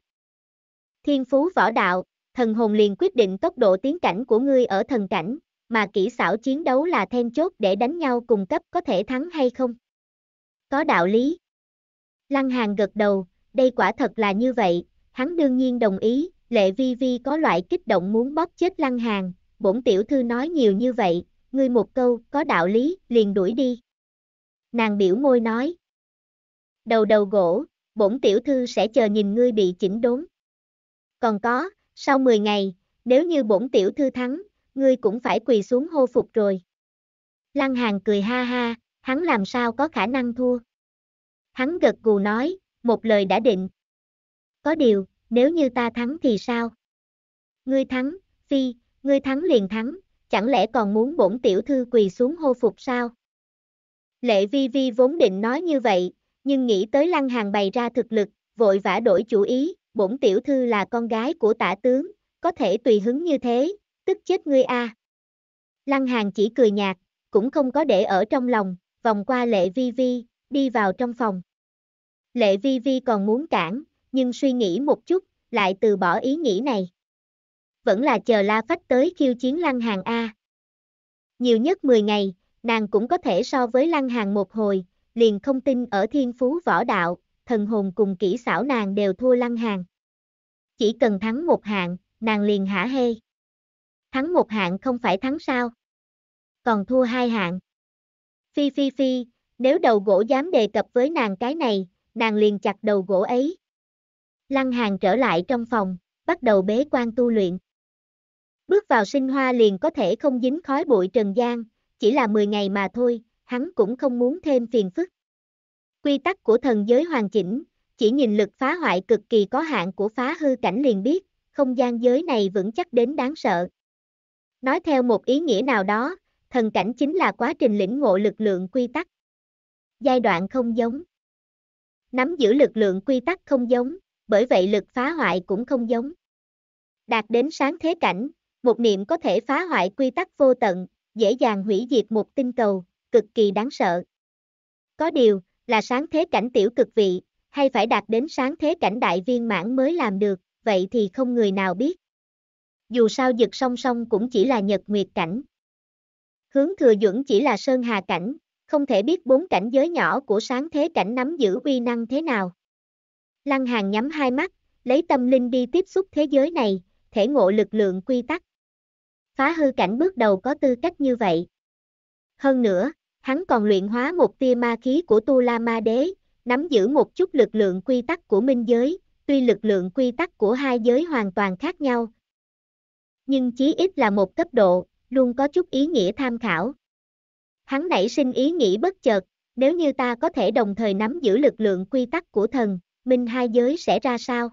Thiên phú võ đạo, thần hồn liền quyết định tốc độ tiến cảnh của ngươi ở thần cảnh, mà kỹ xảo chiến đấu là then chốt để đánh nhau cùng cấp có thể thắng hay không. Có đạo lý. Lăng Hàng gật đầu, đây quả thật là như vậy, hắn đương nhiên đồng ý, Lệ Vi Vi có loại kích động muốn bóp chết Lăng Hàng, bổn tiểu thư nói nhiều như vậy, ngươi một câu, có đạo lý, liền đuổi đi. Nàng biểu môi nói. Đầu đầu gỗ, bổn tiểu thư sẽ chờ nhìn ngươi bị chỉnh đốn. Còn có, sau 10 ngày, nếu như bổn tiểu thư thắng, ngươi cũng phải quỳ xuống hô phục rồi. Lăng Hàn cười ha ha, hắn làm sao có khả năng thua. Hắn gật gù nói, một lời đã định. Có điều, nếu như ta thắng thì sao? Ngươi thắng, phi, ngươi thắng liền thắng, chẳng lẽ còn muốn bổn tiểu thư quỳ xuống hô phục sao? Lệ vi vi vốn định nói như vậy, nhưng nghĩ tới lăng hàng bày ra thực lực, vội vã đổi chủ ý, bổn tiểu thư là con gái của tả tướng, có thể tùy hứng như thế, tức chết ngươi a. À. Lăng Hàn chỉ cười nhạt, cũng không có để ở trong lòng, vòng qua Lệ Vi Vi, đi vào trong phòng. Lệ Vi Vi còn muốn cản, nhưng suy nghĩ một chút, lại từ bỏ ý nghĩ này. Vẫn là chờ La Phách tới khiêu chiến Lăng Hàn A. Nhiều nhất 10 ngày, nàng cũng có thể so với Lăng Hàn một hồi, liền không tin ở thiên phú võ đạo, thần hồn cùng kỹ xảo nàng đều thua Lăng Hàn. Chỉ cần thắng một hạng, nàng liền hả hê. Thắng một hạng không phải thắng sao? Còn thua hai hạng. Phi phi phi, nếu đầu gỗ dám đề cập với nàng cái này, nàng liền chặt đầu gỗ ấy. Lăng hàng trở lại trong phòng, bắt đầu bế quan tu luyện. Bước vào sinh hoa liền có thể không dính khói bụi trần gian, chỉ là 10 ngày mà thôi, hắn cũng không muốn thêm phiền phức. Quy tắc của thần giới hoàn chỉnh, chỉ nhìn lực phá hoại cực kỳ có hạn của phá hư cảnh liền biết, không gian giới này vững chắc đến đáng sợ. Nói theo một ý nghĩa nào đó, thần cảnh chính là quá trình lĩnh ngộ lực lượng quy tắc. Giai đoạn không giống. Nắm giữ lực lượng quy tắc không giống, bởi vậy lực phá hoại cũng không giống. Đạt đến sáng thế cảnh, một niệm có thể phá hoại quy tắc vô tận, dễ dàng hủy diệt một tinh cầu, cực kỳ đáng sợ. Có điều, là sáng thế cảnh tiểu cực vị, hay phải đạt đến sáng thế cảnh đại viên mãn mới làm được, vậy thì không người nào biết dù sao giật song song cũng chỉ là nhật nguyệt cảnh. Hướng thừa dưỡng chỉ là sơn hà cảnh, không thể biết bốn cảnh giới nhỏ của sáng thế cảnh nắm giữ uy năng thế nào. Lăng hàng nhắm hai mắt, lấy tâm linh đi tiếp xúc thế giới này, thể ngộ lực lượng quy tắc. Phá hư cảnh bước đầu có tư cách như vậy. Hơn nữa, hắn còn luyện hóa một tia ma khí của Tu La Ma Đế, nắm giữ một chút lực lượng quy tắc của minh giới, tuy lực lượng quy tắc của hai giới hoàn toàn khác nhau, nhưng chí ít là một cấp độ, luôn có chút ý nghĩa tham khảo. Hắn nảy sinh ý nghĩ bất chợt, nếu như ta có thể đồng thời nắm giữ lực lượng quy tắc của thần, minh hai giới sẽ ra sao?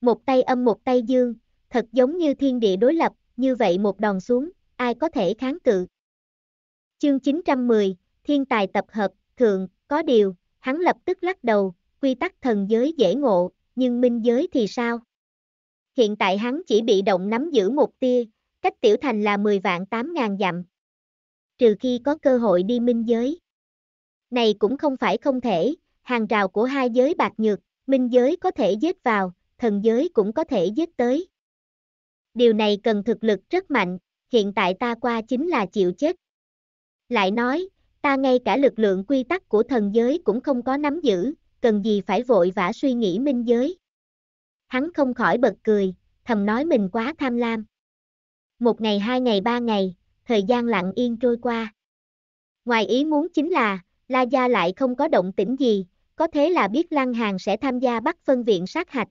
Một tay âm một tay dương, thật giống như thiên địa đối lập, như vậy một đòn xuống, ai có thể kháng cự? Chương 910, Thiên tài tập hợp, thượng, có điều, hắn lập tức lắc đầu, quy tắc thần giới dễ ngộ, nhưng minh giới thì sao? hiện tại hắn chỉ bị động nắm giữ một tia, cách tiểu thành là 10 vạn 8 ngàn dặm. Trừ khi có cơ hội đi minh giới. Này cũng không phải không thể, hàng rào của hai giới bạc nhược, minh giới có thể giết vào, thần giới cũng có thể giết tới. Điều này cần thực lực rất mạnh, hiện tại ta qua chính là chịu chết. Lại nói, ta ngay cả lực lượng quy tắc của thần giới cũng không có nắm giữ, cần gì phải vội vã suy nghĩ minh giới. Hắn không khỏi bật cười, thầm nói mình quá tham lam. Một ngày hai ngày ba ngày, thời gian lặng yên trôi qua. Ngoài ý muốn chính là, La Gia lại không có động tĩnh gì, có thế là biết Lăng Hàng sẽ tham gia bắt phân viện sát hạch.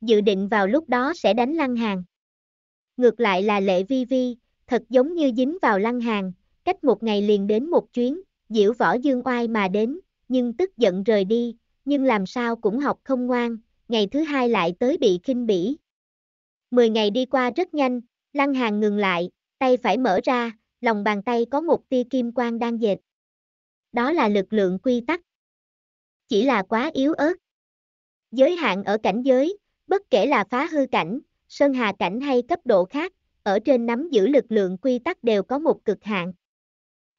Dự định vào lúc đó sẽ đánh Lăng Hàng. Ngược lại là Lệ Vi Vi, thật giống như dính vào Lăng Hàng, cách một ngày liền đến một chuyến, diễu võ dương oai mà đến, nhưng tức giận rời đi, nhưng làm sao cũng học không ngoan, ngày thứ hai lại tới bị khinh bỉ. Mười ngày đi qua rất nhanh, Lăng Hàng ngừng lại, tay phải mở ra, lòng bàn tay có một tia kim quang đang dệt. Đó là lực lượng quy tắc. Chỉ là quá yếu ớt. Giới hạn ở cảnh giới, bất kể là phá hư cảnh, sơn hà cảnh hay cấp độ khác, ở trên nắm giữ lực lượng quy tắc đều có một cực hạn.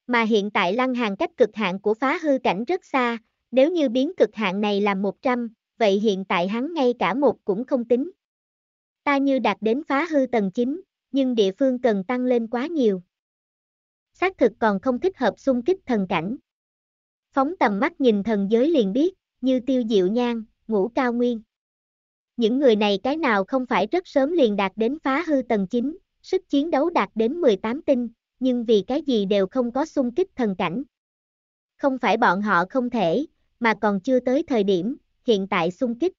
Mà hiện tại lăng hàng cách cực hạn của phá hư cảnh rất xa, nếu như biến cực hạn này làm 100, vậy hiện tại hắn ngay cả một cũng không tính. Ta như đạt đến phá hư tầng 9, nhưng địa phương cần tăng lên quá nhiều. Xác thực còn không thích hợp xung kích thần cảnh. Phóng tầm mắt nhìn thần giới liền biết, như tiêu diệu nhan, ngũ cao nguyên. Những người này cái nào không phải rất sớm liền đạt đến phá hư tầng 9, sức chiến đấu đạt đến 18 tinh, nhưng vì cái gì đều không có xung kích thần cảnh. Không phải bọn họ không thể, mà còn chưa tới thời điểm, hiện tại xung kích.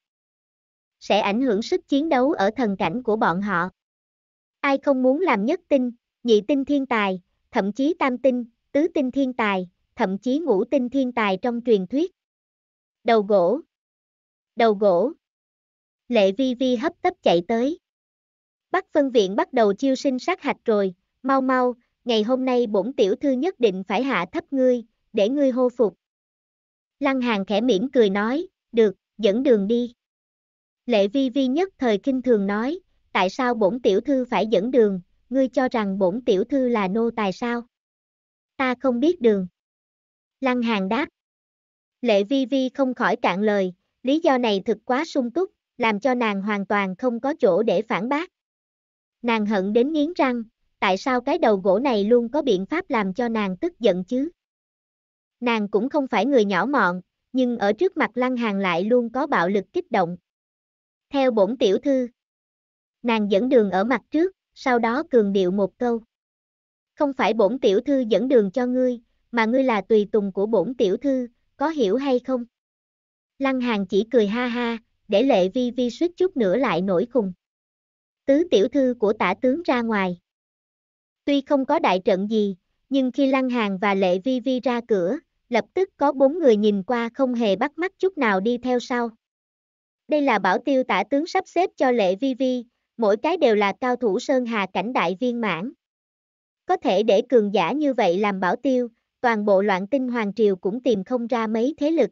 Sẽ ảnh hưởng sức chiến đấu ở thần cảnh của bọn họ. Ai không muốn làm nhất tinh, nhị tinh thiên tài, thậm chí tam tinh, tứ tinh thiên tài, thậm chí ngũ tinh thiên tài trong truyền thuyết. Đầu gỗ. Đầu gỗ. Lệ vi vi hấp tấp chạy tới. Bắc phân viện bắt đầu chiêu sinh sát hạch rồi, mau mau, ngày hôm nay bổn tiểu thư nhất định phải hạ thấp ngươi, để ngươi hô phục. Lăng hàng khẽ mỉm cười nói, được, dẫn đường đi. Lệ vi vi nhất thời kinh thường nói, tại sao bổn tiểu thư phải dẫn đường, ngươi cho rằng bổn tiểu thư là nô tài sao? Ta không biết đường. Lăng hàng đáp. Lệ vi vi không khỏi cạn lời, lý do này thực quá sung túc, làm cho nàng hoàn toàn không có chỗ để phản bác. Nàng hận đến nghiến răng, tại sao cái đầu gỗ này luôn có biện pháp làm cho nàng tức giận chứ? Nàng cũng không phải người nhỏ mọn, nhưng ở trước mặt Lăng Hàng lại luôn có bạo lực kích động. Theo bổn tiểu thư, nàng dẫn đường ở mặt trước, sau đó cường điệu một câu. Không phải bổn tiểu thư dẫn đường cho ngươi, mà ngươi là tùy tùng của bổn tiểu thư, có hiểu hay không? Lăng Hàng chỉ cười ha ha, để lệ vi vi suýt chút nữa lại nổi khùng. Tứ tiểu thư của tả tướng ra ngoài. Tuy không có đại trận gì, nhưng khi Lăng Hàng và Lệ Vi Vi ra cửa, lập tức có bốn người nhìn qua không hề bắt mắt chút nào đi theo sau. Đây là bảo tiêu tả tướng sắp xếp cho lệ vi vi, mỗi cái đều là cao thủ Sơn Hà cảnh đại viên mãn. Có thể để cường giả như vậy làm bảo tiêu, toàn bộ loạn tinh Hoàng Triều cũng tìm không ra mấy thế lực.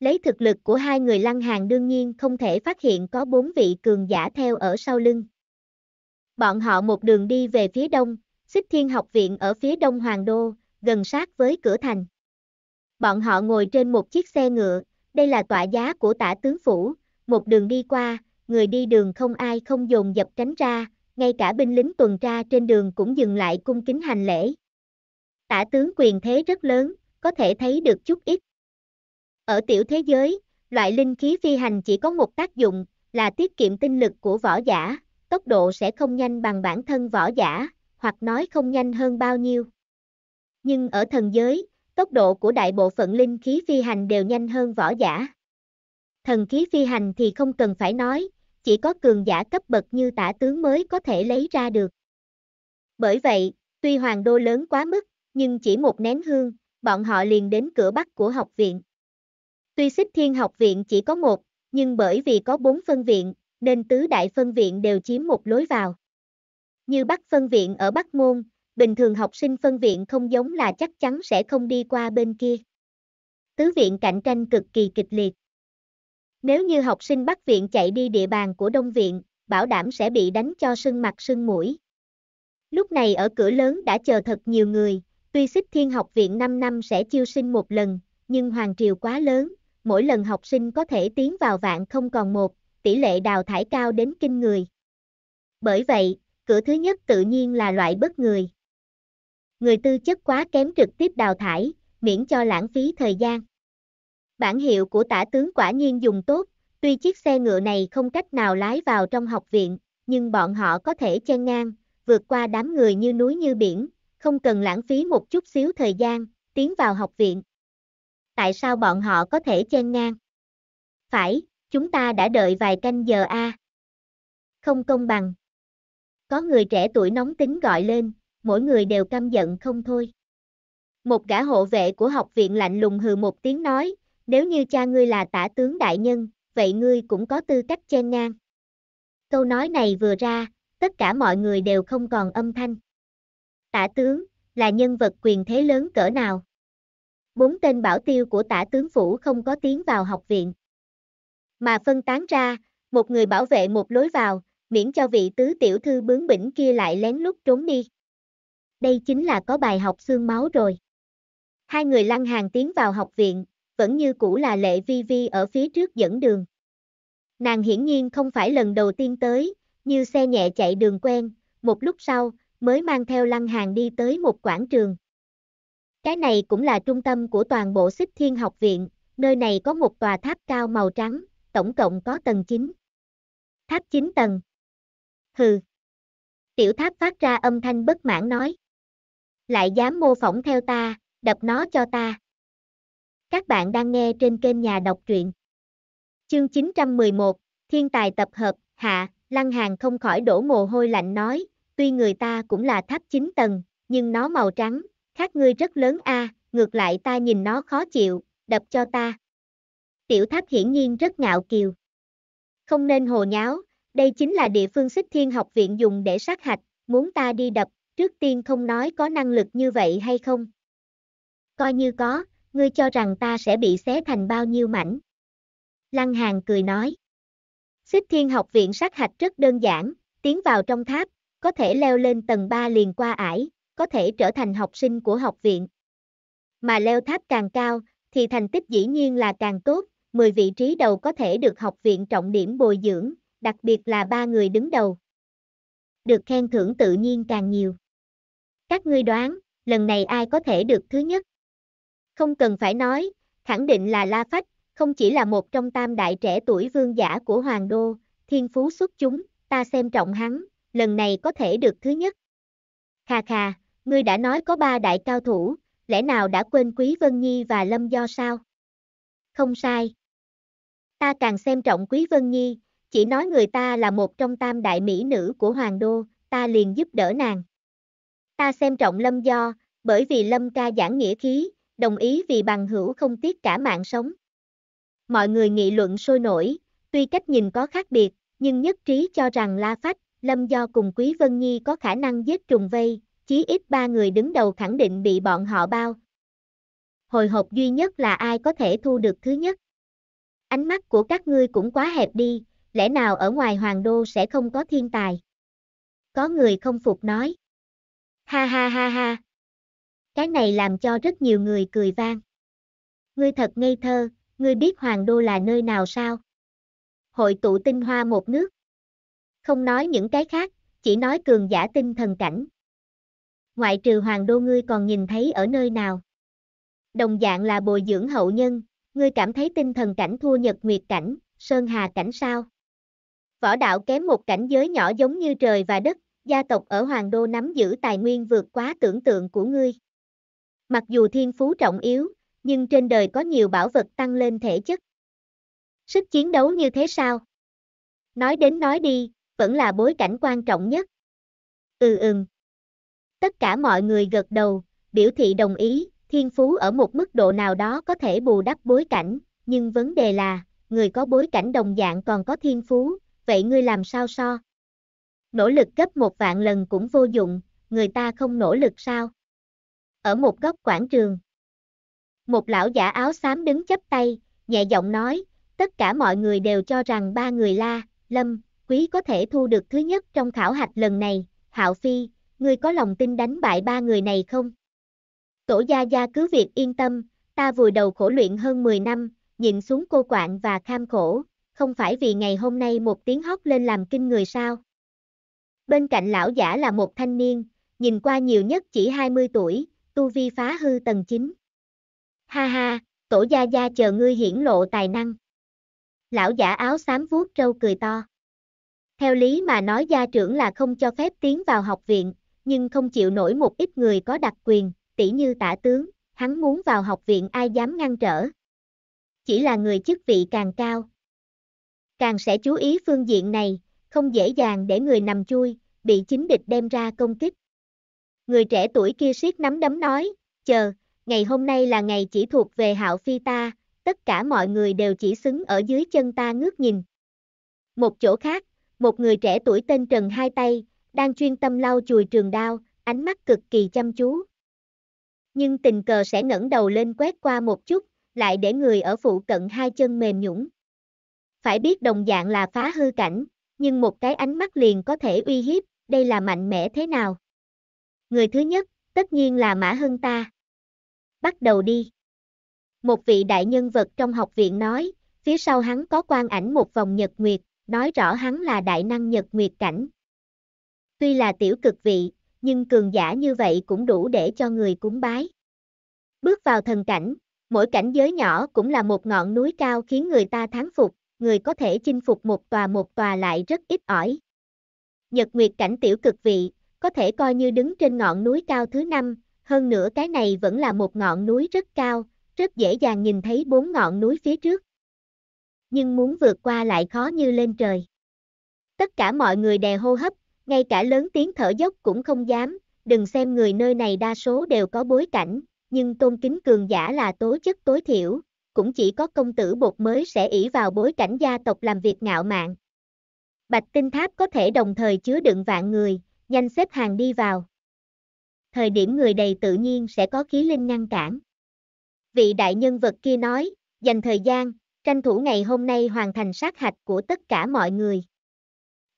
Lấy thực lực của hai người lăng hàng đương nhiên không thể phát hiện có bốn vị cường giả theo ở sau lưng. Bọn họ một đường đi về phía đông, xích thiên học viện ở phía đông Hoàng Đô, gần sát với cửa thành. Bọn họ ngồi trên một chiếc xe ngựa, đây là tọa giá của tả tướng phủ, một đường đi qua, người đi đường không ai không dồn dập tránh ra, ngay cả binh lính tuần tra trên đường cũng dừng lại cung kính hành lễ. Tả tướng quyền thế rất lớn, có thể thấy được chút ít. Ở tiểu thế giới, loại linh khí phi hành chỉ có một tác dụng, là tiết kiệm tinh lực của võ giả, tốc độ sẽ không nhanh bằng bản thân võ giả, hoặc nói không nhanh hơn bao nhiêu. Nhưng ở thần giới, tốc độ của đại bộ phận linh khí phi hành đều nhanh hơn võ giả. Thần khí phi hành thì không cần phải nói, chỉ có cường giả cấp bậc như tả tướng mới có thể lấy ra được. Bởi vậy, tuy hoàng đô lớn quá mức, nhưng chỉ một nén hương, bọn họ liền đến cửa bắc của học viện. Tuy xích thiên học viện chỉ có một, nhưng bởi vì có bốn phân viện, nên tứ đại phân viện đều chiếm một lối vào. Như Bắc phân viện ở Bắc Môn, bình thường học sinh phân viện không giống là chắc chắn sẽ không đi qua bên kia. Tứ viện cạnh tranh cực kỳ kịch liệt. Nếu như học sinh Bắc viện chạy đi địa bàn của Đông viện, bảo đảm sẽ bị đánh cho sưng mặt sưng mũi. Lúc này ở cửa lớn đã chờ thật nhiều người, tuy xích thiên học viện 5 năm sẽ chiêu sinh một lần, nhưng hoàng triều quá lớn, mỗi lần học sinh có thể tiến vào vạn không còn một, tỷ lệ đào thải cao đến kinh người. Bởi vậy, cửa thứ nhất tự nhiên là loại bất người người tư chất quá kém trực tiếp đào thải, miễn cho lãng phí thời gian. Bản hiệu của tả tướng quả nhiên dùng tốt, tuy chiếc xe ngựa này không cách nào lái vào trong học viện, nhưng bọn họ có thể chen ngang, vượt qua đám người như núi như biển, không cần lãng phí một chút xíu thời gian, tiến vào học viện. Tại sao bọn họ có thể chen ngang? Phải, chúng ta đã đợi vài canh giờ a. À? Không công bằng. Có người trẻ tuổi nóng tính gọi lên, mỗi người đều căm giận không thôi. Một gã hộ vệ của học viện lạnh lùng hừ một tiếng nói, nếu như cha ngươi là tả tướng đại nhân, vậy ngươi cũng có tư cách chen ngang. Câu nói này vừa ra, tất cả mọi người đều không còn âm thanh. Tả tướng, là nhân vật quyền thế lớn cỡ nào? Bốn tên bảo tiêu của tả tướng phủ không có tiếng vào học viện. Mà phân tán ra, một người bảo vệ một lối vào, miễn cho vị tứ tiểu thư bướng bỉnh kia lại lén lút trốn đi đây chính là có bài học xương máu rồi. Hai người lăn hàng tiến vào học viện, vẫn như cũ là lệ vi vi ở phía trước dẫn đường. Nàng hiển nhiên không phải lần đầu tiên tới, như xe nhẹ chạy đường quen, một lúc sau, mới mang theo lăng hàng đi tới một quảng trường. Cái này cũng là trung tâm của toàn bộ xích thiên học viện, nơi này có một tòa tháp cao màu trắng, tổng cộng có tầng 9. Tháp 9 tầng. Hừ. Tiểu tháp phát ra âm thanh bất mãn nói lại dám mô phỏng theo ta, đập nó cho ta. Các bạn đang nghe trên kênh nhà đọc truyện. Chương 911, Thiên tài tập hợp, hạ, Lăng Hàng không khỏi đổ mồ hôi lạnh nói, tuy người ta cũng là tháp 9 tầng, nhưng nó màu trắng, khác ngươi rất lớn a, ngược lại ta nhìn nó khó chịu, đập cho ta. Tiểu tháp hiển nhiên rất ngạo kiều. Không nên hồ nháo, đây chính là địa phương xích thiên học viện dùng để sát hạch, muốn ta đi đập, trước tiên không nói có năng lực như vậy hay không. Coi như có, ngươi cho rằng ta sẽ bị xé thành bao nhiêu mảnh. Lăng Hàn cười nói. Xích Thiên học viện sát hạch rất đơn giản, tiến vào trong tháp, có thể leo lên tầng 3 liền qua ải, có thể trở thành học sinh của học viện. Mà leo tháp càng cao, thì thành tích dĩ nhiên là càng tốt, 10 vị trí đầu có thể được học viện trọng điểm bồi dưỡng, đặc biệt là ba người đứng đầu. Được khen thưởng tự nhiên càng nhiều. Các ngươi đoán, lần này ai có thể được thứ nhất? Không cần phải nói, khẳng định là La Phách, không chỉ là một trong tam đại trẻ tuổi vương giả của Hoàng Đô, thiên phú xuất chúng, ta xem trọng hắn, lần này có thể được thứ nhất. Khà khà, ngươi đã nói có ba đại cao thủ, lẽ nào đã quên Quý Vân Nhi và Lâm Do sao? Không sai. Ta càng xem trọng Quý Vân Nhi, chỉ nói người ta là một trong tam đại mỹ nữ của Hoàng Đô, ta liền giúp đỡ nàng. Ta xem trọng lâm do, bởi vì lâm ca giảng nghĩa khí, đồng ý vì bằng hữu không tiếc cả mạng sống. Mọi người nghị luận sôi nổi, tuy cách nhìn có khác biệt, nhưng nhất trí cho rằng La Phách, Lâm Do cùng Quý Vân Nhi có khả năng giết trùng vây, chí ít ba người đứng đầu khẳng định bị bọn họ bao. Hồi hộp duy nhất là ai có thể thu được thứ nhất. Ánh mắt của các ngươi cũng quá hẹp đi, lẽ nào ở ngoài hoàng đô sẽ không có thiên tài? Có người không phục nói. Ha ha ha ha. Cái này làm cho rất nhiều người cười vang. Ngươi thật ngây thơ, ngươi biết Hoàng Đô là nơi nào sao? Hội tụ tinh hoa một nước. Không nói những cái khác, chỉ nói cường giả tinh thần cảnh. Ngoại trừ Hoàng Đô ngươi còn nhìn thấy ở nơi nào? Đồng dạng là bồi dưỡng hậu nhân, ngươi cảm thấy tinh thần cảnh thua nhật nguyệt cảnh, sơn hà cảnh sao? Võ đạo kém một cảnh giới nhỏ giống như trời và đất, gia tộc ở Hoàng Đô nắm giữ tài nguyên vượt quá tưởng tượng của ngươi. Mặc dù thiên phú trọng yếu, nhưng trên đời có nhiều bảo vật tăng lên thể chất. Sức chiến đấu như thế sao? Nói đến nói đi, vẫn là bối cảnh quan trọng nhất. Ừ ừm. Tất cả mọi người gật đầu, biểu thị đồng ý, thiên phú ở một mức độ nào đó có thể bù đắp bối cảnh, nhưng vấn đề là, người có bối cảnh đồng dạng còn có thiên phú, vậy ngươi làm sao so? nỗ lực gấp một vạn lần cũng vô dụng, người ta không nỗ lực sao? Ở một góc quảng trường, một lão giả áo xám đứng chấp tay, nhẹ giọng nói, tất cả mọi người đều cho rằng ba người La, Lâm, Quý có thể thu được thứ nhất trong khảo hạch lần này, Hạo Phi, ngươi có lòng tin đánh bại ba người này không? Tổ gia gia cứ việc yên tâm, ta vùi đầu khổ luyện hơn 10 năm, nhìn xuống cô quạng và kham khổ, không phải vì ngày hôm nay một tiếng hót lên làm kinh người sao? Bên cạnh lão giả là một thanh niên, nhìn qua nhiều nhất chỉ 20 tuổi, tu vi phá hư tầng 9. Ha ha, tổ gia gia chờ ngươi hiển lộ tài năng. Lão giả áo xám vuốt râu cười to. Theo lý mà nói gia trưởng là không cho phép tiến vào học viện, nhưng không chịu nổi một ít người có đặc quyền, tỷ như tả tướng, hắn muốn vào học viện ai dám ngăn trở. Chỉ là người chức vị càng cao, càng sẽ chú ý phương diện này, không dễ dàng để người nằm chui, bị chính địch đem ra công kích. Người trẻ tuổi kia siết nắm đấm nói, chờ, ngày hôm nay là ngày chỉ thuộc về hạo phi ta, tất cả mọi người đều chỉ xứng ở dưới chân ta ngước nhìn. Một chỗ khác, một người trẻ tuổi tên Trần Hai Tay, đang chuyên tâm lau chùi trường đao, ánh mắt cực kỳ chăm chú. Nhưng tình cờ sẽ ngẩng đầu lên quét qua một chút, lại để người ở phụ cận hai chân mềm nhũng. Phải biết đồng dạng là phá hư cảnh, nhưng một cái ánh mắt liền có thể uy hiếp, đây là mạnh mẽ thế nào. Người thứ nhất, tất nhiên là Mã Hưng ta. Bắt đầu đi. Một vị đại nhân vật trong học viện nói, phía sau hắn có quan ảnh một vòng nhật nguyệt, nói rõ hắn là đại năng nhật nguyệt cảnh. Tuy là tiểu cực vị, nhưng cường giả như vậy cũng đủ để cho người cúng bái. Bước vào thần cảnh, mỗi cảnh giới nhỏ cũng là một ngọn núi cao khiến người ta thán phục, người có thể chinh phục một tòa một tòa lại rất ít ỏi. Nhật Nguyệt cảnh tiểu cực vị, có thể coi như đứng trên ngọn núi cao thứ năm, hơn nữa cái này vẫn là một ngọn núi rất cao, rất dễ dàng nhìn thấy bốn ngọn núi phía trước. Nhưng muốn vượt qua lại khó như lên trời. Tất cả mọi người đè hô hấp, ngay cả lớn tiếng thở dốc cũng không dám, đừng xem người nơi này đa số đều có bối cảnh, nhưng tôn kính cường giả là tố chất tối thiểu, cũng chỉ có công tử bột mới sẽ ỷ vào bối cảnh gia tộc làm việc ngạo mạn. Bạch tinh tháp có thể đồng thời chứa đựng vạn người, nhanh xếp hàng đi vào. Thời điểm người đầy tự nhiên sẽ có khí linh ngăn cản. Vị đại nhân vật kia nói, dành thời gian, tranh thủ ngày hôm nay hoàn thành sát hạch của tất cả mọi người.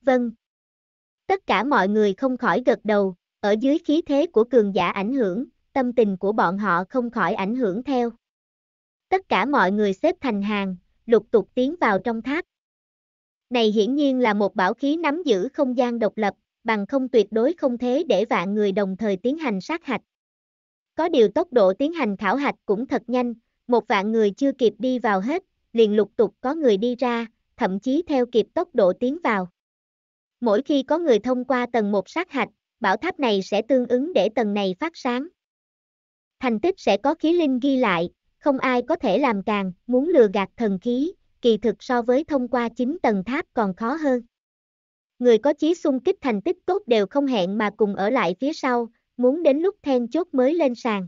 Vâng. Tất cả mọi người không khỏi gật đầu, ở dưới khí thế của cường giả ảnh hưởng, tâm tình của bọn họ không khỏi ảnh hưởng theo tất cả mọi người xếp thành hàng, lục tục tiến vào trong tháp. Này hiển nhiên là một bảo khí nắm giữ không gian độc lập, bằng không tuyệt đối không thế để vạn người đồng thời tiến hành sát hạch. Có điều tốc độ tiến hành khảo hạch cũng thật nhanh, một vạn người chưa kịp đi vào hết, liền lục tục có người đi ra, thậm chí theo kịp tốc độ tiến vào. Mỗi khi có người thông qua tầng một sát hạch, bảo tháp này sẽ tương ứng để tầng này phát sáng. Thành tích sẽ có khí linh ghi lại, không ai có thể làm càng, muốn lừa gạt thần khí, kỳ thực so với thông qua 9 tầng tháp còn khó hơn. Người có chí xung kích thành tích tốt đều không hẹn mà cùng ở lại phía sau, muốn đến lúc then chốt mới lên sàn.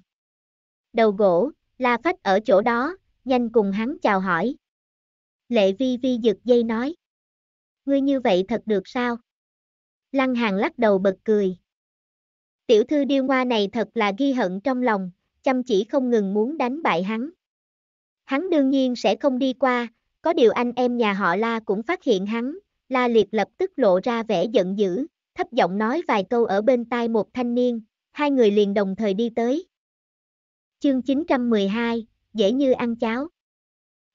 Đầu gỗ, La Phách ở chỗ đó, nhanh cùng hắn chào hỏi. Lệ Vi Vi giật dây nói. Ngươi như vậy thật được sao? Lăng Hàng lắc đầu bật cười. Tiểu thư điêu hoa này thật là ghi hận trong lòng, chăm chỉ không ngừng muốn đánh bại hắn. Hắn đương nhiên sẽ không đi qua, có điều anh em nhà họ La cũng phát hiện hắn, La Liệt lập tức lộ ra vẻ giận dữ, thấp giọng nói vài câu ở bên tai một thanh niên, hai người liền đồng thời đi tới. Chương 912, dễ như ăn cháo.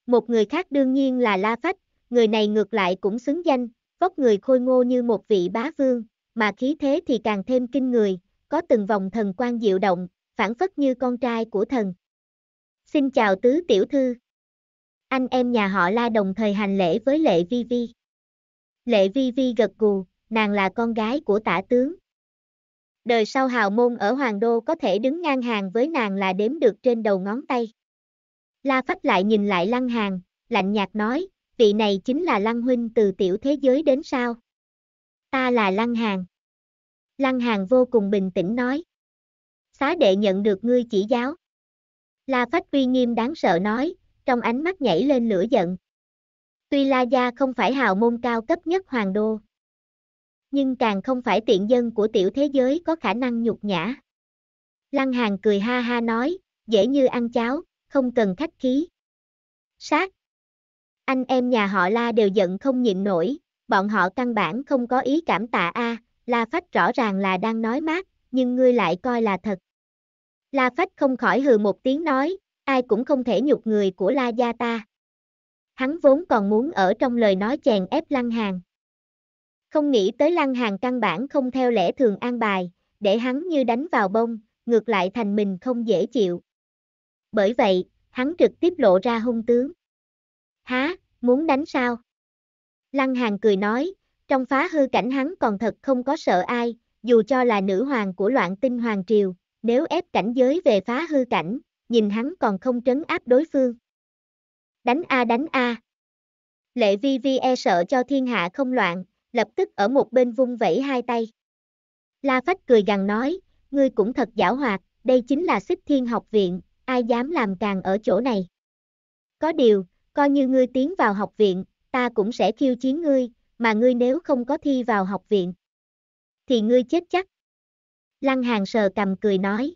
Một người khác đương nhiên là La Phách, người này ngược lại cũng xứng danh, vóc người khôi ngô như một vị bá vương, mà khí thế thì càng thêm kinh người, có từng vòng thần quan diệu động, phản phất như con trai của thần. Xin chào tứ tiểu thư. Anh em nhà họ La đồng thời hành lễ với Lệ Vi Vi. Lệ Vi Vi gật gù, nàng là con gái của tả tướng. Đời sau hào môn ở Hoàng Đô có thể đứng ngang hàng với nàng là đếm được trên đầu ngón tay. La Phách lại nhìn lại Lăng Hàng, lạnh nhạt nói, vị này chính là Lăng Huynh từ tiểu thế giới đến sao? Ta là Lăng Hàng. Lăng Hàng vô cùng bình tĩnh nói xá đệ nhận được ngươi chỉ giáo. La Phách uy nghiêm đáng sợ nói, trong ánh mắt nhảy lên lửa giận. Tuy La Gia không phải hào môn cao cấp nhất hoàng đô, nhưng càng không phải tiện dân của tiểu thế giới có khả năng nhục nhã. Lăng Hàn cười ha ha nói, dễ như ăn cháo, không cần khách khí. Sát! Anh em nhà họ La đều giận không nhịn nổi, bọn họ căn bản không có ý cảm tạ a, La Phách rõ ràng là đang nói mát, nhưng ngươi lại coi là thật. La Phách không khỏi hừ một tiếng nói, ai cũng không thể nhục người của La Gia ta. Hắn vốn còn muốn ở trong lời nói chèn ép Lăng Hàng. Không nghĩ tới Lăng Hàng căn bản không theo lẽ thường an bài, để hắn như đánh vào bông, ngược lại thành mình không dễ chịu. Bởi vậy, hắn trực tiếp lộ ra hung tướng. Há, muốn đánh sao? Lăng Hàng cười nói, trong phá hư cảnh hắn còn thật không có sợ ai, dù cho là nữ hoàng của loạn tinh hoàng triều, nếu ép cảnh giới về phá hư cảnh, nhìn hắn còn không trấn áp đối phương. Đánh A đánh A. Lệ vi vi e sợ cho thiên hạ không loạn, lập tức ở một bên vung vẫy hai tay. La Phách cười gằn nói, ngươi cũng thật giảo hoạt, đây chính là xích thiên học viện, ai dám làm càng ở chỗ này. Có điều, coi như ngươi tiến vào học viện, ta cũng sẽ khiêu chiến ngươi, mà ngươi nếu không có thi vào học viện, thì ngươi chết chắc. Lăng Hàng sờ cầm cười nói.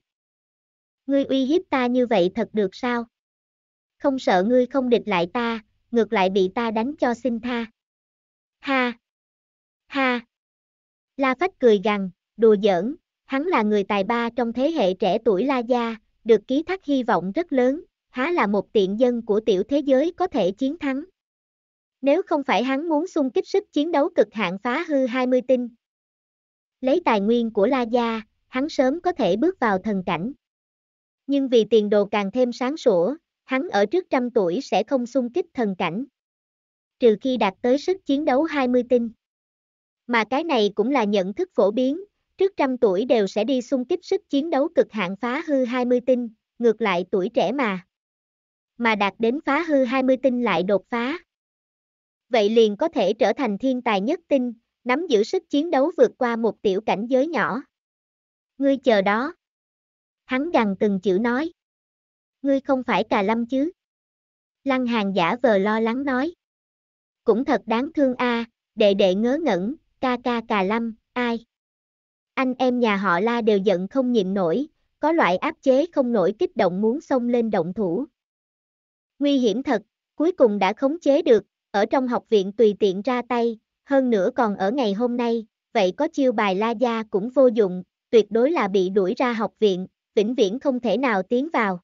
Ngươi uy hiếp ta như vậy thật được sao? Không sợ ngươi không địch lại ta, ngược lại bị ta đánh cho xin tha. Ha! Ha! La Phách cười gằn, đùa giỡn, hắn là người tài ba trong thế hệ trẻ tuổi La Gia, được ký thác hy vọng rất lớn, há là một tiện dân của tiểu thế giới có thể chiến thắng. Nếu không phải hắn muốn xung kích sức chiến đấu cực hạn phá hư 20 tinh. Lấy tài nguyên của La Gia, hắn sớm có thể bước vào thần cảnh. Nhưng vì tiền đồ càng thêm sáng sủa, hắn ở trước trăm tuổi sẽ không xung kích thần cảnh. Trừ khi đạt tới sức chiến đấu 20 tinh. Mà cái này cũng là nhận thức phổ biến, trước trăm tuổi đều sẽ đi xung kích sức chiến đấu cực hạn phá hư 20 tinh, ngược lại tuổi trẻ mà. Mà đạt đến phá hư 20 tinh lại đột phá. Vậy liền có thể trở thành thiên tài nhất tinh, nắm giữ sức chiến đấu vượt qua một tiểu cảnh giới nhỏ. Ngươi chờ đó. Hắn gằn từng chữ nói. Ngươi không phải cà lâm chứ? Lăng hàng giả vờ lo lắng nói. Cũng thật đáng thương a, à, đệ đệ ngớ ngẩn, ca ca cà lâm, ai? Anh em nhà họ la đều giận không nhịn nổi, có loại áp chế không nổi kích động muốn xông lên động thủ. Nguy hiểm thật, cuối cùng đã khống chế được, ở trong học viện tùy tiện ra tay, hơn nữa còn ở ngày hôm nay, vậy có chiêu bài la gia cũng vô dụng, tuyệt đối là bị đuổi ra học viện, vĩnh viễn không thể nào tiến vào.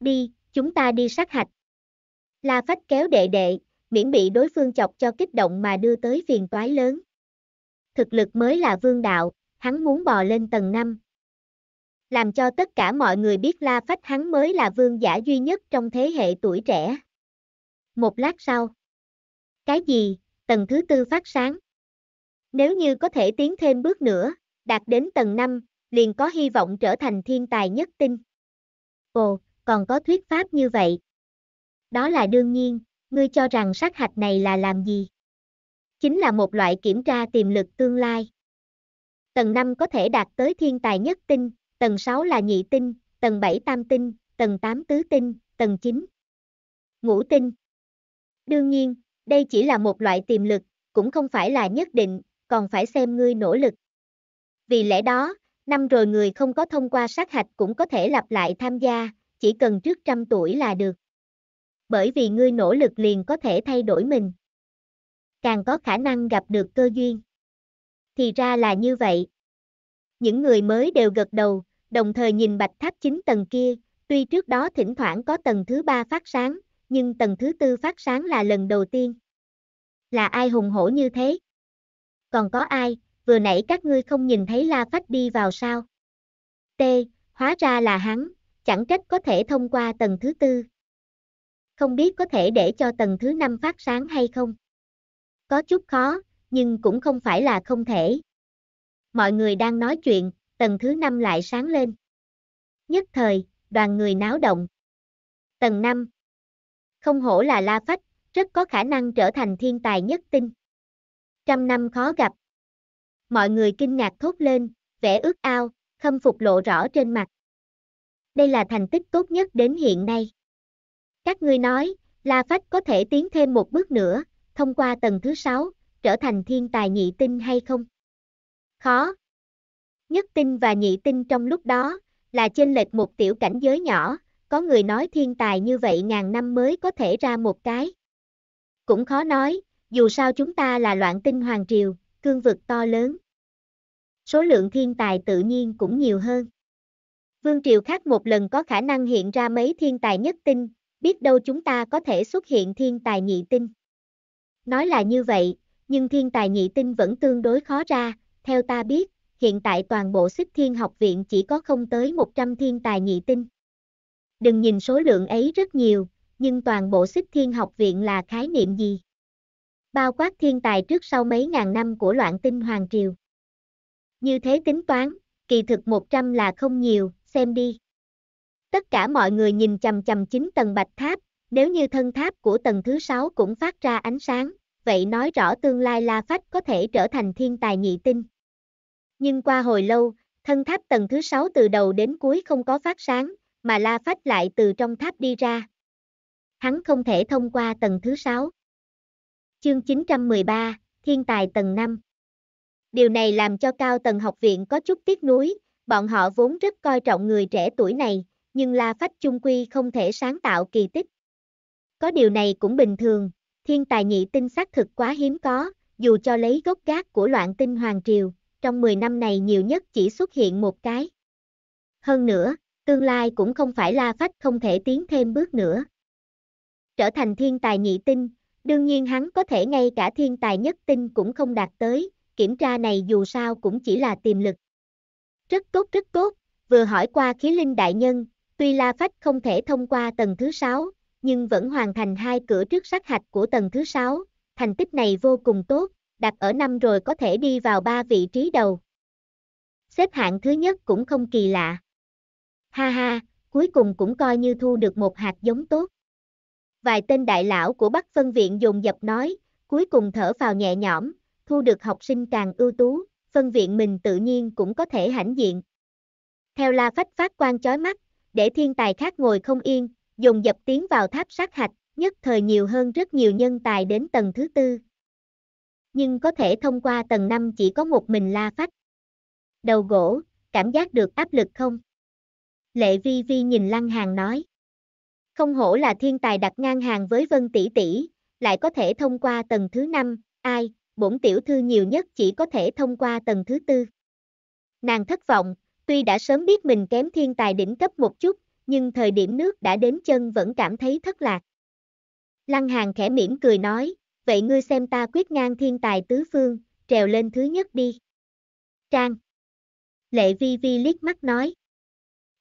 Đi, chúng ta đi sát hạch. La Phách kéo đệ đệ, miễn bị đối phương chọc cho kích động mà đưa tới phiền toái lớn. Thực lực mới là vương đạo, hắn muốn bò lên tầng 5. Làm cho tất cả mọi người biết La Phách hắn mới là vương giả duy nhất trong thế hệ tuổi trẻ. Một lát sau. Cái gì, tầng thứ tư phát sáng. Nếu như có thể tiến thêm bước nữa, đạt đến tầng 5, liền có hy vọng trở thành thiên tài nhất tinh. Ồ, còn có thuyết pháp như vậy. Đó là đương nhiên, ngươi cho rằng sát hạch này là làm gì? Chính là một loại kiểm tra tiềm lực tương lai. Tầng 5 có thể đạt tới thiên tài nhất tinh, tầng 6 là nhị tinh, tầng 7 tam tinh, tầng 8 tứ tinh, tầng 9. Ngũ tinh. Đương nhiên, đây chỉ là một loại tiềm lực, cũng không phải là nhất định, còn phải xem ngươi nỗ lực. Vì lẽ đó, năm rồi người không có thông qua sát hạch cũng có thể lặp lại tham gia, chỉ cần trước trăm tuổi là được. Bởi vì ngươi nỗ lực liền có thể thay đổi mình. Càng có khả năng gặp được cơ duyên. Thì ra là như vậy. Những người mới đều gật đầu, đồng thời nhìn bạch tháp 9 tầng kia, tuy trước đó thỉnh thoảng có tầng thứ ba phát sáng, nhưng tầng thứ tư phát sáng là lần đầu tiên. Là ai hùng hổ như thế? Còn có ai, vừa nãy các ngươi không nhìn thấy La Phách đi vào sao? T, hóa ra là hắn, chẳng trách có thể thông qua tầng thứ tư. Không biết có thể để cho tầng thứ năm phát sáng hay không? Có chút khó, nhưng cũng không phải là không thể. Mọi người đang nói chuyện, tầng thứ năm lại sáng lên. Nhất thời, đoàn người náo động. Tầng năm, Không hổ là La Phách, rất có khả năng trở thành thiên tài nhất tinh. Trăm năm khó gặp mọi người kinh ngạc thốt lên, vẻ ước ao, khâm phục lộ rõ trên mặt. Đây là thành tích tốt nhất đến hiện nay. Các ngươi nói, La Phách có thể tiến thêm một bước nữa, thông qua tầng thứ 6, trở thành thiên tài nhị tinh hay không? Khó. Nhất tinh và nhị tinh trong lúc đó, là chênh lệch một tiểu cảnh giới nhỏ, có người nói thiên tài như vậy ngàn năm mới có thể ra một cái. Cũng khó nói, dù sao chúng ta là loạn tinh hoàng triều, cương vực to lớn số lượng thiên tài tự nhiên cũng nhiều hơn. Vương triều khác một lần có khả năng hiện ra mấy thiên tài nhất tinh, biết đâu chúng ta có thể xuất hiện thiên tài nhị tinh. Nói là như vậy, nhưng thiên tài nhị tinh vẫn tương đối khó ra, theo ta biết, hiện tại toàn bộ xích thiên học viện chỉ có không tới 100 thiên tài nhị tinh. Đừng nhìn số lượng ấy rất nhiều, nhưng toàn bộ xích thiên học viện là khái niệm gì? Bao quát thiên tài trước sau mấy ngàn năm của loạn tinh hoàng triều. Như thế tính toán, kỳ thực 100 là không nhiều, xem đi. Tất cả mọi người nhìn chầm chầm chính tầng bạch tháp, nếu như thân tháp của tầng thứ 6 cũng phát ra ánh sáng, vậy nói rõ tương lai La Phách có thể trở thành thiên tài nhị tinh. Nhưng qua hồi lâu, thân tháp tầng thứ 6 từ đầu đến cuối không có phát sáng, mà La Phách lại từ trong tháp đi ra. Hắn không thể thông qua tầng thứ 6. Chương 913, Thiên tài tầng 5 Điều này làm cho cao tầng học viện có chút tiếc nuối, bọn họ vốn rất coi trọng người trẻ tuổi này, nhưng La Phách chung quy không thể sáng tạo kỳ tích. Có điều này cũng bình thường, thiên tài nhị tinh xác thực quá hiếm có, dù cho lấy gốc gác của loạn tinh hoàng triều, trong 10 năm này nhiều nhất chỉ xuất hiện một cái. Hơn nữa, tương lai cũng không phải La Phách không thể tiến thêm bước nữa. Trở thành thiên tài nhị tinh, đương nhiên hắn có thể ngay cả thiên tài nhất tinh cũng không đạt tới, kiểm tra này dù sao cũng chỉ là tiềm lực. Rất tốt rất tốt, vừa hỏi qua khí linh đại nhân, tuy La Phách không thể thông qua tầng thứ 6, nhưng vẫn hoàn thành hai cửa trước sát hạch của tầng thứ 6, thành tích này vô cùng tốt, đặt ở năm rồi có thể đi vào ba vị trí đầu. Xếp hạng thứ nhất cũng không kỳ lạ. Ha ha, cuối cùng cũng coi như thu được một hạt giống tốt. Vài tên đại lão của Bắc Phân Viện dùng dập nói, cuối cùng thở vào nhẹ nhõm, thu được học sinh càng ưu tú, phân viện mình tự nhiên cũng có thể hãnh diện. Theo la phách phát quan chói mắt, để thiên tài khác ngồi không yên, dùng dập tiến vào tháp sát hạch, nhất thời nhiều hơn rất nhiều nhân tài đến tầng thứ tư. Nhưng có thể thông qua tầng năm chỉ có một mình la phách. Đầu gỗ, cảm giác được áp lực không? Lệ vi vi nhìn lăng hàng nói. Không hổ là thiên tài đặt ngang hàng với vân tỷ tỷ, lại có thể thông qua tầng thứ năm, ai, bổn tiểu thư nhiều nhất chỉ có thể thông qua tầng thứ tư. Nàng thất vọng, tuy đã sớm biết mình kém thiên tài đỉnh cấp một chút, nhưng thời điểm nước đã đến chân vẫn cảm thấy thất lạc. Lăng Hàng khẽ mỉm cười nói, vậy ngươi xem ta quyết ngang thiên tài tứ phương, trèo lên thứ nhất đi. Trang. Lệ vi vi liếc mắt nói.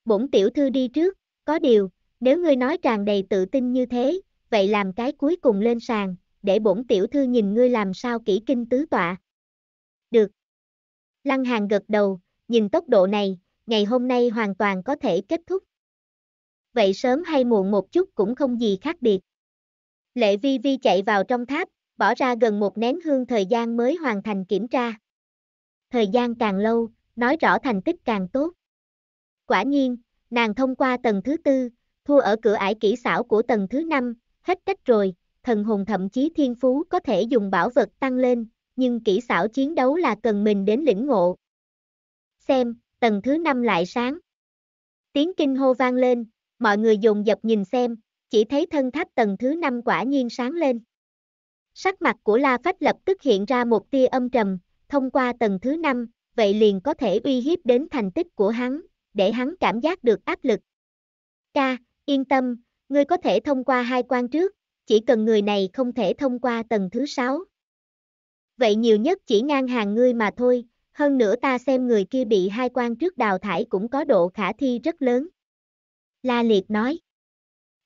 Bổn tiểu thư đi trước, có điều, nếu ngươi nói tràn đầy tự tin như thế, vậy làm cái cuối cùng lên sàn, để bổn tiểu thư nhìn ngươi làm sao kỹ kinh tứ tọa. Được. Lăng hàn gật đầu, nhìn tốc độ này, ngày hôm nay hoàn toàn có thể kết thúc. Vậy sớm hay muộn một chút cũng không gì khác biệt. Lệ vi vi chạy vào trong tháp, bỏ ra gần một nén hương thời gian mới hoàn thành kiểm tra. Thời gian càng lâu, nói rõ thành tích càng tốt. Quả nhiên, nàng thông qua tầng thứ tư, thua ở cửa ải kỹ xảo của tầng thứ năm, hết cách rồi, thần hồn thậm chí thiên phú có thể dùng bảo vật tăng lên, nhưng kỹ xảo chiến đấu là cần mình đến lĩnh ngộ. Xem, tầng thứ năm lại sáng. Tiếng kinh hô vang lên, mọi người dùng dập nhìn xem, chỉ thấy thân tháp tầng thứ năm quả nhiên sáng lên. Sắc mặt của La Phách lập tức hiện ra một tia âm trầm, thông qua tầng thứ năm, vậy liền có thể uy hiếp đến thành tích của hắn, để hắn cảm giác được áp lực. Ca, yên tâm, ngươi có thể thông qua hai quan trước, chỉ cần người này không thể thông qua tầng thứ 6. Vậy nhiều nhất chỉ ngang hàng ngươi mà thôi, hơn nữa ta xem người kia bị hai quan trước đào thải cũng có độ khả thi rất lớn. La Liệt nói.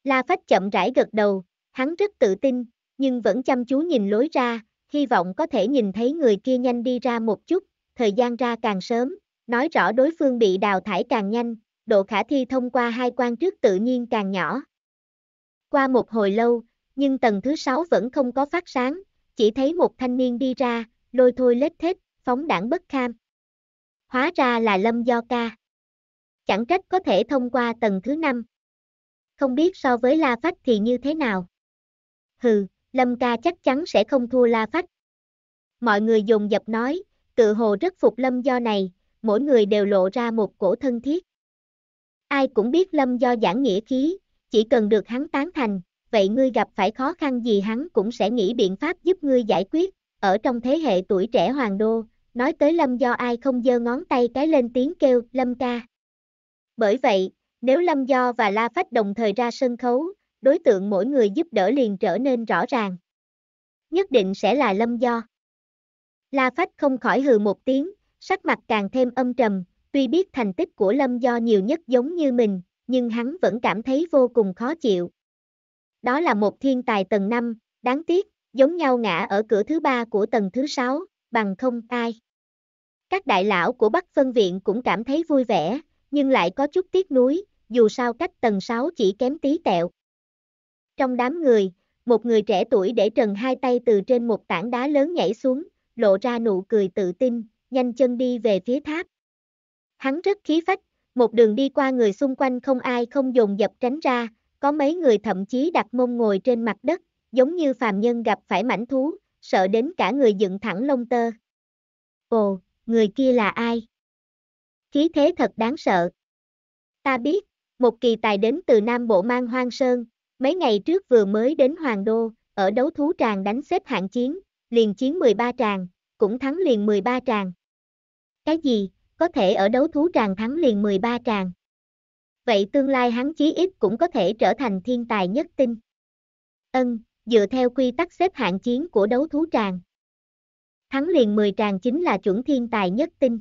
La Phách chậm rãi gật đầu, hắn rất tự tin, nhưng vẫn chăm chú nhìn lối ra, hy vọng có thể nhìn thấy người kia nhanh đi ra một chút, thời gian ra càng sớm, nói rõ đối phương bị đào thải càng nhanh, độ khả thi thông qua hai quan trước tự nhiên càng nhỏ. Qua một hồi lâu, nhưng tầng thứ sáu vẫn không có phát sáng, chỉ thấy một thanh niên đi ra, lôi thôi lết thết, phóng đảng bất kham. Hóa ra là Lâm Do Ca. Chẳng trách có thể thông qua tầng thứ năm. Không biết so với La Phách thì như thế nào. Hừ, Lâm Ca chắc chắn sẽ không thua La Phách. Mọi người dùng dập nói, tự hồ rất phục Lâm Do này, mỗi người đều lộ ra một cổ thân thiết. Ai cũng biết Lâm Do giảng nghĩa khí, chỉ cần được hắn tán thành, vậy ngươi gặp phải khó khăn gì hắn cũng sẽ nghĩ biện pháp giúp ngươi giải quyết, ở trong thế hệ tuổi trẻ hoàng đô, nói tới Lâm Do ai không giơ ngón tay cái lên tiếng kêu Lâm ca. Bởi vậy, nếu Lâm Do và La Phách đồng thời ra sân khấu, đối tượng mỗi người giúp đỡ liền trở nên rõ ràng. Nhất định sẽ là Lâm Do. La Phách không khỏi hừ một tiếng, sắc mặt càng thêm âm trầm, tuy biết thành tích của Lâm Do nhiều nhất giống như mình, nhưng hắn vẫn cảm thấy vô cùng khó chịu, đó là một thiên tài tầng 5, đáng tiếc, giống nhau ngã ở cửa thứ ba của tầng thứ 6, bằng không ai. Các đại lão của Bắc Phân Viện cũng cảm thấy vui vẻ, nhưng lại có chút tiếc nuối, dù sao cách tầng 6 chỉ kém tí tẹo. Trong đám người, một người trẻ tuổi để trần hai tay từ trên một tảng đá lớn nhảy xuống, lộ ra nụ cười tự tin, nhanh chân đi về phía tháp. Hắn rất khí phách, một đường đi qua người xung quanh không ai không dồn dập tránh ra, có mấy người thậm chí đặt mông ngồi trên mặt đất, giống như phàm nhân gặp phải mảnh thú, sợ đến cả người dựng thẳng lông tơ. Ồ, người kia là ai? Khí thế thật đáng sợ. Ta biết, một kỳ tài đến từ Nam Bộ Mang Hoang Sơn, mấy ngày trước vừa mới đến Hoàng Đô, ở đấu thú tràng đánh xếp hạng chiến, liền chiến 13 tràng, cũng thắng liền 13 tràng. Cái gì, có thể ở đấu thú tràng thắng liền 13 tràng? vậy tương lai hắn chí ít cũng có thể trở thành thiên tài nhất tinh. Ân, dựa theo quy tắc xếp hạng chiến của đấu thú tràng. Hắn liền 10 tràng chính là chuẩn thiên tài nhất tinh.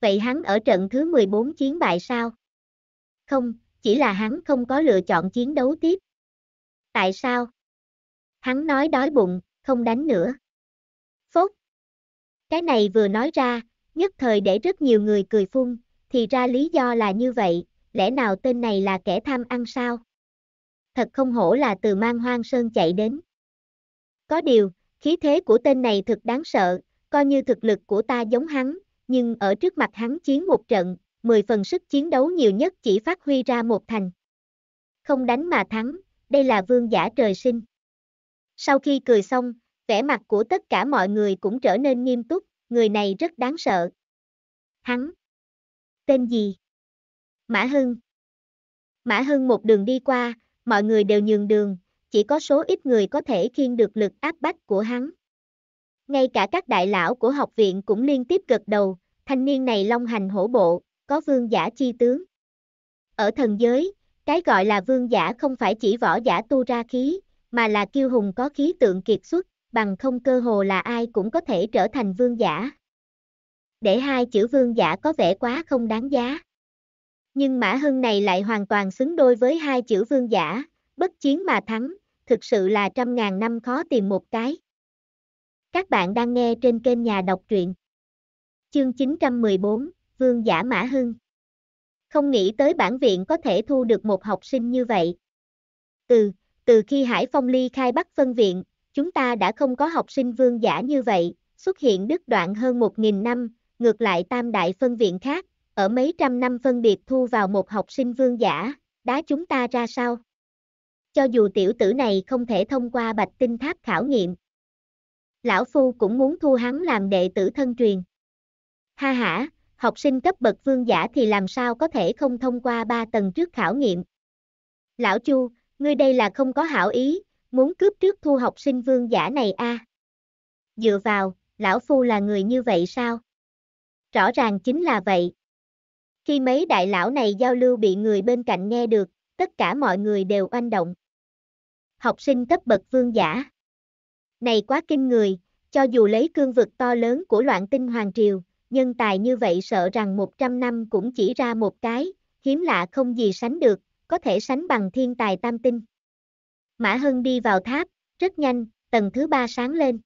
Vậy hắn ở trận thứ 14 chiến bại sao? Không, chỉ là hắn không có lựa chọn chiến đấu tiếp. Tại sao? Hắn nói đói bụng, không đánh nữa. Phốt. Cái này vừa nói ra, nhất thời để rất nhiều người cười phun, thì ra lý do là như vậy, lẽ nào tên này là kẻ tham ăn sao? Thật không hổ là từ mang hoang sơn chạy đến. Có điều, khí thế của tên này thực đáng sợ, coi như thực lực của ta giống hắn, nhưng ở trước mặt hắn chiến một trận, 10 phần sức chiến đấu nhiều nhất chỉ phát huy ra một thành. Không đánh mà thắng, đây là vương giả trời sinh. Sau khi cười xong, vẻ mặt của tất cả mọi người cũng trở nên nghiêm túc, người này rất đáng sợ. Hắn. Tên gì? Mã Hưng Mã Hưng một đường đi qua, mọi người đều nhường đường, chỉ có số ít người có thể khiên được lực áp bách của hắn. Ngay cả các đại lão của học viện cũng liên tiếp gật đầu, thanh niên này long hành hổ bộ, có vương giả chi tướng. Ở thần giới, cái gọi là vương giả không phải chỉ võ giả tu ra khí, mà là kiêu hùng có khí tượng kiệt xuất, bằng không cơ hồ là ai cũng có thể trở thành vương giả. Để hai chữ vương giả có vẻ quá không đáng giá nhưng Mã Hân này lại hoàn toàn xứng đôi với hai chữ vương giả, bất chiến mà thắng, thực sự là trăm ngàn năm khó tìm một cái. Các bạn đang nghe trên kênh Nhà Đọc Truyện. Chương 914, Vương Giả Mã Hưng. Không nghĩ tới bản viện có thể thu được một học sinh như vậy. Từ, từ khi Hải Phong ly khai bắt phân viện, chúng ta đã không có học sinh vương giả như vậy, xuất hiện đứt đoạn hơn một nghìn năm, ngược lại tam đại phân viện khác, ở mấy trăm năm phân biệt thu vào một học sinh vương giả, đá chúng ta ra sao? Cho dù tiểu tử này không thể thông qua bạch tinh tháp khảo nghiệm, lão phu cũng muốn thu hắn làm đệ tử thân truyền. Ha ha, học sinh cấp bậc vương giả thì làm sao có thể không thông qua ba tầng trước khảo nghiệm. Lão Chu, ngươi đây là không có hảo ý, muốn cướp trước thu học sinh vương giả này a. À? Dựa vào, lão phu là người như vậy sao? Rõ ràng chính là vậy. Khi mấy đại lão này giao lưu bị người bên cạnh nghe được, tất cả mọi người đều oanh động. Học sinh cấp bậc vương giả. Này quá kinh người, cho dù lấy cương vực to lớn của loạn tinh hoàng triều, nhân tài như vậy sợ rằng 100 năm cũng chỉ ra một cái, hiếm lạ không gì sánh được, có thể sánh bằng thiên tài tam tinh. Mã Hân đi vào tháp, rất nhanh, tầng thứ ba sáng lên.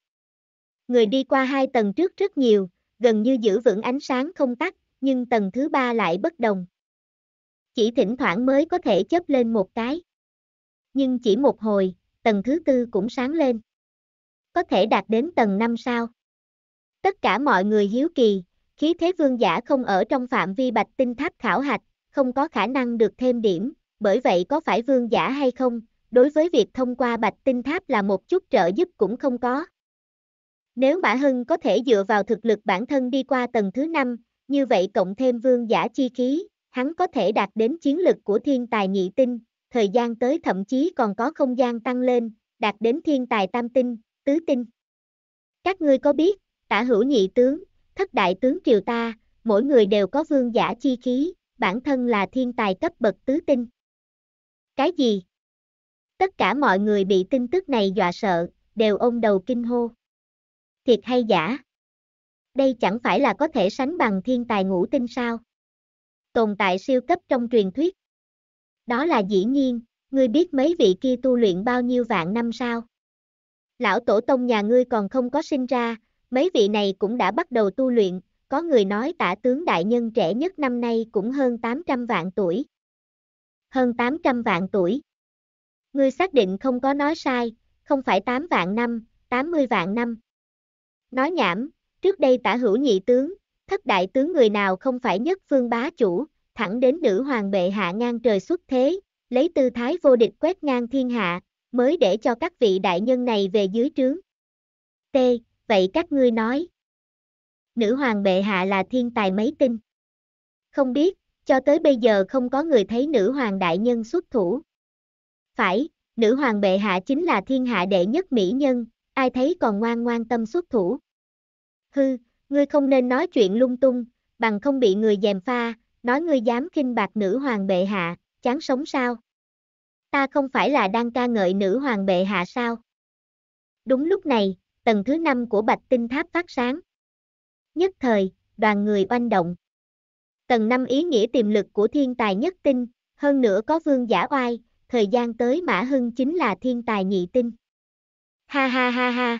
Người đi qua hai tầng trước rất nhiều, gần như giữ vững ánh sáng không tắt, nhưng tầng thứ ba lại bất đồng. Chỉ thỉnh thoảng mới có thể chớp lên một cái. Nhưng chỉ một hồi, tầng thứ tư cũng sáng lên. Có thể đạt đến tầng 5 sao. Tất cả mọi người hiếu kỳ, khí thế vương giả không ở trong phạm vi bạch tinh tháp khảo hạch, không có khả năng được thêm điểm, bởi vậy có phải vương giả hay không, đối với việc thông qua bạch tinh tháp là một chút trợ giúp cũng không có. Nếu Mã Hưng có thể dựa vào thực lực bản thân đi qua tầng thứ 5, như vậy cộng thêm vương giả chi khí, hắn có thể đạt đến chiến lực của thiên tài nhị tinh, thời gian tới thậm chí còn có không gian tăng lên, đạt đến thiên tài tam tinh, tứ tinh. Các ngươi có biết, tả hữu nhị tướng, thất đại tướng triều ta, mỗi người đều có vương giả chi khí, bản thân là thiên tài cấp bậc tứ tinh. Cái gì? Tất cả mọi người bị tin tức này dọa sợ, đều ôm đầu kinh hô. Thiệt hay giả? đây chẳng phải là có thể sánh bằng thiên tài ngũ tinh sao? Tồn tại siêu cấp trong truyền thuyết. Đó là dĩ nhiên, ngươi biết mấy vị kia tu luyện bao nhiêu vạn năm sao? Lão tổ tông nhà ngươi còn không có sinh ra, mấy vị này cũng đã bắt đầu tu luyện, có người nói tả tướng đại nhân trẻ nhất năm nay cũng hơn 800 vạn tuổi. Hơn 800 vạn tuổi. Ngươi xác định không có nói sai, không phải 8 vạn năm, 80 vạn năm. Nói nhảm, Trước đây tả hữu nhị tướng, thất đại tướng người nào không phải nhất phương bá chủ, thẳng đến nữ hoàng bệ hạ ngang trời xuất thế, lấy tư thái vô địch quét ngang thiên hạ, mới để cho các vị đại nhân này về dưới trướng. T. Vậy các ngươi nói. Nữ hoàng bệ hạ là thiên tài mấy tinh. Không biết, cho tới bây giờ không có người thấy nữ hoàng đại nhân xuất thủ. Phải, nữ hoàng bệ hạ chính là thiên hạ đệ nhất mỹ nhân, ai thấy còn ngoan ngoan tâm xuất thủ hư, ngươi không nên nói chuyện lung tung, bằng không bị người dèm pha, nói ngươi dám khinh bạc nữ hoàng bệ hạ, chán sống sao? Ta không phải là đang ca ngợi nữ hoàng bệ hạ sao? Đúng lúc này, tầng thứ năm của bạch tinh tháp phát sáng. Nhất thời, đoàn người oanh động. Tầng năm ý nghĩa tiềm lực của thiên tài nhất tinh, hơn nữa có vương giả oai, thời gian tới Mã Hưng chính là thiên tài nhị tinh. Ha ha ha ha,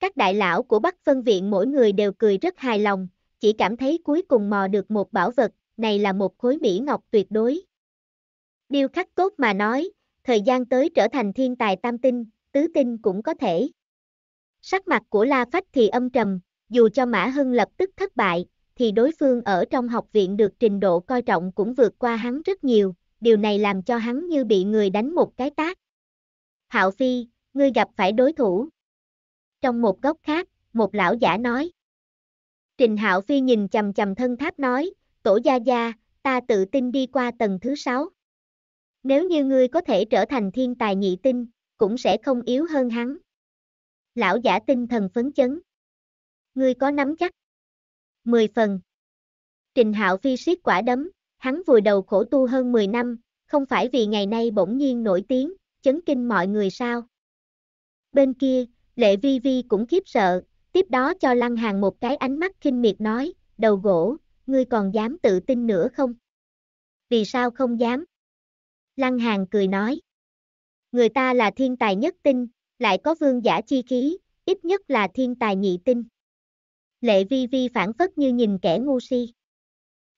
các đại lão của Bắc phân viện mỗi người đều cười rất hài lòng, chỉ cảm thấy cuối cùng mò được một bảo vật, này là một khối mỹ ngọc tuyệt đối. Điêu khắc tốt mà nói, thời gian tới trở thành thiên tài tam tinh, tứ tinh cũng có thể. Sắc mặt của La Phách thì âm trầm, dù cho Mã Hưng lập tức thất bại, thì đối phương ở trong học viện được trình độ coi trọng cũng vượt qua hắn rất nhiều, điều này làm cho hắn như bị người đánh một cái tát. Hạo Phi, ngươi gặp phải đối thủ. Trong một góc khác, một lão giả nói. Trình Hạo Phi nhìn chầm chầm thân tháp nói, tổ gia gia, ta tự tin đi qua tầng thứ sáu. Nếu như ngươi có thể trở thành thiên tài nhị tinh, cũng sẽ không yếu hơn hắn. Lão giả tinh thần phấn chấn. Ngươi có nắm chắc. Mười phần. Trình Hạo Phi siết quả đấm, hắn vùi đầu khổ tu hơn 10 năm, không phải vì ngày nay bỗng nhiên nổi tiếng, chấn kinh mọi người sao. Bên kia, Lệ vi vi cũng khiếp sợ, tiếp đó cho Lăng Hàng một cái ánh mắt khinh miệt nói, đầu gỗ, ngươi còn dám tự tin nữa không? Vì sao không dám? Lăng Hàng cười nói, người ta là thiên tài nhất tinh, lại có vương giả chi khí, ít nhất là thiên tài nhị tinh. Lệ vi vi phản phất như nhìn kẻ ngu si.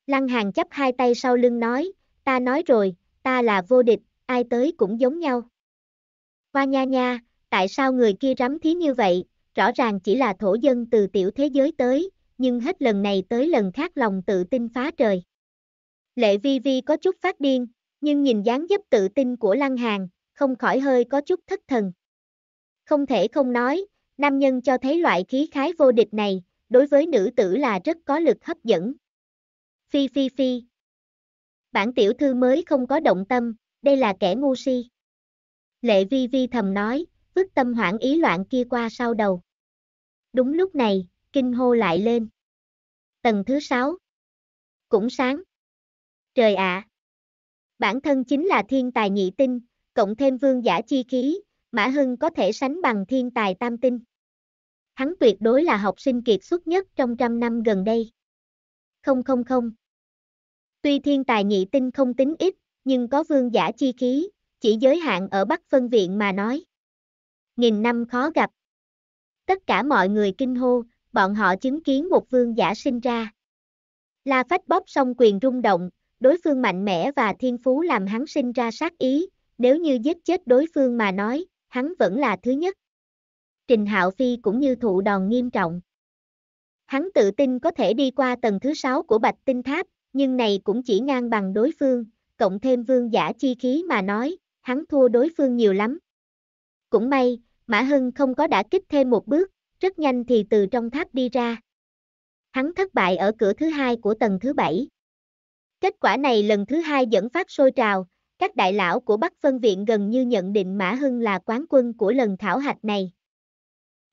Lăng Hàng chắp hai tay sau lưng nói, ta nói rồi, ta là vô địch, ai tới cũng giống nhau. Hoa nha nha, tại sao người kia rắm thí như vậy, rõ ràng chỉ là thổ dân từ tiểu thế giới tới, nhưng hết lần này tới lần khác lòng tự tin phá trời. Lệ vi vi có chút phát điên, nhưng nhìn dáng dấp tự tin của Lăng Hàng, không khỏi hơi có chút thất thần. Không thể không nói, nam nhân cho thấy loại khí khái vô địch này, đối với nữ tử là rất có lực hấp dẫn. Phi phi phi. Bản tiểu thư mới không có động tâm, đây là kẻ ngu si. Lệ vi vi thầm nói, vứt tâm hoảng ý loạn kia qua sau đầu. Đúng lúc này, kinh hô lại lên. Tầng thứ sáu Cũng sáng. Trời ạ. À. Bản thân chính là thiên tài nhị tinh, cộng thêm vương giả chi khí, Mã Hưng có thể sánh bằng thiên tài tam tinh. Hắn tuyệt đối là học sinh kiệt xuất nhất trong trăm năm gần đây. Không không không. Tuy thiên tài nhị tinh không tính ít, nhưng có vương giả chi khí, chỉ giới hạn ở Bắc Phân Viện mà nói nghìn năm khó gặp. Tất cả mọi người kinh hô, bọn họ chứng kiến một vương giả sinh ra. La Phách bóp xong quyền rung động, đối phương mạnh mẽ và thiên phú làm hắn sinh ra sát ý, nếu như giết chết đối phương mà nói, hắn vẫn là thứ nhất. Trình Hạo Phi cũng như thụ đòn nghiêm trọng. Hắn tự tin có thể đi qua tầng thứ 6 của Bạch Tinh Tháp, nhưng này cũng chỉ ngang bằng đối phương, cộng thêm vương giả chi khí mà nói, hắn thua đối phương nhiều lắm. Cũng may, Mã Hưng không có đã kích thêm một bước, rất nhanh thì từ trong tháp đi ra. Hắn thất bại ở cửa thứ hai của tầng thứ bảy. Kết quả này lần thứ hai dẫn phát sôi trào, các đại lão của Bắc Phân Viện gần như nhận định Mã Hưng là quán quân của lần thảo hạch này.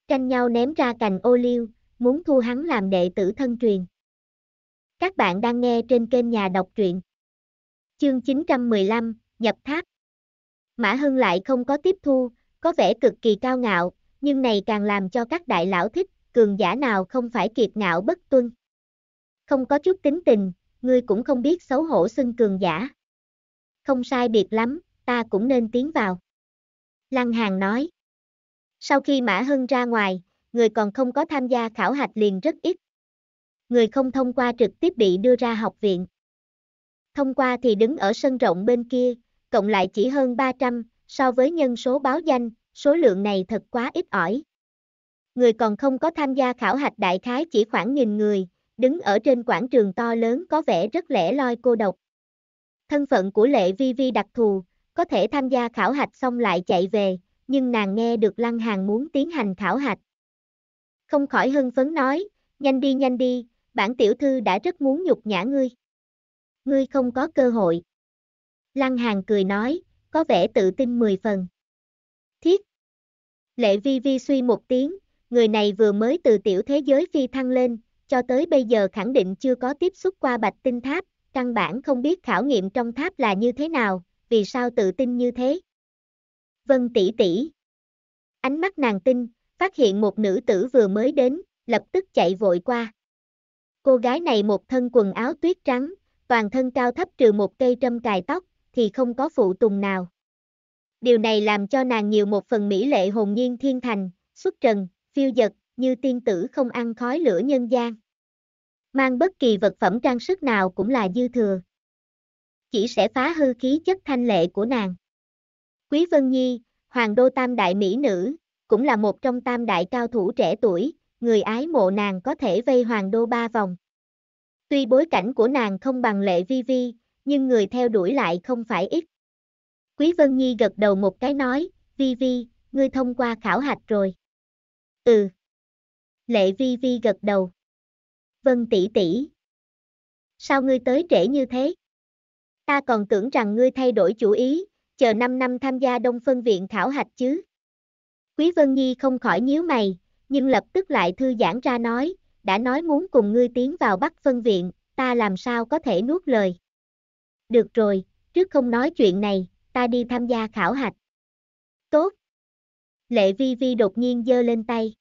Tranh nhau ném ra cành ô liu, muốn thu hắn làm đệ tử thân truyền. Các bạn đang nghe trên kênh Nhà Đọc Truyện. Chương 915, Nhập Tháp. Mã Hưng lại không có tiếp thu, có vẻ cực kỳ cao ngạo, nhưng này càng làm cho các đại lão thích, cường giả nào không phải kiệt ngạo bất tuân. Không có chút tính tình, ngươi cũng không biết xấu hổ xưng cường giả. Không sai biệt lắm, ta cũng nên tiến vào. Lăng Hàng nói. Sau khi Mã Hưng ra ngoài, người còn không có tham gia khảo hạch liền rất ít. Người không thông qua trực tiếp bị đưa ra học viện. Thông qua thì đứng ở sân rộng bên kia, cộng lại chỉ hơn 300, so với nhân số báo danh, số lượng này thật quá ít ỏi. Người còn không có tham gia khảo hạch đại khái chỉ khoảng nghìn người, đứng ở trên quảng trường to lớn có vẻ rất lẻ loi cô độc. Thân phận của Lệ Vi Vi đặc thù, có thể tham gia khảo hạch xong lại chạy về, nhưng nàng nghe được Lăng Hàng muốn tiến hành khảo hạch. Không khỏi hưng phấn nói, nhanh đi nhanh đi, bản tiểu thư đã rất muốn nhục nhã ngươi. Ngươi không có cơ hội. Lăng Hàng cười nói, có vẻ tự tin 10 phần. Thiết! Lệ vi vi suy một tiếng, người này vừa mới từ tiểu thế giới phi thăng lên, cho tới bây giờ khẳng định chưa có tiếp xúc qua bạch tinh tháp, căn bản không biết khảo nghiệm trong tháp là như thế nào, vì sao tự tin như thế. Vân tỷ tỷ. Ánh mắt nàng tinh phát hiện một nữ tử vừa mới đến, lập tức chạy vội qua. Cô gái này một thân quần áo tuyết trắng, toàn thân cao thấp trừ một cây trâm cài tóc, thì không có phụ tùng nào. Điều này làm cho nàng nhiều một phần mỹ lệ hồn nhiên thiên thành, xuất trần, phiêu dật, như tiên tử không ăn khói lửa nhân gian. Mang bất kỳ vật phẩm trang sức nào cũng là dư thừa. Chỉ sẽ phá hư khí chất thanh lệ của nàng. Quý Vân Nhi, hoàng đô tam đại mỹ nữ, cũng là một trong tam đại cao thủ trẻ tuổi, người ái mộ nàng có thể vây hoàng đô ba vòng. Tuy bối cảnh của nàng không bằng lệ vi vi, nhưng người theo đuổi lại không phải ít. Quý Vân Nhi gật đầu một cái nói, Vi Vi, ngươi thông qua khảo hạch rồi. Ừ. Lệ Vi Vi gật đầu. Vân tỷ tỷ. Sao ngươi tới trễ như thế? Ta còn tưởng rằng ngươi thay đổi chủ ý, chờ 5 năm tham gia đông phân viện khảo hạch chứ. Quý Vân Nhi không khỏi nhíu mày, nhưng lập tức lại thư giãn ra nói, đã nói muốn cùng ngươi tiến vào Bắc phân viện, ta làm sao có thể nuốt lời. Được rồi, trước không nói chuyện này, ta đi tham gia khảo hạch. Tốt. Lệ vi vi đột nhiên giơ lên tay.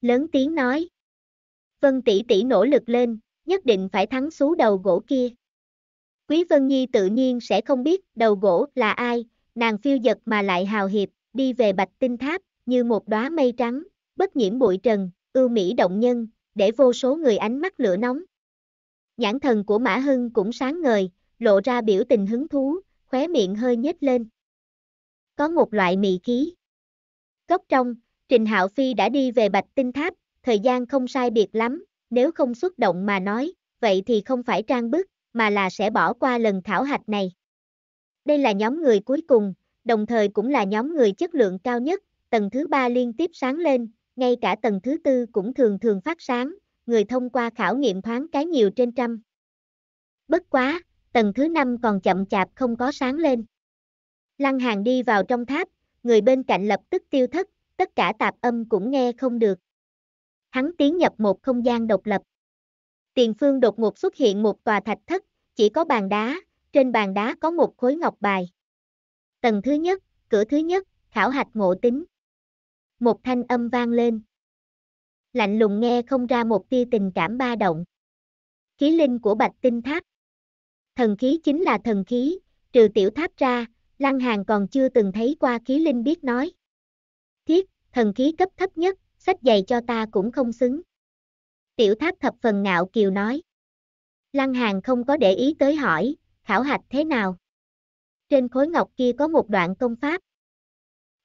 Lớn tiếng nói. Vân tỷ tỷ nỗ lực lên, nhất định phải thắng số đầu gỗ kia. Quý Vân Nhi tự nhiên sẽ không biết đầu gỗ là ai, nàng phiêu giật mà lại hào hiệp, đi về bạch tinh tháp, như một đóa mây trắng, bất nhiễm bụi trần, ưu mỹ động nhân, để vô số người ánh mắt lửa nóng. Nhãn thần của Mã Hưng cũng sáng ngời, lộ ra biểu tình hứng thú, khóe miệng hơi nhếch lên. Có một loại mị khí. Cốc trong, Trình Hạo Phi đã đi về Bạch Tinh Tháp, thời gian không sai biệt lắm, nếu không xuất động mà nói, vậy thì không phải trang bức, mà là sẽ bỏ qua lần thảo hạch này. Đây là nhóm người cuối cùng, đồng thời cũng là nhóm người chất lượng cao nhất, tầng thứ ba liên tiếp sáng lên, ngay cả tầng thứ tư cũng thường thường phát sáng, người thông qua khảo nghiệm thoáng cái nhiều trên trăm. Bất quá, tầng thứ năm còn chậm chạp không có sáng lên. Lăng Hàng đi vào trong tháp, người bên cạnh lập tức tiêu thất, tất cả tạp âm cũng nghe không được. Hắn tiến nhập một không gian độc lập. Tiền phương đột ngột xuất hiện một tòa thạch thất, chỉ có bàn đá, trên bàn đá có một khối ngọc bài. Tầng thứ nhất, cửa thứ nhất, khảo hạch ngộ tính. Một thanh âm vang lên. Lạnh lùng nghe không ra một tia tình cảm ba động. Khí linh của bạch tinh tháp. Thần khí chính là thần khí, trừ tiểu tháp ra, Lăng Hàng còn chưa từng thấy qua khí linh biết nói. Thiết, thần khí cấp thấp nhất, sách dày cho ta cũng không xứng. Tiểu tháp thập phần ngạo kiều nói. Lăng Hàng không có để ý tới hỏi, khảo hạch thế nào? Trên khối ngọc kia có một đoạn công pháp.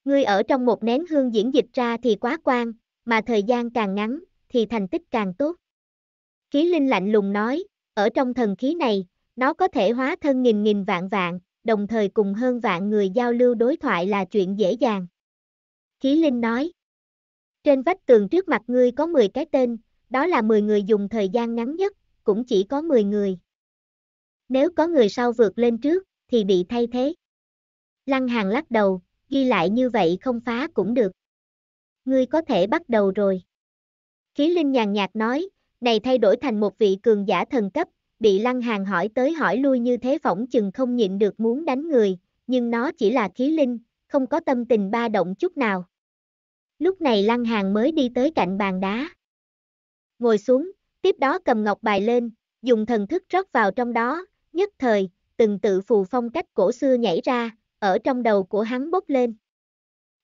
Ngươi ở trong một nén hương diễn dịch ra thì quá quan, mà thời gian càng ngắn, thì thành tích càng tốt. Khí linh lạnh lùng nói, ở trong thần khí này, nó có thể hóa thân nghìn nghìn vạn vạn, đồng thời cùng hơn vạn người giao lưu đối thoại là chuyện dễ dàng. Khí Linh nói. Trên vách tường trước mặt ngươi có 10 cái tên, đó là 10 người dùng thời gian ngắn nhất, cũng chỉ có 10 người. Nếu có người sau vượt lên trước, thì bị thay thế. Lăng hàng lắc đầu, ghi lại như vậy không phá cũng được. Ngươi có thể bắt đầu rồi. Khí Linh nhàn nhạt nói, này thay đổi thành một vị cường giả thần cấp, bị lăng hàng hỏi tới hỏi lui như thế phỏng chừng không nhịn được muốn đánh người, nhưng nó chỉ là khí linh, không có tâm tình ba động chút nào. Lúc này lăng hàng mới đi tới cạnh bàn đá. Ngồi xuống, tiếp đó cầm ngọc bài lên, dùng thần thức rót vào trong đó, nhất thời, từng tự phù phong cách cổ xưa nhảy ra, ở trong đầu của hắn bốc lên.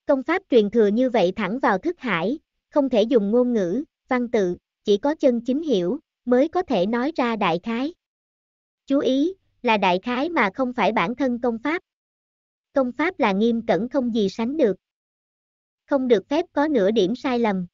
Công pháp truyền thừa như vậy thẳng vào thức hải, không thể dùng ngôn ngữ, văn tự, chỉ có chân chính hiểu, mới có thể nói ra đại khái. Chú ý, là đại khái mà không phải bản thân công pháp. Công pháp là nghiêm cẩn không gì sánh được. Không được phép có nửa điểm sai lầm.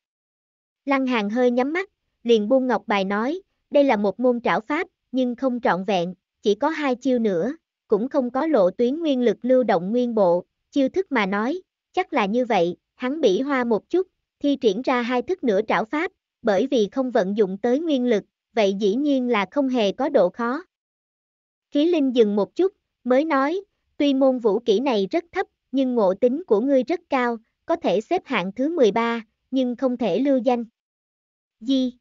Lăng Hàng hơi nhắm mắt, liền buông ngọc bài nói, đây là một môn trảo pháp, nhưng không trọn vẹn, chỉ có hai chiêu nữa, cũng không có lộ tuyến nguyên lực lưu động nguyên bộ, chiêu thức mà nói, chắc là như vậy, hắn bỉ hoa một chút, thi triển ra hai thức nửa trảo pháp, bởi vì không vận dụng tới nguyên lực, vậy dĩ nhiên là không hề có độ khó. Khí Linh dừng một chút, mới nói, tuy môn vũ kỹ này rất thấp, nhưng ngộ tính của ngươi rất cao, có thể xếp hạng thứ 13, nhưng không thể lưu danh. Di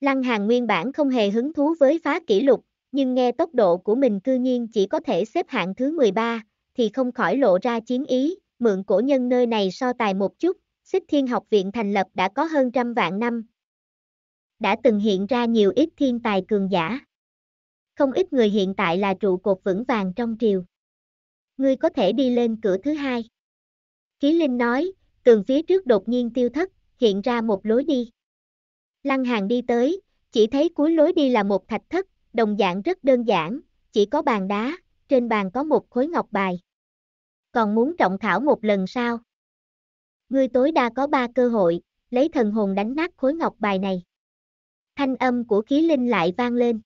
Lăng Hàng nguyên bản không hề hứng thú với phá kỷ lục, nhưng nghe tốc độ của mình cư nhiên chỉ có thể xếp hạng thứ 13, thì không khỏi lộ ra chiến ý, mượn cổ nhân nơi này so tài một chút, xích thiên học viện thành lập đã có hơn trăm vạn năm, đã từng hiện ra nhiều ít thiên tài cường giả. Không ít người hiện tại là trụ cột vững vàng trong triều. Ngươi có thể đi lên cửa thứ hai. Ký Linh nói, tường phía trước đột nhiên tiêu thất, hiện ra một lối đi. Lăng hàng đi tới, chỉ thấy cuối lối đi là một thạch thất, đồng dạng rất đơn giản, chỉ có bàn đá, trên bàn có một khối ngọc bài. Còn muốn trọng thảo một lần sao? Ngươi tối đa có ba cơ hội, lấy thần hồn đánh nát khối ngọc bài này thanh âm của khí linh lại vang lên.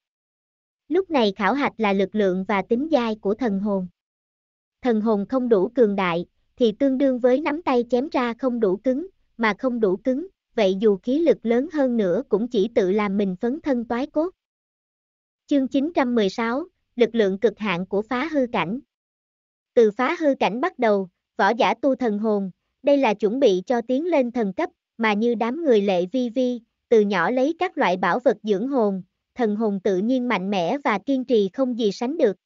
Lúc này khảo hạch là lực lượng và tính dai của thần hồn. Thần hồn không đủ cường đại, thì tương đương với nắm tay chém ra không đủ cứng, mà không đủ cứng, vậy dù khí lực lớn hơn nữa cũng chỉ tự làm mình phấn thân toái cốt. Chương 916, lực lượng cực hạn của phá hư cảnh. Từ phá hư cảnh bắt đầu, võ giả tu thần hồn, đây là chuẩn bị cho tiến lên thần cấp, mà như đám người lệ vi vi, từ nhỏ lấy các loại bảo vật dưỡng hồn, thần hồn tự nhiên mạnh mẽ và kiên trì không gì sánh được.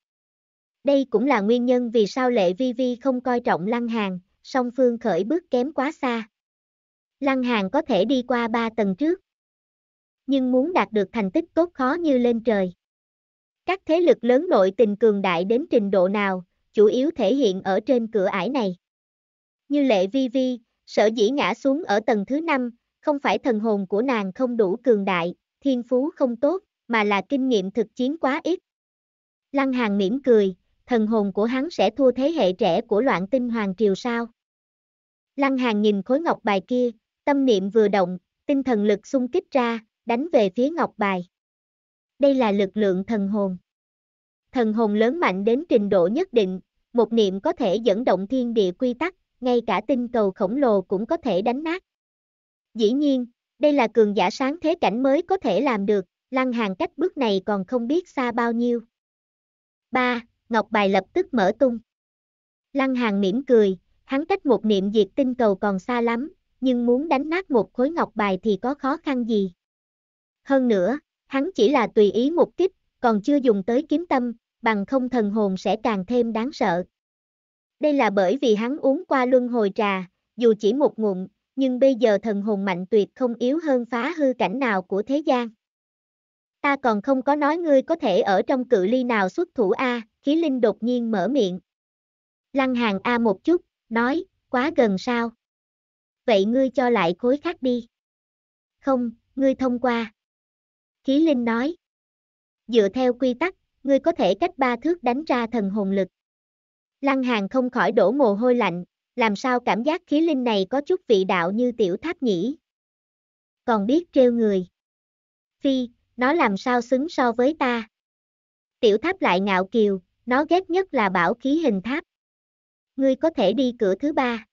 Đây cũng là nguyên nhân vì sao Lệ Vi Vi không coi trọng Lăng Hàng, song phương khởi bước kém quá xa. Lăng Hàng có thể đi qua ba tầng trước, nhưng muốn đạt được thành tích tốt khó như lên trời. Các thế lực lớn nội tình cường đại đến trình độ nào, chủ yếu thể hiện ở trên cửa ải này. Như Lệ Vi Vi, sở dĩ ngã xuống ở tầng thứ 5, không phải thần hồn của nàng không đủ cường đại, thiên phú không tốt, mà là kinh nghiệm thực chiến quá ít. Lăng Hàng mỉm cười, thần hồn của hắn sẽ thua thế hệ trẻ của loạn tinh hoàng triều sao. Lăng Hàng nhìn khối ngọc bài kia, tâm niệm vừa động, tinh thần lực xung kích ra, đánh về phía ngọc bài. Đây là lực lượng thần hồn. Thần hồn lớn mạnh đến trình độ nhất định, một niệm có thể dẫn động thiên địa quy tắc, ngay cả tinh cầu khổng lồ cũng có thể đánh nát. Dĩ nhiên, đây là cường giả sáng thế cảnh mới có thể làm được, lăng hàng cách bước này còn không biết xa bao nhiêu. 3. Ngọc bài lập tức mở tung. Lăng hàng mỉm cười, hắn cách một niệm diệt tinh cầu còn xa lắm, nhưng muốn đánh nát một khối ngọc bài thì có khó khăn gì. Hơn nữa, hắn chỉ là tùy ý mục kích, còn chưa dùng tới kiếm tâm, bằng không thần hồn sẽ càng thêm đáng sợ. Đây là bởi vì hắn uống qua luân hồi trà, dù chỉ một ngụm, nhưng bây giờ thần hồn mạnh tuyệt không yếu hơn phá hư cảnh nào của thế gian. Ta còn không có nói ngươi có thể ở trong cự ly nào xuất thủ A, khí linh đột nhiên mở miệng. Lăng hàng A một chút, nói, quá gần sao. Vậy ngươi cho lại khối khác đi. Không, ngươi thông qua. Khí linh nói. Dựa theo quy tắc, ngươi có thể cách ba thước đánh ra thần hồn lực. Lăng hàng không khỏi đổ mồ hôi lạnh, làm sao cảm giác khí linh này có chút vị đạo như tiểu tháp nhỉ? Còn biết trêu người. Phi, nó làm sao xứng so với ta? Tiểu tháp lại ngạo kiều, nó ghét nhất là bảo khí hình tháp. Ngươi có thể đi cửa thứ ba.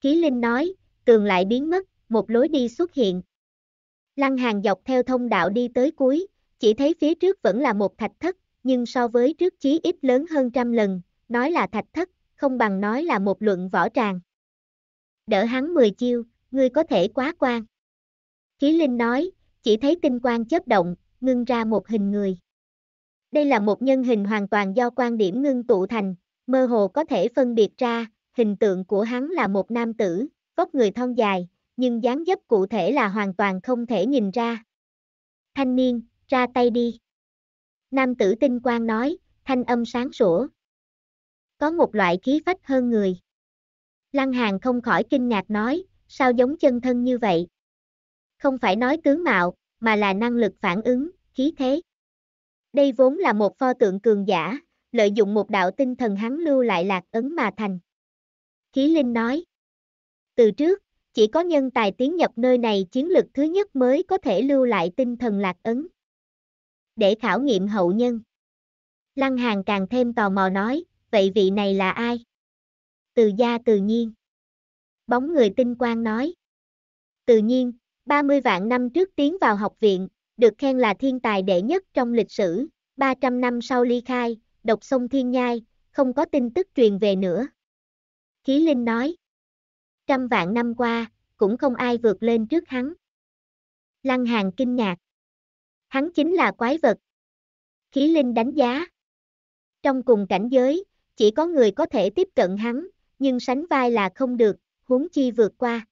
Khí linh nói, tường lại biến mất, một lối đi xuất hiện. Lăng hàng dọc theo thông đạo đi tới cuối, chỉ thấy phía trước vẫn là một thạch thất, nhưng so với trước chí ít lớn hơn trăm lần, nói là thạch thất, không bằng nói là một luận võ tràng. Đỡ hắn 10 chiêu, ngươi có thể quá quan. Khí Linh nói, chỉ thấy tinh quang chớp động, ngưng ra một hình người. Đây là một nhân hình hoàn toàn do quan điểm ngưng tụ thành, mơ hồ có thể phân biệt ra, hình tượng của hắn là một nam tử, vóc người thon dài, nhưng dáng dấp cụ thể là hoàn toàn không thể nhìn ra. Thanh niên, ra tay đi. Nam tử tinh quang nói, thanh âm sáng sủa, có một loại khí phách hơn người. Lăng Hàng không khỏi kinh ngạc nói, sao giống chân thân như vậy? Không phải nói tướng mạo, mà là năng lực phản ứng, khí thế. Đây vốn là một pho tượng cường giả, lợi dụng một đạo tinh thần hắn lưu lại lạc ấn mà thành. Khí Linh nói, từ trước, chỉ có nhân tài tiến nhập nơi này chiến lực thứ nhất mới có thể lưu lại tinh thần lạc ấn. Để khảo nghiệm hậu nhân. Lăng Hàng càng thêm tò mò nói, vậy vị này là ai? Từ gia tự nhiên. Bóng người tinh quang nói. Tự nhiên, 30 vạn năm trước tiến vào học viện, được khen là thiên tài đệ nhất trong lịch sử, 300 năm sau ly khai, độc sông thiên nhai, không có tin tức truyền về nữa. Khí Linh nói. Trăm vạn năm qua, cũng không ai vượt lên trước hắn. Lăng Hàng kinh ngạc. Hắn chính là quái vật. Khí Linh đánh giá. Trong cùng cảnh giới, chỉ có người có thể tiếp cận hắn, nhưng sánh vai là không được, huống chi vượt qua.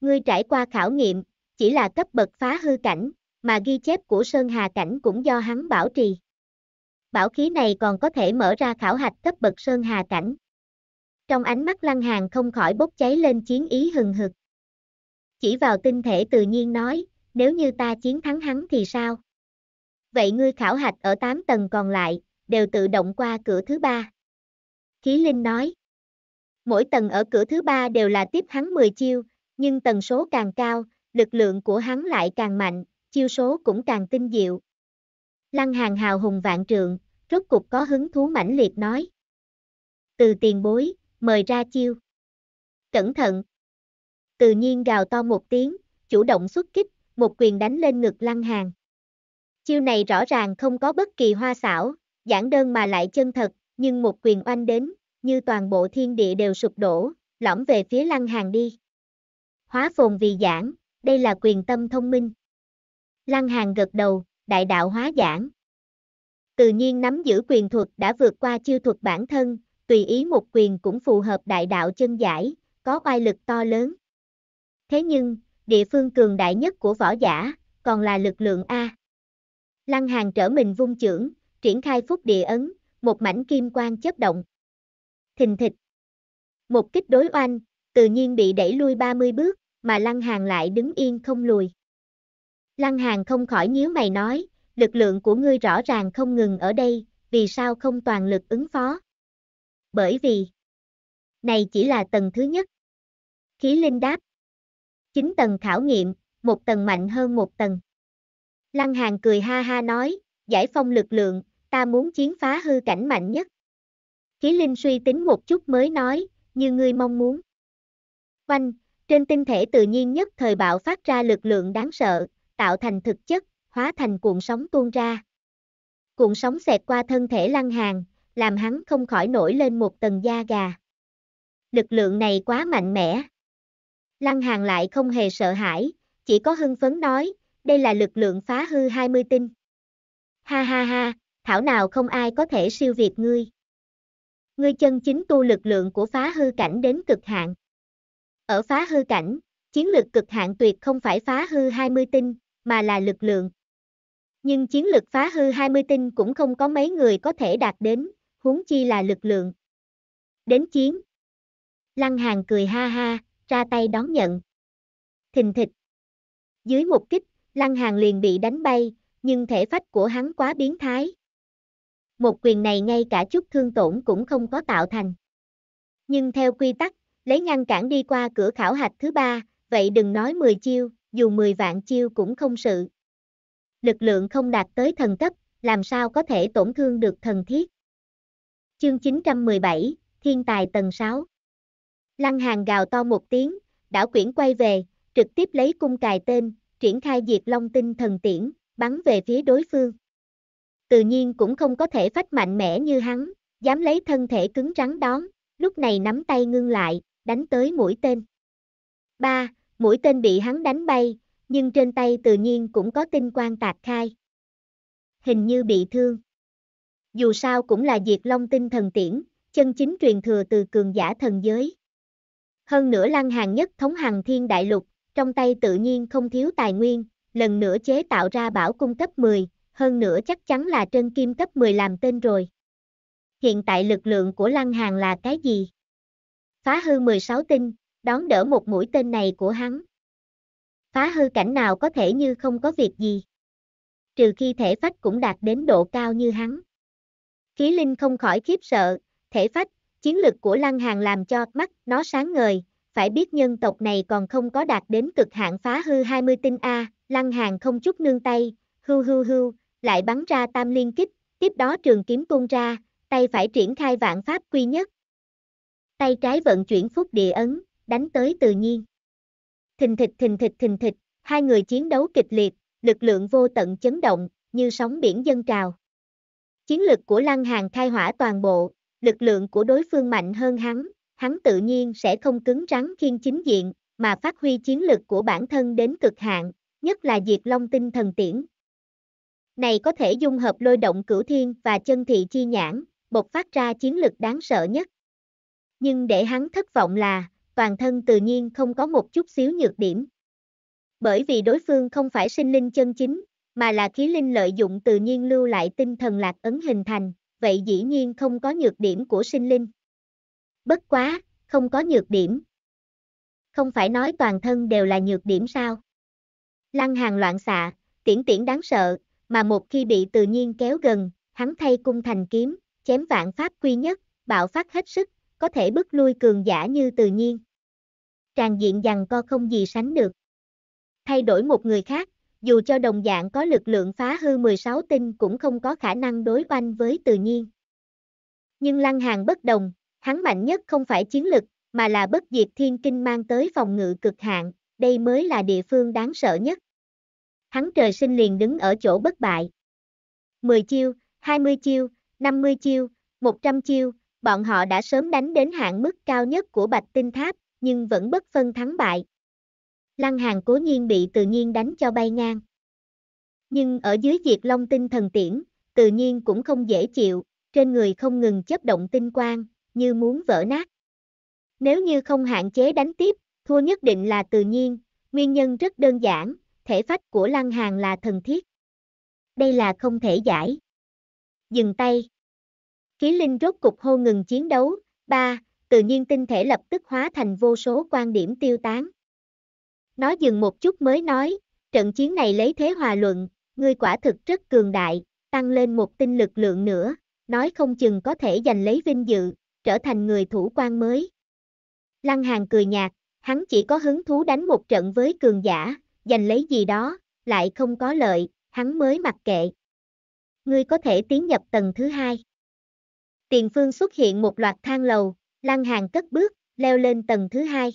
Ngươi trải qua khảo nghiệm, chỉ là cấp bậc phá hư cảnh, mà ghi chép của Sơn Hà cảnh cũng do hắn bảo trì. Bảo khí này còn có thể mở ra khảo hạch cấp bậc Sơn Hà cảnh. Trong ánh mắt Lăng Hàn không khỏi bốc cháy lên chiến ý hừng hực. Chỉ vào tinh thể tự nhiên nói, nếu như ta chiến thắng hắn thì sao? Vậy ngươi khảo hạch ở 8 tầng còn lại, đều tự động qua cửa thứ ba. Chí Linh nói. Mỗi tầng ở cửa thứ ba đều là tiếp hắn 10 chiêu, nhưng tần số càng cao, lực lượng của hắn lại càng mạnh, chiêu số cũng càng tinh diệu. Lăng hàng hào hùng vạn trượng, rốt cục có hứng thú mãnh liệt nói. Từ tiền bối, mời ra chiêu. Cẩn thận. Tự nhiên gào to một tiếng, chủ động xuất kích, một quyền đánh lên ngực lăng hàng. Chiêu này rõ ràng không có bất kỳ hoa xảo, giản đơn mà lại chân thật, nhưng một quyền oanh đến, như toàn bộ thiên địa đều sụp đổ, lõm về phía lăng hàng đi. Hóa phồn vì giảng, đây là quyền tâm thông minh. Lăng hàng gật đầu, đại đạo hóa giảng. Tự nhiên nắm giữ quyền thuật đã vượt qua chiêu thuật bản thân, tùy ý một quyền cũng phù hợp đại đạo chân giải, có oai lực to lớn. Thế nhưng, địa phương cường đại nhất của võ giả, còn là lực lượng A. Lăng hàng trở mình vung chưởng, triển khai phúc địa ấn, một mảnh kim quang chớp động. Thình thịch. Một kích đối oanh, tự nhiên bị đẩy lui 30 bước, mà Lăng Hàng lại đứng yên không lùi. Lăng Hàng không khỏi nhíu mày nói, lực lượng của ngươi rõ ràng không ngừng ở đây, vì sao không toàn lực ứng phó? Bởi vì, này chỉ là tầng thứ nhất. Khí Linh đáp, chính tầng khảo nghiệm, một tầng mạnh hơn một tầng. Lăng Hàng cười ha ha nói, giải phong lực lượng, ta muốn chiến phá hư cảnh mạnh nhất. Khí linh suy tính một chút mới nói, như ngươi mong muốn. Oanh, trên tinh thể tự nhiên nhất thời bạo phát ra lực lượng đáng sợ, tạo thành thực chất, hóa thành cuộn sóng tuôn ra. Cuộn sóng xẹt qua thân thể lăng hàng, làm hắn không khỏi nổi lên một tầng da gà. Lực lượng này quá mạnh mẽ. Lăng hàng lại không hề sợ hãi, chỉ có hưng phấn nói, đây là lực lượng phá hư 20 tinh. Ha ha ha, thảo nào không ai có thể siêu việt ngươi. Ngươi chân chính tu lực lượng của phá hư cảnh đến cực hạn. Ở phá hư cảnh, chiến lực cực hạn tuyệt không phải phá hư 20 tinh, mà là lực lượng. Nhưng chiến lực phá hư 20 tinh cũng không có mấy người có thể đạt đến, huống chi là lực lượng. Đến chiến. Lăng Hàng cười ha ha, ra tay đón nhận. Thình thịch. Dưới một kích, Lăng Hàng liền bị đánh bay, nhưng thể phách của hắn quá biến thái, một quyền này ngay cả chút thương tổn cũng không có tạo thành. Nhưng theo quy tắc, lấy ngăn cản đi qua cửa khảo hạch thứ ba, vậy đừng nói 10 chiêu, dù 10 vạn chiêu cũng không sự. Lực lượng không đạt tới thần cấp, làm sao có thể tổn thương được thần thiết. Chương 917, Thiên tài tầng 6 Lăng hàng gào to một tiếng, đảo quyển quay về, trực tiếp lấy cung cài tên, triển khai diệt long tinh thần tiễn, bắn về phía đối phương tự nhiên cũng không có thể phách mạnh mẽ như hắn, dám lấy thân thể cứng rắn đón, lúc này nắm tay ngưng lại, đánh tới mũi tên. 3. Mũi tên bị hắn đánh bay, nhưng trên tay tự nhiên cũng có tinh quang tạc khai. Hình như bị thương. Dù sao cũng là diệt long tinh thần tiễn, chân chính truyền thừa từ cường giả thần giới. Hơn nữa lăng hàng nhất thống hằng thiên đại lục, trong tay tự nhiên không thiếu tài nguyên, lần nữa chế tạo ra bảo cung cấp 10, hơn nữa chắc chắn là trên kim cấp 10 làm tên rồi. Hiện tại lực lượng của Lăng Hàng là cái gì? Phá hư 16 tinh, đón đỡ một mũi tên này của hắn. Phá hư cảnh nào có thể như không có việc gì. Trừ khi thể phách cũng đạt đến độ cao như hắn. Khí linh không khỏi khiếp sợ, thể phách, chiến lực của Lăng Hàng làm cho mắt nó sáng ngời, phải biết nhân tộc này còn không có đạt đến cực hạn phá hư 20 tinh A, Lăng Hàng không chút nương tay, hưu hưu hưu, lại bắn ra tam liên kích, tiếp đó trường kiếm tung ra, tay phải triển khai vạn pháp quy nhất. Tay trái vận chuyển phúc địa ấn, đánh tới tự nhiên. Thình thịch thình thịch thình thịch, hai người chiến đấu kịch liệt, lực lượng vô tận chấn động, như sóng biển dân trào. Chiến lực của Lăng Hàng khai hỏa toàn bộ, lực lượng của đối phương mạnh hơn hắn, hắn tự nhiên sẽ không cứng rắn khiên chính diện, mà phát huy chiến lực của bản thân đến cực hạn, nhất là diệt long tinh thần tiễn, này có thể dung hợp lôi động cửu thiên và chân thị chi nhãn, bộc phát ra chiến lực đáng sợ nhất. Nhưng để hắn thất vọng là, toàn thân tự nhiên không có một chút xíu nhược điểm. Bởi vì đối phương không phải sinh linh chân chính, mà là khí linh lợi dụng tự nhiên lưu lại tinh thần lạc ấn hình thành, vậy dĩ nhiên không có nhược điểm của sinh linh. Bất quá, không có nhược điểm. Không phải nói toàn thân đều là nhược điểm sao? Lăng hàng loạn xạ, tiễn tiễn đáng sợ, mà một khi bị tự nhiên kéo gần, hắn thay cung thành kiếm, chém vạn pháp quy nhất, bạo phát hết sức, có thể bức lui cường giả như tự nhiên. Tràng diện rằng co không gì sánh được. Thay đổi một người khác, dù cho đồng dạng có lực lượng phá hư 16 tinh cũng không có khả năng đối oanh với tự nhiên. Nhưng Lăng Hàng bất đồng, hắn mạnh nhất không phải chiến lực, mà là bất diệt thiên kinh mang tới phòng ngự cực hạn, đây mới là địa phương đáng sợ nhất hắn trời sinh liền đứng ở chỗ bất bại. 10 chiêu, 20 chiêu, 50 chiêu, 100 chiêu, bọn họ đã sớm đánh đến hạn mức cao nhất của Bạch Tinh Tháp, nhưng vẫn bất phân thắng bại. Lăng Hàng cố nhiên bị tự nhiên đánh cho bay ngang. Nhưng ở dưới diệt long tinh thần tiễn, tự nhiên cũng không dễ chịu, trên người không ngừng chấp động tinh quang, như muốn vỡ nát. Nếu như không hạn chế đánh tiếp, thua nhất định là tự nhiên, nguyên nhân rất đơn giản, thể phách của Lăng Hàng là thần thiết. Đây là không thể giải. Dừng tay. Ký linh rốt cục hô ngừng chiến đấu, ba, tự nhiên tinh thể lập tức hóa thành vô số quan điểm tiêu tán. Nó dừng một chút mới nói, trận chiến này lấy thế hòa luận, ngươi quả thực rất cường đại, tăng lên một tinh lực lượng nữa, nói không chừng có thể giành lấy vinh dự, trở thành người thủ quan mới. Lăng Hàng cười nhạt, hắn chỉ có hứng thú đánh một trận với cường giả, giành lấy gì đó, lại không có lợi, hắn mới mặc kệ. Ngươi có thể tiến nhập tầng thứ hai. Tiền phương xuất hiện một loạt thang lầu, lăng hàng cất bước, leo lên tầng thứ hai.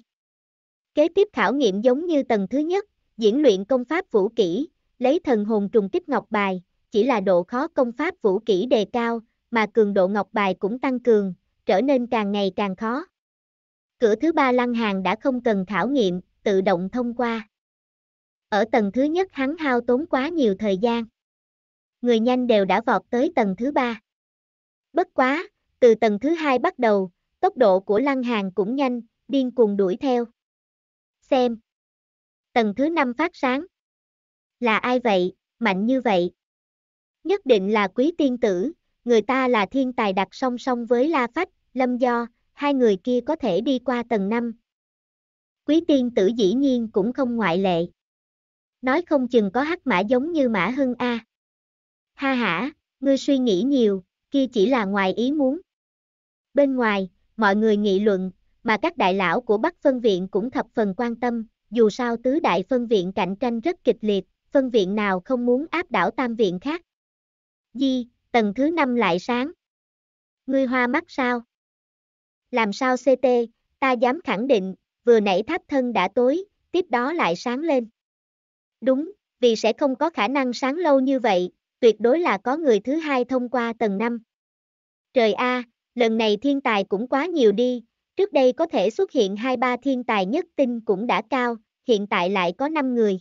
Kế tiếp khảo nghiệm giống như tầng thứ nhất, diễn luyện công pháp vũ kỹ, lấy thần hồn trùng kích ngọc bài, chỉ là độ khó công pháp vũ kỹ đề cao, mà cường độ ngọc bài cũng tăng cường, trở nên càng ngày càng khó. Cửa thứ ba lăng hàng đã không cần khảo nghiệm, tự động thông qua. Ở tầng thứ nhất hắn hao tốn quá nhiều thời gian. Người nhanh đều đã vọt tới tầng thứ ba. Bất quá, từ tầng thứ hai bắt đầu, tốc độ của Lăng Hàng cũng nhanh, điên cuồng đuổi theo. Xem. Tầng thứ năm phát sáng. Là ai vậy, mạnh như vậy? Nhất định là quý tiên tử, người ta là thiên tài đặt song song với La Phách, Lâm Do, hai người kia có thể đi qua tầng năm. Quý tiên tử dĩ nhiên cũng không ngoại lệ nói không chừng có hắc mã giống như mã hưng a. À. Ha hả, ngươi suy nghĩ nhiều, kia chỉ là ngoài ý muốn. Bên ngoài, mọi người nghị luận, mà các đại lão của Bắc phân viện cũng thập phần quan tâm, dù sao tứ đại phân viện cạnh tranh rất kịch liệt, phân viện nào không muốn áp đảo tam viện khác. Di, tầng thứ năm lại sáng. Ngươi hoa mắt sao? Làm sao CT, ta dám khẳng định, vừa nãy tháp thân đã tối, tiếp đó lại sáng lên. Đúng, vì sẽ không có khả năng sáng lâu như vậy, tuyệt đối là có người thứ hai thông qua tầng 5. Trời a, lần này thiên tài cũng quá nhiều đi, trước đây có thể xuất hiện 2-3 thiên tài nhất tinh cũng đã cao, hiện tại lại có 5 người.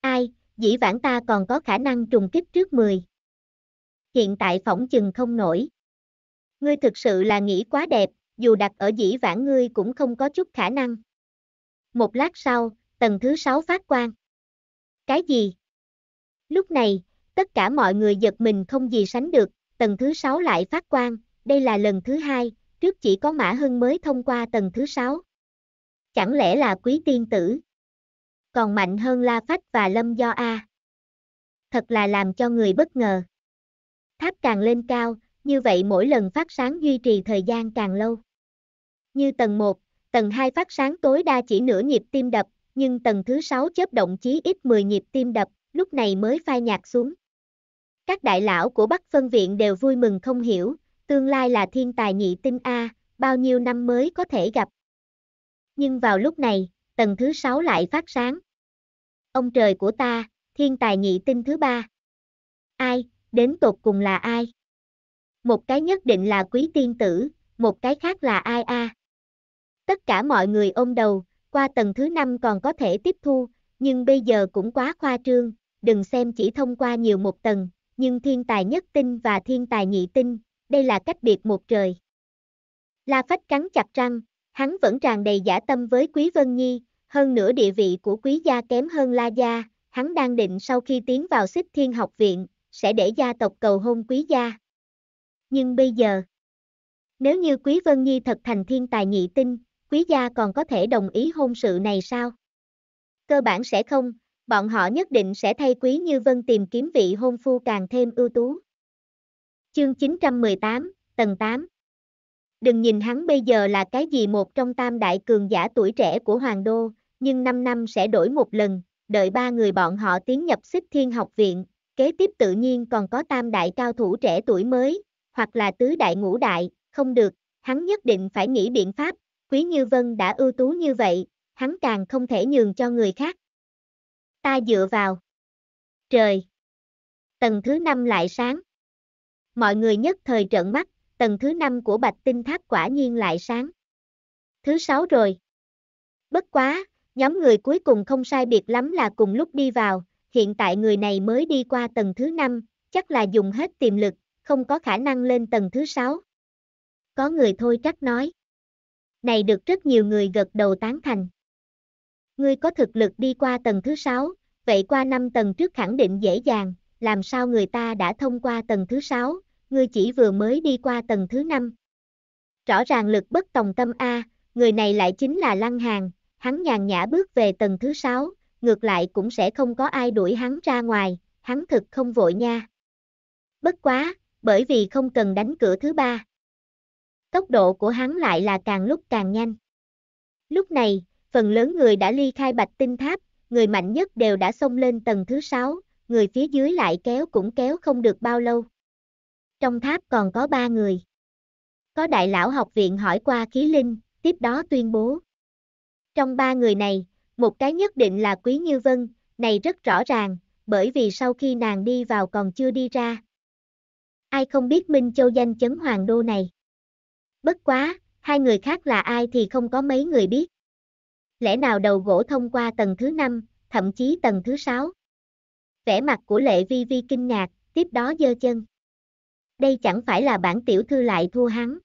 Ai, dĩ vãng ta còn có khả năng trùng kích trước 10. Hiện tại phỏng chừng không nổi. Ngươi thực sự là nghĩ quá đẹp, dù đặt ở dĩ vãng ngươi cũng không có chút khả năng. Một lát sau, tầng thứ 6 phát quang. Cái gì? Lúc này, tất cả mọi người giật mình không gì sánh được, tầng thứ 6 lại phát quang, đây là lần thứ hai, trước chỉ có Mã Hưng mới thông qua tầng thứ 6. Chẳng lẽ là quý tiên tử? Còn mạnh hơn La Phách và Lâm Do A. Thật là làm cho người bất ngờ. Tháp càng lên cao, như vậy mỗi lần phát sáng duy trì thời gian càng lâu. Như tầng 1, tầng 2 phát sáng tối đa chỉ nửa nhịp tim đập, nhưng tầng thứ 6 chớp động chí ít 10 nhịp tim đập, lúc này mới phai nhạt xuống. Các đại lão của Bắc Phân Viện đều vui mừng không hiểu, tương lai là thiên tài nhị tinh A, bao nhiêu năm mới có thể gặp. Nhưng vào lúc này, tầng thứ 6 lại phát sáng. Ông trời của ta, thiên tài nhị tinh thứ ba. Ai, đến tột cùng là ai? Một cái nhất định là quý tiên tử, một cái khác là ai a? Tất cả mọi người ôm đầu, qua tầng thứ 5 còn có thể tiếp thu, nhưng bây giờ cũng quá khoa trương, đừng xem chỉ thông qua nhiều một tầng, nhưng thiên tài nhất tinh và thiên tài nhị tinh, đây là cách biệt một trời. La Phách cắn chặt răng, hắn vẫn tràn đầy giả tâm với Quý Vân Nhi, hơn nữa địa vị của Quý gia kém hơn La gia, hắn đang định sau khi tiến vào xích thiên học viện, sẽ để gia tộc cầu hôn Quý gia. Nhưng bây giờ, nếu như Quý Vân Nhi thật thành thiên tài nhị tinh, quý gia còn có thể đồng ý hôn sự này sao? Cơ bản sẽ không, bọn họ nhất định sẽ thay quý như vân tìm kiếm vị hôn phu càng thêm ưu tú. Chương 918, tầng 8 Đừng nhìn hắn bây giờ là cái gì một trong tam đại cường giả tuổi trẻ của Hoàng Đô, nhưng 5 năm sẽ đổi một lần, đợi ba người bọn họ tiến nhập xích thiên học viện, kế tiếp tự nhiên còn có tam đại cao thủ trẻ tuổi mới, hoặc là tứ đại ngũ đại, không được, hắn nhất định phải nghĩ biện pháp, Quý Như Vân đã ưu tú như vậy, hắn càng không thể nhường cho người khác. Ta dựa vào. Trời. Tầng thứ năm lại sáng. Mọi người nhất thời trợn mắt, tầng thứ năm của bạch tinh tháp quả nhiên lại sáng. Thứ sáu rồi. Bất quá, nhóm người cuối cùng không sai biệt lắm là cùng lúc đi vào, hiện tại người này mới đi qua tầng thứ năm, chắc là dùng hết tiềm lực, không có khả năng lên tầng thứ sáu. Có người thôi chắc nói. Này được rất nhiều người gật đầu tán thành. Ngươi có thực lực đi qua tầng thứ 6, vậy qua 5 tầng trước khẳng định dễ dàng, làm sao người ta đã thông qua tầng thứ 6, ngươi chỉ vừa mới đi qua tầng thứ 5. Rõ ràng lực bất tòng tâm A, người này lại chính là Lăng Hàng, hắn nhàn nhã bước về tầng thứ 6, ngược lại cũng sẽ không có ai đuổi hắn ra ngoài, hắn thực không vội nha. Bất quá, bởi vì không cần đánh cửa thứ ba tốc độ của hắn lại là càng lúc càng nhanh. Lúc này, phần lớn người đã ly khai bạch tinh tháp, người mạnh nhất đều đã xông lên tầng thứ 6, người phía dưới lại kéo cũng kéo không được bao lâu. Trong tháp còn có 3 người. Có đại lão học viện hỏi qua khí linh, tiếp đó tuyên bố. Trong ba người này, một cái nhất định là Quý Như Vân, này rất rõ ràng, bởi vì sau khi nàng đi vào còn chưa đi ra. Ai không biết Minh Châu danh chấn hoàng đô này. Bất quá, hai người khác là ai thì không có mấy người biết. Lẽ nào đầu gỗ thông qua tầng thứ 5, thậm chí tầng thứ 6? Vẻ mặt của Lệ Vi Vi kinh ngạc, tiếp đó giơ chân. Đây chẳng phải là bản tiểu thư lại thua hắn.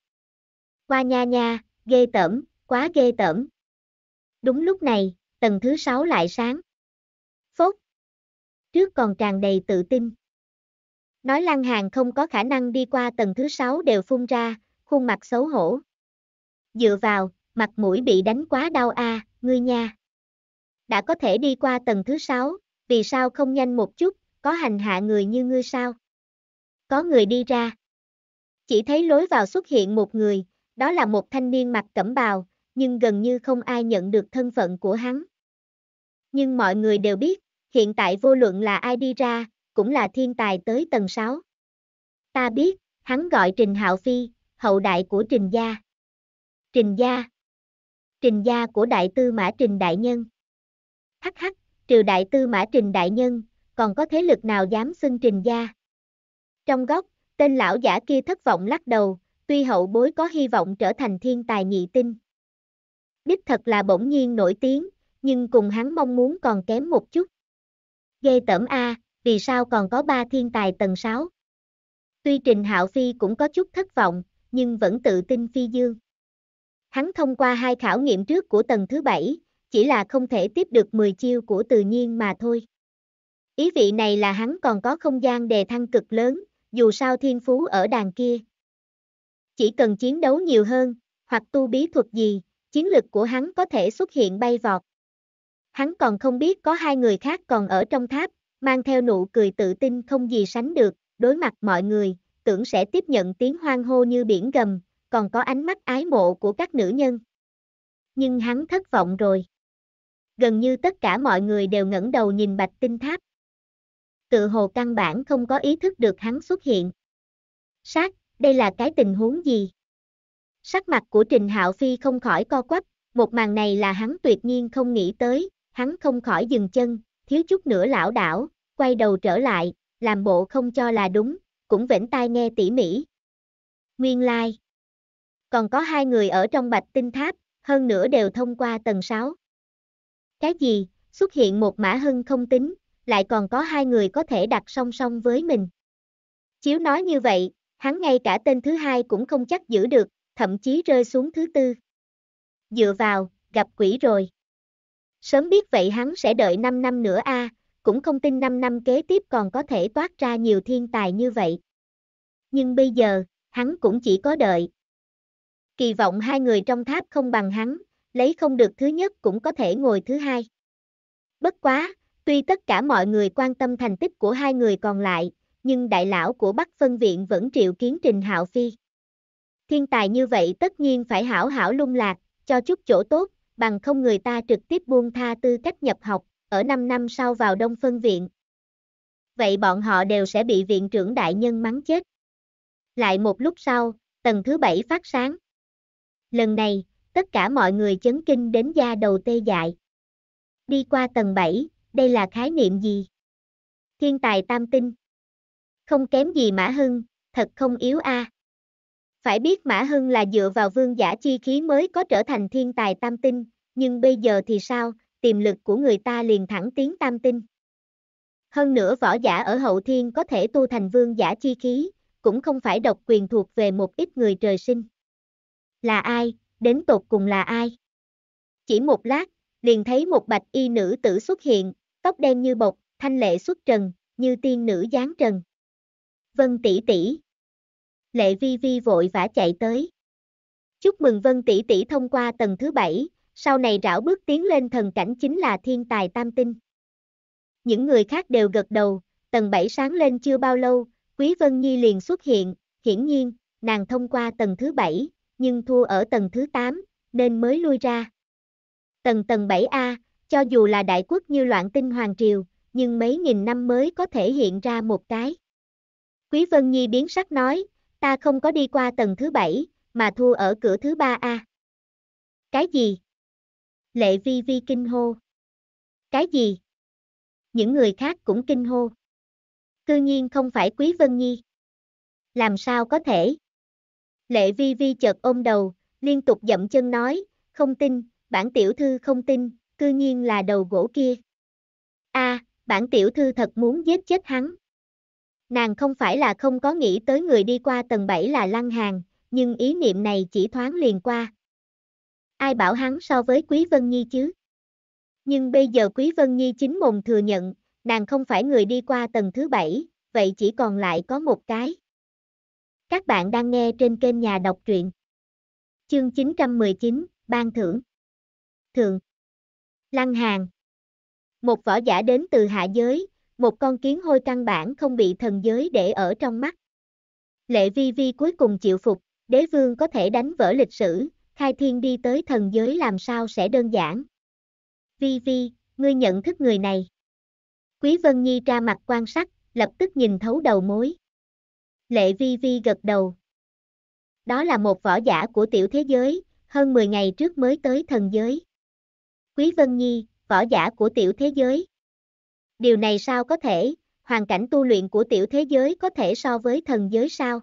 Qua nha nha, ghê tởm, quá ghê tởm. Đúng lúc này, tầng thứ 6 lại sáng. Phốt. Trước còn tràn đầy tự tin. Nói Lăng Hàng không có khả năng đi qua tầng thứ 6 đều phun ra, khuôn mặt xấu hổ. Dựa vào, mặt mũi bị đánh quá đau a, à, ngươi nha. Đã có thể đi qua tầng thứ sáu, vì sao không nhanh một chút, có hành hạ người như ngươi sao? Có người đi ra. Chỉ thấy lối vào xuất hiện một người, đó là một thanh niên mặc cẩm bào, nhưng gần như không ai nhận được thân phận của hắn. Nhưng mọi người đều biết, hiện tại vô luận là ai đi ra, cũng là thiên tài tới tầng 6. Ta biết, hắn gọi Trình Hạo Phi, hậu đại của Trình gia. Trình gia Trình gia của Đại Tư Mã Trình Đại Nhân Hắc hắc, trừ Đại Tư Mã Trình Đại Nhân, còn có thế lực nào dám xưng Trình gia? Trong góc, tên lão giả kia thất vọng lắc đầu, tuy hậu bối có hy vọng trở thành thiên tài nhị tinh. Đích thật là bỗng nhiên nổi tiếng, nhưng cùng hắn mong muốn còn kém một chút. Ghê tởm A, vì sao còn có ba thiên tài tầng 6? Tuy Trình Hạo Phi cũng có chút thất vọng, nhưng vẫn tự tin phi dương. Hắn thông qua hai khảo nghiệm trước của tầng thứ bảy, chỉ là không thể tiếp được 10 chiêu của tự nhiên mà thôi. Ý vị này là hắn còn có không gian đề thăng cực lớn, dù sao thiên phú ở đàn kia. Chỉ cần chiến đấu nhiều hơn, hoặc tu bí thuật gì, chiến lực của hắn có thể xuất hiện bay vọt. Hắn còn không biết có hai người khác còn ở trong tháp, mang theo nụ cười tự tin không gì sánh được, đối mặt mọi người, tưởng sẽ tiếp nhận tiếng hoang hô như biển gầm, còn có ánh mắt ái mộ của các nữ nhân. Nhưng hắn thất vọng rồi. Gần như tất cả mọi người đều ngẩng đầu nhìn bạch tinh tháp. Tự hồ căn bản không có ý thức được hắn xuất hiện. Sát, đây là cái tình huống gì? Sắc mặt của Trình Hạo Phi không khỏi co quắp, một màn này là hắn tuyệt nhiên không nghĩ tới, hắn không khỏi dừng chân, thiếu chút nữa lão đảo, quay đầu trở lại, làm bộ không cho là đúng, cũng vẻn tai nghe tỉ mỉ. Nguyên lai. Like. Còn có hai người ở trong bạch tinh tháp, hơn nữa đều thông qua tầng 6. Cái gì, xuất hiện một mã hưng không tính, lại còn có hai người có thể đặt song song với mình. Chiếu nói như vậy, hắn ngay cả tên thứ hai cũng không chắc giữ được, thậm chí rơi xuống thứ tư. Dựa vào, gặp quỷ rồi. Sớm biết vậy hắn sẽ đợi 5 năm nữa a, à, cũng không tin 5 năm kế tiếp còn có thể toát ra nhiều thiên tài như vậy. Nhưng bây giờ, hắn cũng chỉ có đợi. Kỳ vọng hai người trong tháp không bằng hắn, lấy không được thứ nhất cũng có thể ngồi thứ hai. Bất quá, tuy tất cả mọi người quan tâm thành tích của hai người còn lại, nhưng đại lão của Bắc Phân Viện vẫn triệu kiến Trình Hạo Phi. Thiên tài như vậy tất nhiên phải hảo hảo lung lạc, cho chút chỗ tốt, bằng không người ta trực tiếp buông tha tư cách nhập học ở 5 năm sau vào đông phân viện. Vậy bọn họ đều sẽ bị viện trưởng đại nhân mắng chết. Lại một lúc sau, tầng thứ bảy phát sáng. Lần này, tất cả mọi người chấn kinh đến da đầu tê dại. Đi qua tầng 7, đây là khái niệm gì? Thiên tài tam tinh. Không kém gì Mã Hưng, thật không yếu a. À. Phải biết Mã Hưng là dựa vào vương giả chi khí mới có trở thành thiên tài tam tinh, nhưng bây giờ thì sao, tiềm lực của người ta liền thẳng tiến tam tinh. Hơn nữa võ giả ở hậu thiên có thể tu thành vương giả chi khí, cũng không phải độc quyền thuộc về một ít người trời sinh. Là ai, đến tột cùng là ai? Chỉ một lát, liền thấy một bạch y nữ tử xuất hiện, tóc đen như bột, thanh lệ xuất trần, như tiên nữ giáng trần. Vân tỷ tỷ. Lệ vi vi vội vã chạy tới. Chúc mừng Vân tỷ tỷ thông qua tầng thứ bảy, sau này rảo bước tiến lên thần cảnh chính là thiên tài tam tinh. Những người khác đều gật đầu, tầng 7 sáng lên chưa bao lâu, Quý Vân Nhi liền xuất hiện, hiển nhiên, nàng thông qua tầng thứ 7, nhưng thua ở tầng thứ 8, nên mới lui ra. Tầng tầng 7A, cho dù là đại quốc như loạn tinh hoàng triều, nhưng mấy nghìn năm mới có thể hiện ra một cái. Quý Vân Nhi biến sắc nói, ta không có đi qua tầng thứ 7, mà thua ở cửa thứ 3A. Cái gì? Lệ vi vi kinh hô. Cái gì? Những người khác cũng kinh hô. Cư nhiên không phải Quý Vân Nhi. Làm sao có thể? Lệ vi vi chợt ôm đầu, liên tục dậm chân nói, không tin, bản tiểu thư không tin, cư nhiên là đầu gỗ kia. a à, bản tiểu thư thật muốn giết chết hắn. Nàng không phải là không có nghĩ tới người đi qua tầng 7 là lăng hàng, nhưng ý niệm này chỉ thoáng liền qua. Ai bảo hắn so với Quý Vân Nhi chứ? Nhưng bây giờ Quý Vân Nhi chính mồm thừa nhận, nàng không phải người đi qua tầng thứ bảy, vậy chỉ còn lại có một cái. Các bạn đang nghe trên kênh Nhà Đọc Truyện. Chương 919, Ban Thưởng. Thượng. Lăng Hàng. Một võ giả đến từ hạ giới, một con kiến hôi căn bản không bị thần giới để ở trong mắt. Lệ vi vi cuối cùng chịu phục, đế vương có thể đánh vỡ lịch sử, khai thiên đi tới thần giới làm sao sẽ đơn giản. Vi Vi, ngươi nhận thức người này. Quý Vân Nhi ra mặt quan sát, lập tức nhìn thấu đầu mối. Lệ Vi Vi gật đầu. Đó là một võ giả của tiểu thế giới, hơn 10 ngày trước mới tới thần giới. Quý Vân Nhi, võ giả của tiểu thế giới. Điều này sao có thể, hoàn cảnh tu luyện của tiểu thế giới có thể so với thần giới sao?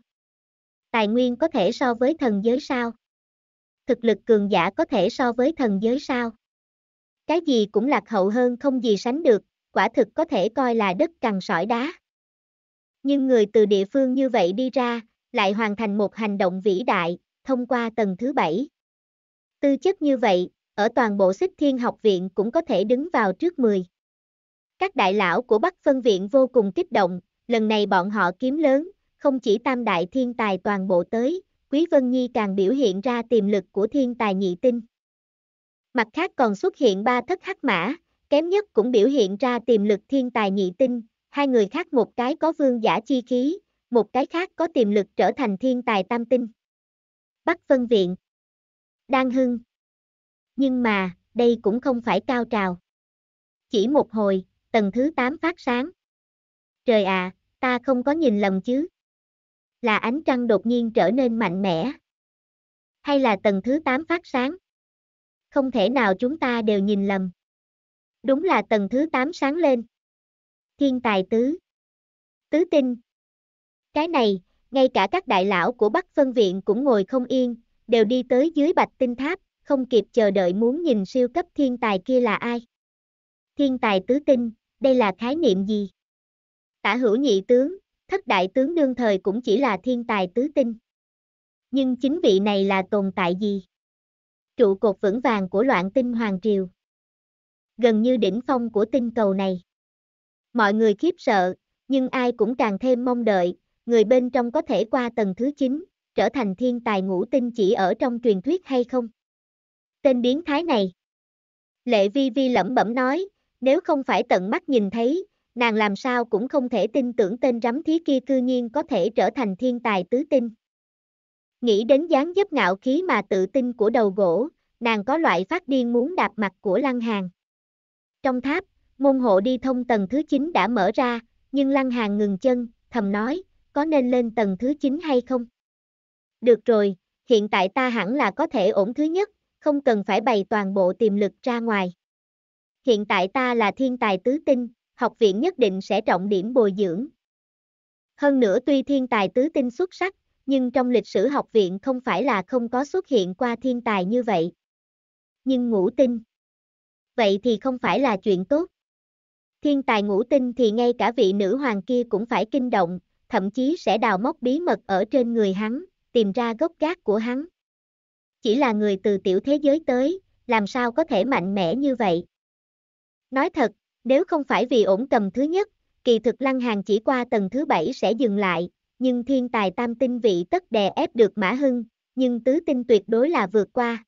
Tài nguyên có thể so với thần giới sao? thực lực cường giả có thể so với thần giới sao? Cái gì cũng lạc hậu hơn không gì sánh được, quả thực có thể coi là đất cằn sỏi đá. Nhưng người từ địa phương như vậy đi ra, lại hoàn thành một hành động vĩ đại, thông qua tầng thứ bảy. Tư chất như vậy, ở toàn bộ xích thiên học viện cũng có thể đứng vào trước 10. Các đại lão của Bắc phân viện vô cùng kích động, lần này bọn họ kiếm lớn, không chỉ tam đại thiên tài toàn bộ tới, Quý Vân Nhi càng biểu hiện ra tiềm lực của thiên tài nhị tinh. Mặt khác còn xuất hiện ba thất hắc mã, kém nhất cũng biểu hiện ra tiềm lực thiên tài nhị tinh, hai người khác một cái có vương giả chi khí, một cái khác có tiềm lực trở thành thiên tài tam tinh. Bắc Vân Viện Đang hưng Nhưng mà, đây cũng không phải cao trào. Chỉ một hồi, tầng thứ 8 phát sáng. Trời ạ, ta không có nhìn lầm chứ là ánh trăng đột nhiên trở nên mạnh mẽ. Hay là tầng thứ 8 phát sáng? Không thể nào chúng ta đều nhìn lầm. Đúng là tầng thứ 8 sáng lên. Thiên tài tứ. Tứ tinh. Cái này, ngay cả các đại lão của Bắc Phân Viện cũng ngồi không yên, đều đi tới dưới bạch tinh tháp, không kịp chờ đợi muốn nhìn siêu cấp thiên tài kia là ai. Thiên tài tứ tinh, đây là khái niệm gì? Tả hữu nhị tướng, thất đại tướng đương thời cũng chỉ là thiên tài tứ tinh. Nhưng chính vị này là tồn tại gì? Trụ cột vững vàng của loạn tinh hoàng triều. Gần như đỉnh phong của tinh cầu này. Mọi người khiếp sợ, nhưng ai cũng càng thêm mong đợi, người bên trong có thể qua tầng thứ 9, trở thành thiên tài ngũ tinh chỉ ở trong truyền thuyết hay không? Tên biến thái này. Lệ Vi Vi lẩm bẩm nói, nếu không phải tận mắt nhìn thấy, nàng làm sao cũng không thể tin tưởng tên rắm thí kia cư nhiên có thể trở thành thiên tài tứ tinh. Nghĩ đến dáng dấp ngạo khí mà tự tin của đầu gỗ, nàng có loại phát điên muốn đạp mặt của Lăng Hàng. Trong tháp, môn hộ đi thông tầng thứ 9 đã mở ra, nhưng Lăng Hàng ngừng chân, thầm nói, có nên lên tầng thứ 9 hay không? Được rồi, hiện tại ta hẳn là có thể ổn thứ nhất, không cần phải bày toàn bộ tiềm lực ra ngoài. Hiện tại ta là thiên tài tứ tinh, học viện nhất định sẽ trọng điểm bồi dưỡng. Hơn nữa tuy thiên tài tứ tinh xuất sắc, nhưng trong lịch sử học viện không phải là không có xuất hiện qua thiên tài như vậy. Nhưng ngũ tinh. Vậy thì không phải là chuyện tốt. Thiên tài ngũ tinh thì ngay cả vị nữ hoàng kia cũng phải kinh động, thậm chí sẽ đào móc bí mật ở trên người hắn, tìm ra gốc gác của hắn. Chỉ là người từ tiểu thế giới tới, làm sao có thể mạnh mẽ như vậy? Nói thật, nếu không phải vì ổn tầm thứ nhất, kỳ thực Lăng Hàng chỉ qua tầng thứ bảy sẽ dừng lại, nhưng thiên tài tam tinh vị tất đè ép được Mã Hưng, nhưng tứ tinh tuyệt đối là vượt qua.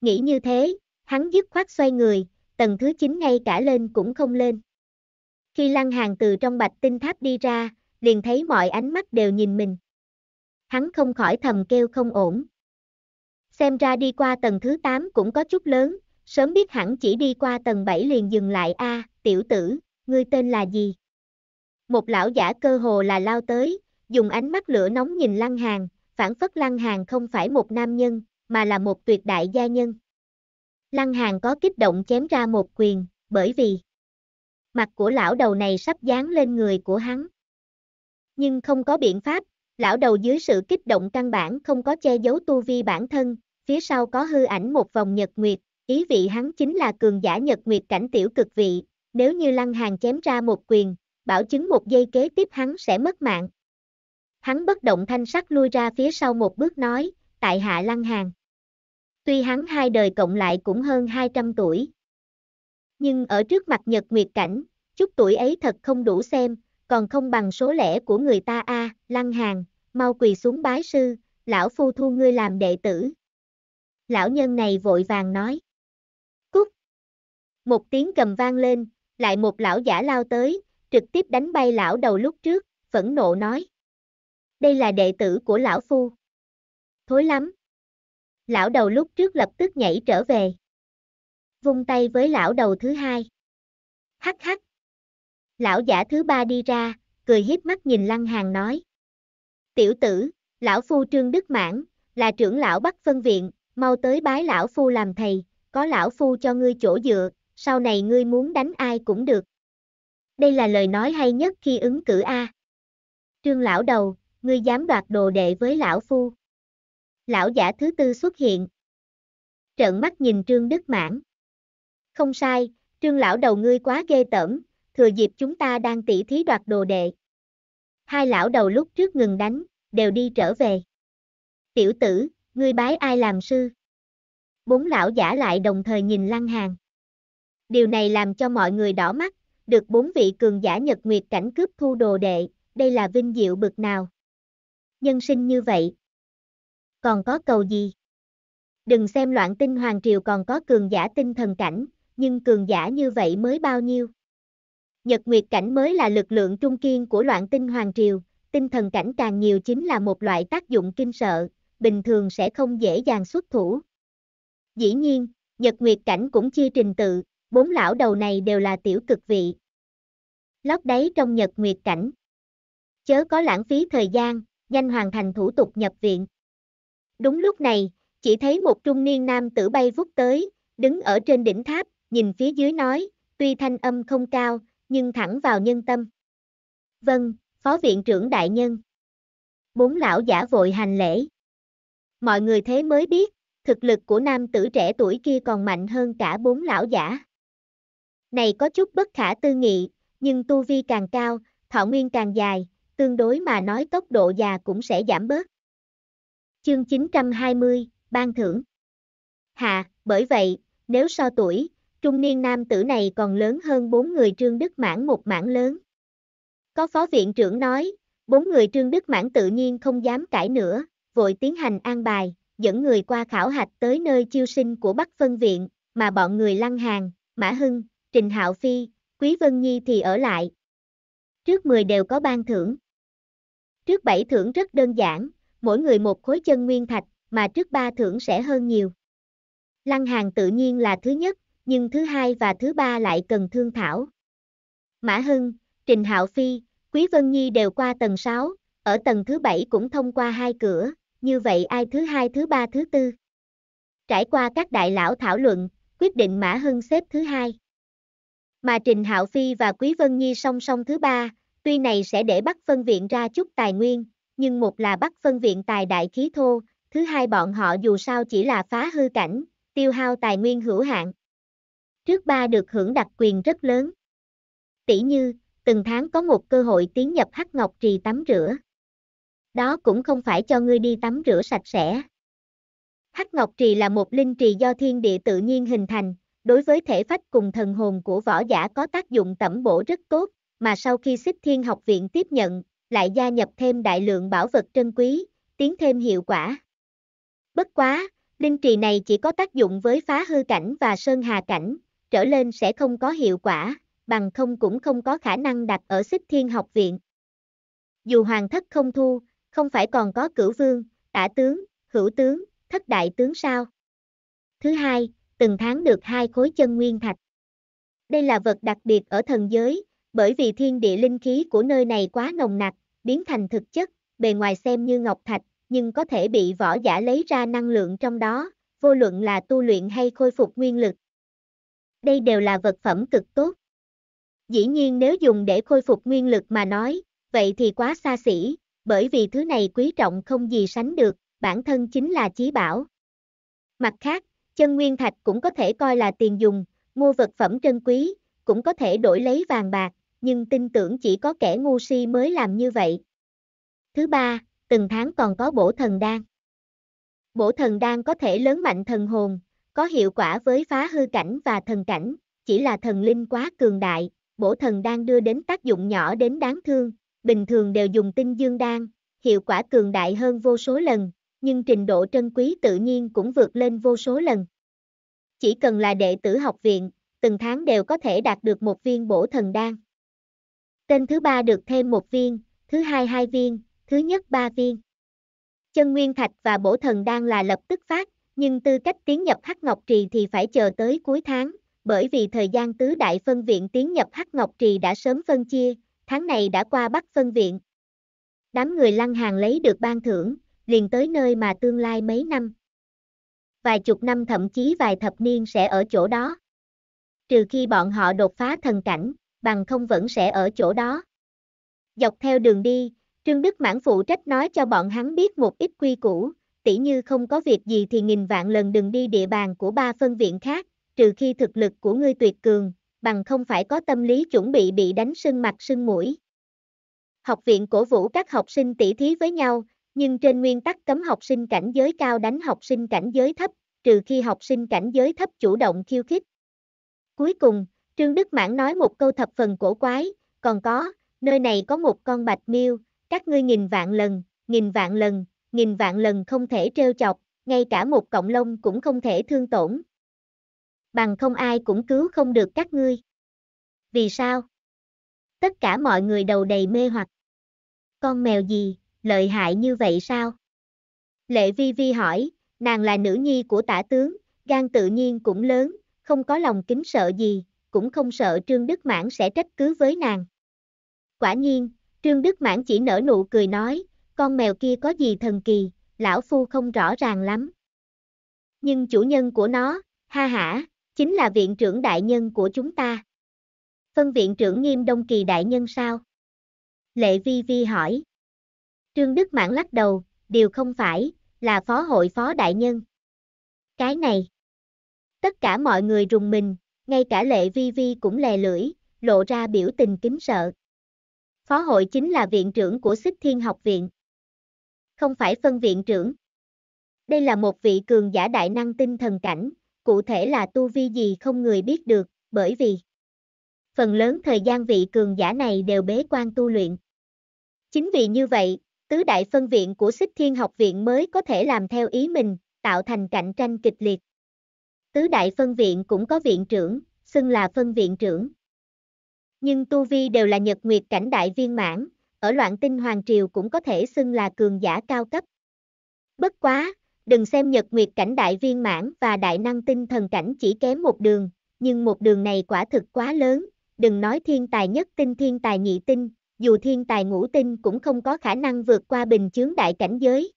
Nghĩ như thế, hắn dứt khoát xoay người, tầng thứ 9 ngay cả lên cũng không lên. Khi Lăng Hàng từ trong bạch tinh tháp đi ra, liền thấy mọi ánh mắt đều nhìn mình. Hắn không khỏi thầm kêu không ổn. Xem ra đi qua tầng thứ 8 cũng có chút lớn, sớm biết hẳn chỉ đi qua tầng 7 liền dừng lại a à, tiểu tử, ngươi tên là gì? Một lão giả cơ hồ là lao tới, dùng ánh mắt lửa nóng nhìn Lăng hàn phản phất Lăng hàn không phải một nam nhân, mà là một tuyệt đại gia nhân. Lăng hàn có kích động chém ra một quyền, bởi vì mặt của lão đầu này sắp dán lên người của hắn. Nhưng không có biện pháp, lão đầu dưới sự kích động căn bản không có che giấu tu vi bản thân, phía sau có hư ảnh một vòng nhật nguyệt, Ý vị hắn chính là cường giả nhật nguyệt cảnh tiểu cực vị, nếu như lăng hàng chém ra một quyền, bảo chứng một giây kế tiếp hắn sẽ mất mạng. Hắn bất động thanh sắc lui ra phía sau một bước nói, tại hạ lăng hàng. Tuy hắn hai đời cộng lại cũng hơn 200 tuổi. Nhưng ở trước mặt nhật nguyệt cảnh, chút tuổi ấy thật không đủ xem, còn không bằng số lẻ của người ta a à, lăng hàng, mau quỳ xuống bái sư, lão phu thu ngươi làm đệ tử. Lão nhân này vội vàng nói. Một tiếng cầm vang lên, lại một lão giả lao tới, trực tiếp đánh bay lão đầu lúc trước, phẫn nộ nói. Đây là đệ tử của lão phu. Thối lắm. Lão đầu lúc trước lập tức nhảy trở về. Vung tay với lão đầu thứ hai. Hắc hắc. Lão giả thứ ba đi ra, cười hiếp mắt nhìn Lăng Hàng nói. Tiểu tử, lão phu Trương Đức Mãn, là trưởng lão Bắc Phân Viện, mau tới bái lão phu làm thầy, có lão phu cho ngươi chỗ dựa, sau này ngươi muốn đánh ai cũng được. Đây là lời nói hay nhất khi ứng cử A. Trương lão đầu, ngươi dám đoạt đồ đệ với lão phu. Lão giả thứ tư xuất hiện. Trợn mắt nhìn Trương Đức Mãn. Không sai, Trương lão đầu ngươi quá ghê tởm, thừa dịp chúng ta đang tỉ thí đoạt đồ đệ. Hai lão đầu lúc trước ngừng đánh, đều đi trở về. Tiểu tử, ngươi bái ai làm sư? Bốn lão giả lại đồng thời nhìn Lăng Hàng. Điều này làm cho mọi người đỏ mắt, được bốn vị cường giả Nhật Nguyệt cảnh cướp thu đồ đệ, đây là vinh diệu bực nào. Nhân sinh như vậy. Còn có cầu gì? Đừng xem loạn tinh hoàng triều còn có cường giả tinh thần cảnh, nhưng cường giả như vậy mới bao nhiêu? Nhật Nguyệt cảnh mới là lực lượng trung kiên của loạn tinh hoàng triều, tinh thần cảnh càng nhiều chính là một loại tác dụng kinh sợ, bình thường sẽ không dễ dàng xuất thủ. Dĩ nhiên, Nhật Nguyệt cảnh cũng chia trình tự, bốn lão đầu này đều là tiểu cực vị. Lót đáy trong nhật nguyệt cảnh. Chớ có lãng phí thời gian, nhanh hoàn thành thủ tục nhập viện. Đúng lúc này, chỉ thấy một trung niên nam tử bay vút tới, đứng ở trên đỉnh tháp, nhìn phía dưới nói, tuy thanh âm không cao, nhưng thẳng vào nhân tâm. Vâng, Phó Viện trưởng Đại Nhân. Bốn lão giả vội hành lễ. Mọi người thế mới biết, thực lực của nam tử trẻ tuổi kia còn mạnh hơn cả bốn lão giả. Này có chút bất khả tư nghị, nhưng tu vi càng cao, thọ nguyên càng dài, tương đối mà nói tốc độ già cũng sẽ giảm bớt. Chương 920, Ban thưởng Hạ, bởi vậy, nếu so tuổi, trung niên nam tử này còn lớn hơn bốn người Trương Đức Mãn một mảng lớn. Có phó viện trưởng nói, bốn người Trương Đức Mãn tự nhiên không dám cãi nữa, vội tiến hành an bài, dẫn người qua khảo hạch tới nơi chiêu sinh của Bắc Phân Viện, mà bọn người Lăng Hàng, Mã Hưng, Trình Hạo Phi, Quý Vân Nhi thì ở lại. Trước 10 đều có ban thưởng. Trước 7 thưởng rất đơn giản, mỗi người một khối chân nguyên thạch, mà trước 3 thưởng sẽ hơn nhiều. Lăng Hàng tự nhiên là thứ nhất, nhưng thứ hai và thứ ba lại cần thương thảo. Mã Hưng, Trình Hạo Phi, Quý Vân Nhi đều qua tầng 6, ở tầng thứ 7 cũng thông qua hai cửa, như vậy ai thứ hai thứ ba thứ tư. Trải qua các đại lão thảo luận, quyết định Mã Hưng xếp thứ hai mà Trình Hạo Phi và Quý Vân Nhi song song thứ ba, tuy này sẽ để bắt Phân Viện ra chút tài nguyên, nhưng một là bắt Phân Viện tài đại khí thô, thứ hai bọn họ dù sao chỉ là phá hư cảnh, tiêu hao tài nguyên hữu hạn. Trước ba được hưởng đặc quyền rất lớn. Tỷ như, từng tháng có một cơ hội tiến nhập Hắc Ngọc Trì tắm rửa. Đó cũng không phải cho ngươi đi tắm rửa sạch sẽ. Hắc Ngọc Trì là một linh trì do thiên địa tự nhiên hình thành, đối với thể phách cùng thần hồn của võ giả có tác dụng tẩm bổ rất tốt, mà sau khi xích thiên học viện tiếp nhận, lại gia nhập thêm đại lượng bảo vật trân quý, tiến thêm hiệu quả. Bất quá, linh trì này chỉ có tác dụng với phá hư cảnh và sơn hà cảnh, trở lên sẽ không có hiệu quả, bằng không cũng không có khả năng đặt ở xích thiên học viện. Dù hoàng thất không thu, không phải còn có cửu vương, tả tướng, hữu tướng, thất đại tướng sao. Thứ hai, từng tháng được hai khối chân nguyên thạch. Đây là vật đặc biệt ở thần giới, bởi vì thiên địa linh khí của nơi này quá nồng nặc, biến thành thực chất, bề ngoài xem như ngọc thạch, nhưng có thể bị võ giả lấy ra năng lượng trong đó, vô luận là tu luyện hay khôi phục nguyên lực. Đây đều là vật phẩm cực tốt. Dĩ nhiên nếu dùng để khôi phục nguyên lực mà nói, vậy thì quá xa xỉ, bởi vì thứ này quý trọng không gì sánh được, bản thân chính là chí bảo. Mặt khác, Chân nguyên thạch cũng có thể coi là tiền dùng, mua vật phẩm trân quý, cũng có thể đổi lấy vàng bạc, nhưng tin tưởng chỉ có kẻ ngu si mới làm như vậy. Thứ ba, từng tháng còn có bổ thần đan. Bổ thần đan có thể lớn mạnh thần hồn, có hiệu quả với phá hư cảnh và thần cảnh, chỉ là thần linh quá cường đại, bổ thần đan đưa đến tác dụng nhỏ đến đáng thương, bình thường đều dùng tinh dương đan, hiệu quả cường đại hơn vô số lần, nhưng trình độ trân quý tự nhiên cũng vượt lên vô số lần. Chỉ cần là đệ tử học viện, từng tháng đều có thể đạt được một viên bổ thần đan. Tên thứ ba được thêm một viên, thứ hai hai viên, thứ nhất ba viên. Chân nguyên thạch và bổ thần đan là lập tức phát, nhưng tư cách tiến nhập Hắc Ngọc Trì thì phải chờ tới cuối tháng, bởi vì thời gian tứ đại phân viện tiến nhập Hắc Ngọc Trì đã sớm phân chia, tháng này đã qua Bắc phân viện. Đám người lăng hàng lấy được ban thưởng, liền tới nơi mà tương lai mấy năm. Vài chục năm thậm chí vài thập niên sẽ ở chỗ đó. Trừ khi bọn họ đột phá thần cảnh, bằng không vẫn sẽ ở chỗ đó. Dọc theo đường đi, Trương Đức Mãn phụ trách nói cho bọn hắn biết một ít quy củ, tỉ như không có việc gì thì nghìn vạn lần đừng đi địa bàn của ba phân viện khác, trừ khi thực lực của ngươi tuyệt cường, bằng không phải có tâm lý chuẩn bị bị đánh sưng mặt sưng mũi. Học viện cổ vũ các học sinh tỉ thí với nhau, nhưng trên nguyên tắc cấm học sinh cảnh giới cao đánh học sinh cảnh giới thấp, trừ khi học sinh cảnh giới thấp chủ động khiêu khích. Cuối cùng, Trương Đức Mãn nói một câu thập phần cổ quái, còn có, nơi này có một con bạch miêu, các ngươi nghìn vạn lần, nghìn vạn lần, nghìn vạn lần không thể trêu chọc, ngay cả một cộng lông cũng không thể thương tổn. Bằng không ai cũng cứu không được các ngươi. Vì sao? Tất cả mọi người đầu đầy mê hoặc. Con mèo gì, lợi hại như vậy sao? Lệ vi vi hỏi, nàng là nữ nhi của tả tướng, gan tự nhiên cũng lớn, không có lòng kính sợ gì, cũng không sợ Trương Đức Mãn sẽ trách cứ với nàng. Quả nhiên, Trương Đức Mãn chỉ nở nụ cười nói, con mèo kia có gì thần kỳ, lão phu không rõ ràng lắm. Nhưng chủ nhân của nó, ha hả, chính là viện trưởng đại nhân của chúng ta. Phân viện trưởng nghiêm đông kỳ đại nhân sao? Lệ vi vi hỏi. Trương Đức Mãn lắc đầu, điều không phải, là phó hội phó đại nhân. Cái này. Tất cả mọi người rùng mình, ngay cả lệ vi vi cũng lè lưỡi, lộ ra biểu tình kính sợ. Phó hội chính là viện trưởng của Xích Thiên Học Viện. Không phải phân viện trưởng. Đây là một vị cường giả đại năng tinh thần cảnh, cụ thể là tu vi gì không người biết được, bởi vì phần lớn thời gian vị cường giả này đều bế quan tu luyện. Chính vì như vậy, tứ đại phân viện của Xích Thiên Học Viện mới có thể làm theo ý mình, tạo thành cạnh tranh kịch liệt. Tứ đại phân viện cũng có viện trưởng, xưng là phân viện trưởng. Nhưng Tu Vi đều là nhật nguyệt cảnh đại viên mãn, ở loạn tinh hoàng triều cũng có thể xưng là cường giả cao cấp. Bất quá, đừng xem nhật nguyệt cảnh đại viên mãn và đại năng tinh thần cảnh chỉ kém một đường, nhưng một đường này quả thực quá lớn, đừng nói thiên tài nhất tinh thiên tài nhị tinh, dù thiên tài ngũ tinh cũng không có khả năng vượt qua bình chướng đại cảnh giới.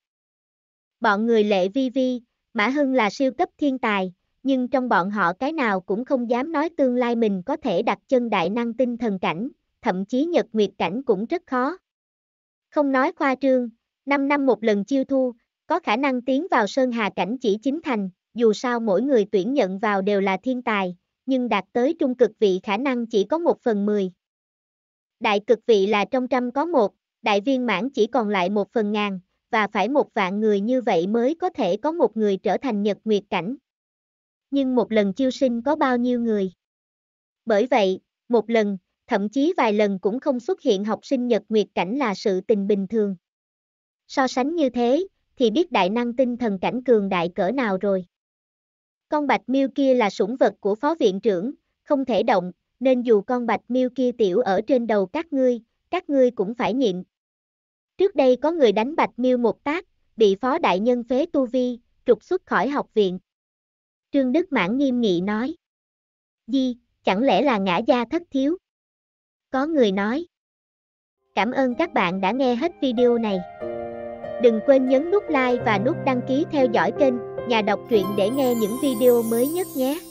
Bọn người lệ vi vi, Mã Hưng là siêu cấp thiên tài, nhưng trong bọn họ cái nào cũng không dám nói tương lai mình có thể đặt chân đại năng tinh thần cảnh, thậm chí nhật nguyệt cảnh cũng rất khó. Không nói khoa trương, 5 năm một lần chiêu thu, có khả năng tiến vào sơn hà cảnh chỉ chính thành, dù sao mỗi người tuyển nhận vào đều là thiên tài, nhưng đạt tới trung cực vị khả năng chỉ có một phần mười. Đại cực vị là trong trăm có một, đại viên mãn chỉ còn lại một phần ngàn, và phải một vạn người như vậy mới có thể có một người trở thành nhật nguyệt cảnh. Nhưng một lần chiêu sinh có bao nhiêu người? Bởi vậy, một lần, thậm chí vài lần cũng không xuất hiện học sinh nhật nguyệt cảnh là sự tình bình thường. So sánh như thế, thì biết đại năng tinh thần cảnh cường đại cỡ nào rồi. Con bạch miêu kia là sủng vật của phó viện trưởng, không thể động, nên dù con bạch miêu kia tiểu ở trên đầu các ngươi, các ngươi cũng phải nhịn. Trước đây có người đánh bạch miêu một tác, bị phó đại nhân phế tu vi, trục xuất khỏi học viện. Trương Đức Mãn nghiêm nghị nói. Di, chẳng lẽ là ngã gia thất thiếu? Có người nói. Cảm ơn các bạn đã nghe hết video này. Đừng quên nhấn nút like và nút đăng ký theo dõi kênh Nhà đọc truyện để nghe những video mới nhất nhé.